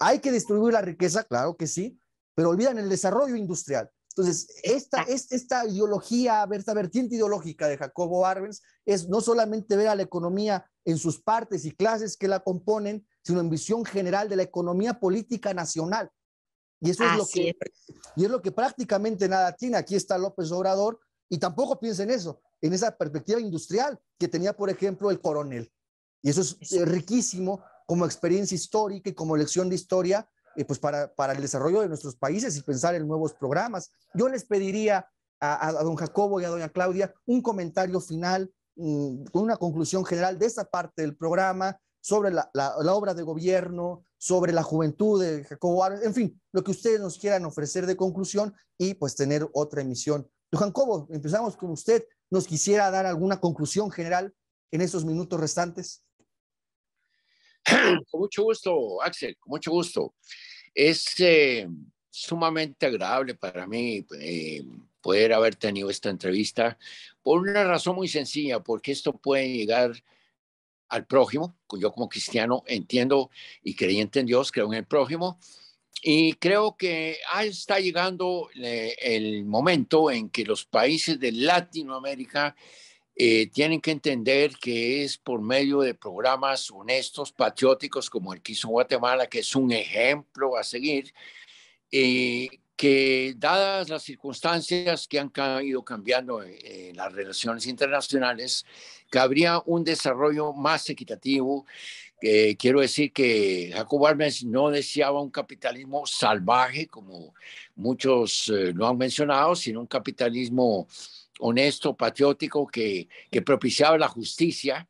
Speaker 1: Hay que distribuir la riqueza, claro que sí, pero olvidan el desarrollo industrial. Entonces, esta, esta ideología, esta vertiente ideológica de Jacobo Arbenz es no solamente ver a la economía en sus partes y clases que la componen, sino en visión general de la economía política nacional. Y eso es lo que y es lo que prácticamente nada tiene. Aquí está López Obrador y tampoco piensen en eso en esa perspectiva industrial que tenía, por ejemplo, el coronel. Y eso es eh, riquísimo como experiencia histórica y como lección de historia eh, pues para, para el desarrollo de nuestros países y pensar en nuevos programas. Yo les pediría a, don Jacobo y a doña Claudia un comentario final con mm, una conclusión general de esa parte del programa sobre la, obra de gobierno, sobre la juventud de Jacobo en fin, lo que ustedes nos quieran ofrecer de conclusión y pues tener otra emisión. Don Jacobo, empezamos con usted nos quisiera dar alguna conclusión general en estos minutos restantes.
Speaker 3: Con mucho gusto, Axel, con mucho gusto. Es eh, sumamente agradable para mí eh, poder haber tenido esta entrevista por una razón muy sencilla, porque esto puede llegar al prójimo. Yo como cristiano entiendo y creyente en Dios, creo en el prójimo y creo que ah, está llegando eh, el momento en que los países de Latinoamérica eh, tienen que entender que es por medio de programas honestos, patrióticos, como el que hizo Guatemala, que es un ejemplo a seguir, eh, que dadas las circunstancias que han ido cambiando las relaciones internacionales, que habría un desarrollo más equitativo, quiero decir que Jacob Arbenz no deseaba un capitalismo salvaje, como muchos eh, lo han mencionado, sino un capitalismo honesto, patriótico, que, propiciaba la justicia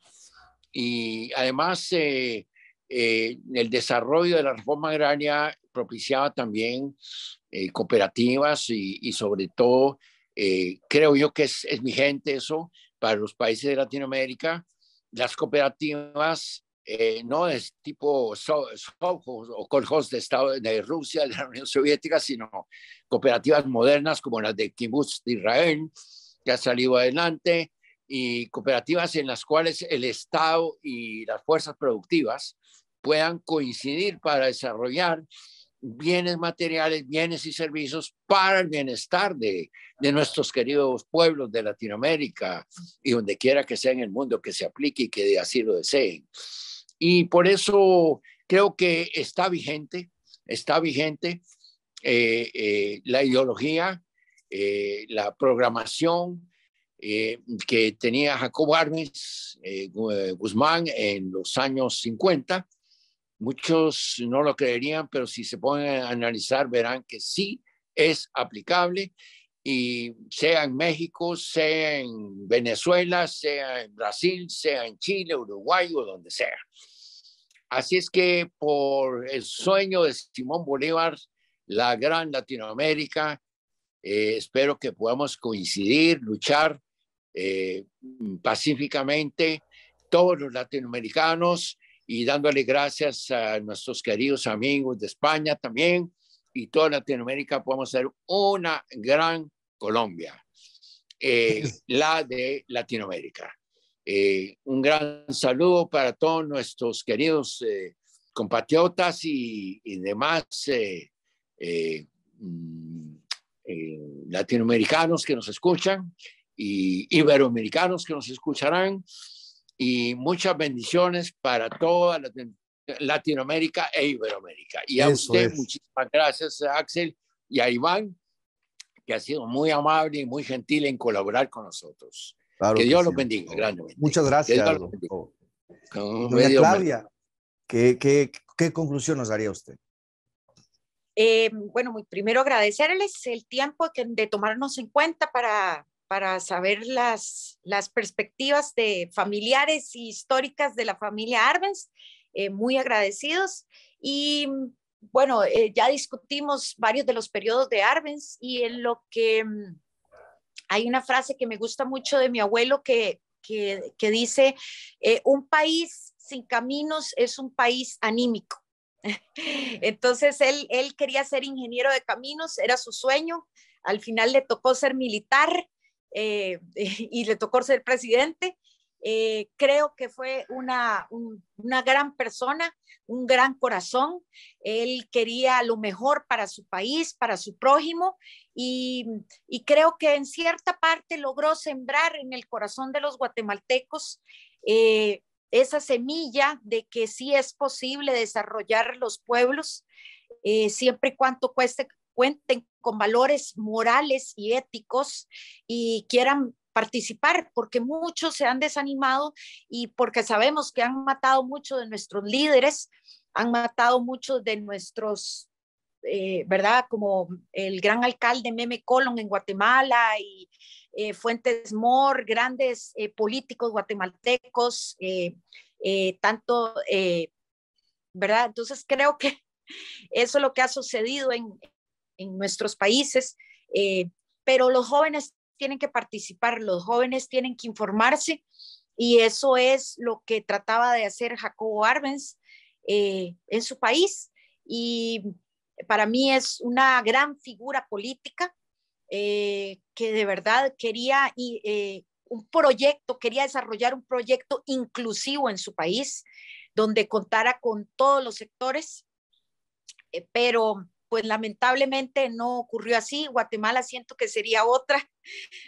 Speaker 3: y además eh, eh, el desarrollo de la reforma agraria propiciaba también eh, cooperativas y, sobre todo, creo yo que es, es vigente eso para los países de Latinoamérica, las cooperativas eh, no es tipo so, o coljos de, de Rusia, de la Unión Soviética, sino cooperativas modernas como las de Kibbutz de Israel, que ha salido adelante, y cooperativas en las cuales el Estado y las fuerzas productivas puedan coincidir para desarrollar bienes materiales, bienes y servicios para el bienestar de, de nuestros queridos pueblos de Latinoamérica y donde quiera que sea en el mundo que se aplique y que así lo deseen y por eso creo que está vigente, está vigente eh, eh, la ideología, eh, la programación que tenía Jacob Armis Guzmán en los años 50. Muchos no lo creerían, pero si se pueden analizar verán que sí es aplicable y sea en México, sea en Venezuela, sea en Brasil, sea en Chile, Uruguay o donde sea. Así es que por el sueño de Simón Bolívar, la gran Latinoamérica, eh, espero que podamos coincidir, luchar eh, pacíficamente todos los latinoamericanos y dándole gracias a nuestros queridos amigos de España también y toda Latinoamérica podamos ser una gran Colombia, eh, la de Latinoamérica. Eh, un gran saludo para todos nuestros queridos eh, compatriotas y, demás mm, latinoamericanos que nos escuchan y iberoamericanos que nos escucharán y muchas bendiciones para toda Latinoamérica e Iberoamérica. Y a usted muchísimas gracias, Axel, y a Iván que ha sido muy amable y muy gentil en colaborar con nosotros. que, Dios los bendiga Muchas gracias. Que Claudia,
Speaker 1: ¿qué, ¿qué, conclusión nos daría usted?
Speaker 2: Eh, bueno, muy primero agradecerles el tiempo que, de tomarnos en cuenta para, para saber las, las perspectivas de familiares y e históricas de la familia Arbenz. Eh, muy agradecidos. Y bueno, eh, ya discutimos varios de los periodos de Arbenz y en lo que mm, hay una frase que me gusta mucho de mi abuelo que, que, dice, eh, un país sin caminos es un país anímico. Entonces él, quería ser ingeniero de caminos, era su sueño, al final le tocó ser militar eh, y le tocó ser presidente eh, creo que fue una, gran persona, un gran corazón. Él quería lo mejor para su país, para su prójimo, y, creo que en cierta parte logró sembrar en el corazón de los guatemaltecos eh, esa semilla de que sí es posible desarrollar los pueblos, eh, siempre y cuando cueste, cuenten con valores morales y éticos y quieran participar, porque muchos se han desanimado y porque sabemos que han matado muchos de nuestros líderes, han matado muchos de nuestros, eh, ¿verdad? Como el gran alcalde Meme Colon en Guatemala y eh, Fuentes Mor, grandes eh, políticos guatemaltecos, tanto, ¿verdad? Entonces creo que eso es lo que ha sucedido en, en nuestros países, pero los jóvenes tienen que participar, los jóvenes tienen que informarse y eso es lo que trataba de hacer Jacobo Arbenz eh, en su país y para mí es una gran figura política eh, que de verdad quería y, eh, un proyecto, quería desarrollar un proyecto inclusivo en su país donde contara con todos los sectores, pero pues lamentablemente no ocurrió así. Guatemala siento que sería otra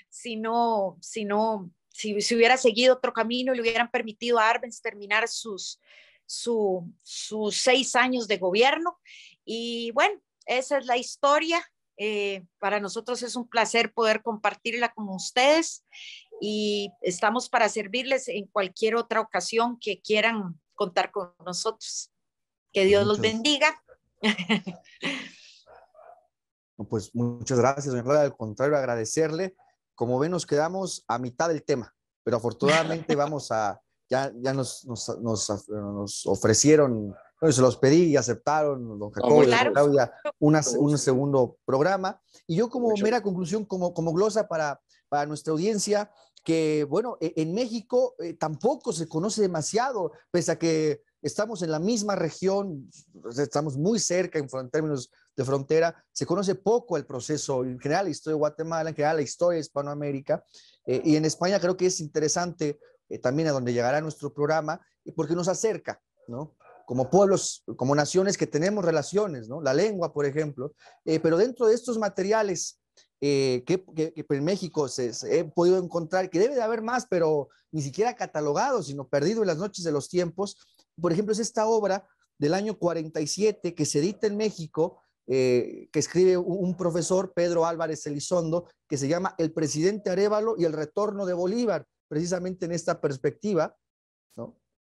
Speaker 2: si no, si no, si, hubiera seguido otro camino y le hubieran permitido a Arbenz terminar sus, sus seis años de gobierno. Y bueno, esa es la historia. Eh, para nosotros es un placer poder compartirla con ustedes y estamos para servirles en cualquier otra ocasión que quieran contar con nosotros. Que Dios los bendiga
Speaker 1: pues muchas gracias, Claudia. Al contrario, agradecerle. Como ven, nos quedamos a mitad del tema, pero afortunadamente vamos a, ya, ya nos, nos, nos, ofrecieron, se los pedí y aceptaron, don Jacobo, Claudia, un segundo programa. Y yo como mera conclusión, como, como glosa para, para nuestra audiencia, que bueno, e, en México eh, tampoco se conoce demasiado, pese a que estamos en la misma región, pues, estamos muy cerca en, términos de frontera, se conoce poco el proceso, en general la historia de Guatemala, en general la historia de Hispanoamérica, eh, y en España creo que es interesante eh, también a donde llegará nuestro programa, porque nos acerca, ¿no? Como pueblos, como naciones que tenemos relaciones, ¿no? La lengua, por ejemplo, eh, pero dentro de estos materiales que, en México se, he podido encontrar, que debe de haber más, pero ni siquiera catalogados, sino perdido en las noches de los tiempos, por ejemplo, es esta obra del año 47 que se edita en México, eh, que escribe un, profesor, Pedro Álvarez Elizondo, que se llama El presidente Arevalo y el retorno de Bolívar, precisamente en esta perspectiva,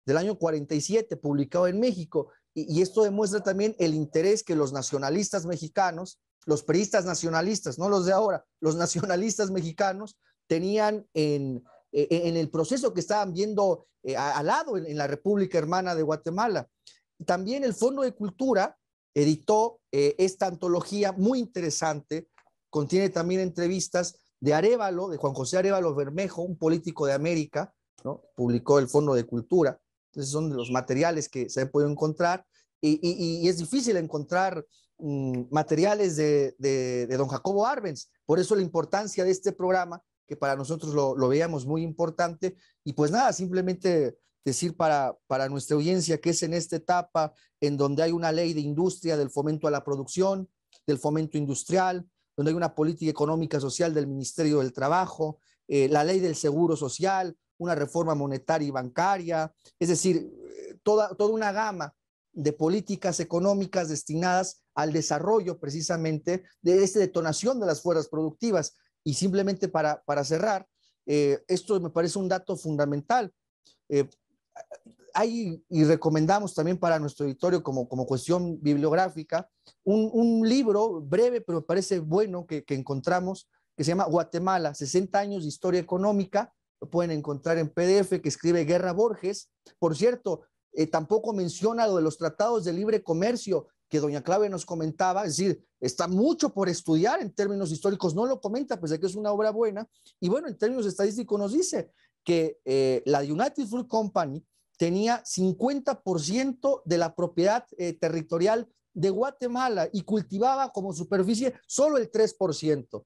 Speaker 1: Del año 47, publicado en México. Y, esto demuestra también el interés que los nacionalistas mexicanos, los periodistas nacionalistas, no los de ahora, los nacionalistas mexicanos, tenían en, eh, eh, en el proceso que estaban viendo eh, al lado en, la República Hermana de Guatemala. También el Fondo de Cultura editó esta antología muy interesante, contiene también entrevistas de Arevalo, de Juan José Arevalo Bermejo, un político de América, publicó el Fondo de Cultura. Entonces son los materiales que se han podido encontrar y, es difícil encontrar mm, materiales de, de, don Jacobo Arbenz. Por eso la importancia de este programa, que para nosotros lo, veíamos muy importante. Y pues nada, simplemente decir para, nuestra audiencia que es en esta etapa en donde hay una ley de industria, del fomento a la producción, del fomento industrial, donde hay una política económica social del Ministerio del Trabajo, eh, la ley del Seguro Social, una reforma monetaria y bancaria, es decir, eh, toda, toda una gama de políticas económicas destinadas al desarrollo precisamente de esta detonación de las fuerzas productivas. Y simplemente para, para cerrar, eh, esto me parece un dato fundamental. Eh, hay y recomendamos también para nuestro auditorio como, como cuestión bibliográfica un, libro breve, pero me parece bueno que, encontramos, que se llama Guatemala, 60 años de historia económica. Lo pueden encontrar en PDF que escribe Guerra Borges. Por cierto, eh, tampoco menciona lo de los tratados de libre comercio que doña Clave nos comentaba, es decir, está mucho por estudiar en términos históricos, no lo comenta, pues que es una obra buena, y bueno, en términos estadísticos nos dice que eh, la United Fruit Company tenía 50% de la propiedad eh, territorial de Guatemala y cultivaba como superficie solo el 3%. O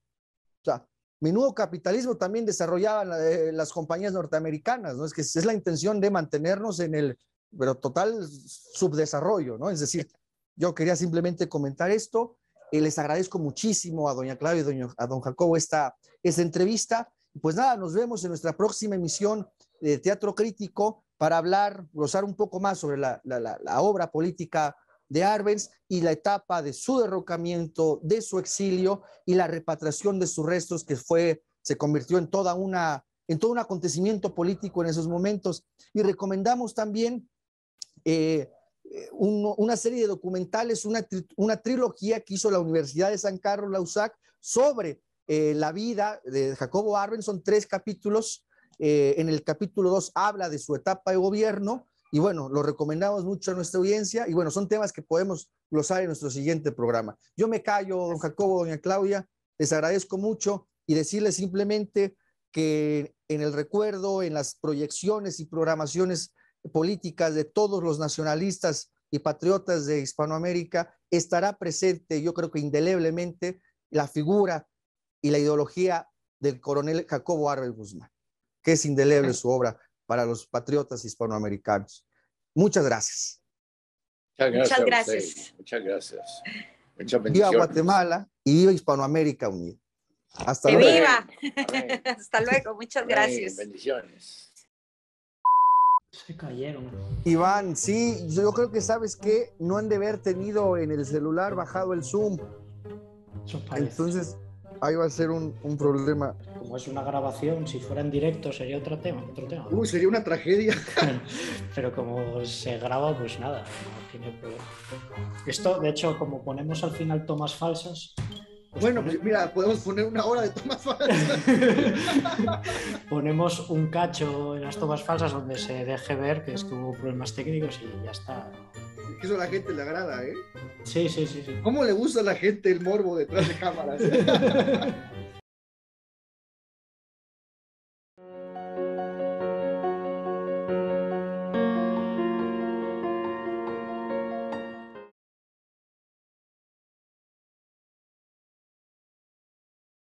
Speaker 1: sea, menudo capitalismo también desarrollaban eh, las compañías norteamericanas, ¿no? Es que es la intención de mantenernos en el, pero total subdesarrollo, ¿no? Es decir, yo quería simplemente comentar esto. Eh, les agradezco muchísimo a doña Claudia y a don Jacobo esta, esta entrevista. Pues nada, nos vemos en nuestra próxima emisión de Teatro Crítico para hablar, gozar un poco más sobre la, obra política de Arbenz y la etapa de su derrocamiento, de su exilio y la repatriación de sus restos que fue se convirtió en toda una en todo un acontecimiento político en esos momentos y recomendamos también eh, una serie de documentales, una, trilogía que hizo la Universidad de San Carlos, la USAC, sobre eh, la vida de Jacobo son tres capítulos. Eh, en el capítulo dos habla de su etapa de gobierno y bueno, lo recomendamos mucho a nuestra audiencia y bueno, son temas que podemos glosar en nuestro siguiente programa. Yo me callo, don Jacobo, doña Claudia, les agradezco mucho y decirles simplemente que en el recuerdo, en las proyecciones y programaciones políticas de todos los nacionalistas y patriotas de Hispanoamérica, estará presente, yo creo que indeleblemente, la figura y la ideología del coronel Jacobo Arbel Guzmán, que es indeleble su obra para los patriotas hispanoamericanos. Muchas gracias.
Speaker 4: Muchas gracias.
Speaker 3: Muchas gracias.
Speaker 1: viva Guatemala y viva Hispanoamérica Unida. Hasta luego. Viva.
Speaker 2: Hasta luego. Muchas gracias. Bendiciones.
Speaker 3: Se cayeron.
Speaker 1: Iván, sí, yo creo que sabes que no han de haber tenido en el celular bajado el Zoom. Entonces, ahí va a ser un, un, problema. Como es una grabación, si fuera en directo sería otro tema. Otro tema Uy, sería una tragedia. Pero como se graba, pues nada, no tiene Esto, de hecho, como ponemos
Speaker 3: al final tomas falsas,
Speaker 1: pues bueno, pues mira, podemos poner una hora de tomas falsas.
Speaker 3: Ponemos un cacho en las tomas falsas donde se deje ver que es que hubo problemas técnicos y ya está.
Speaker 1: eso a la gente le agrada, ¿eh? Sí, sí, sí. sí. ¿Cómo le gusta a la gente el morbo detrás de cámaras?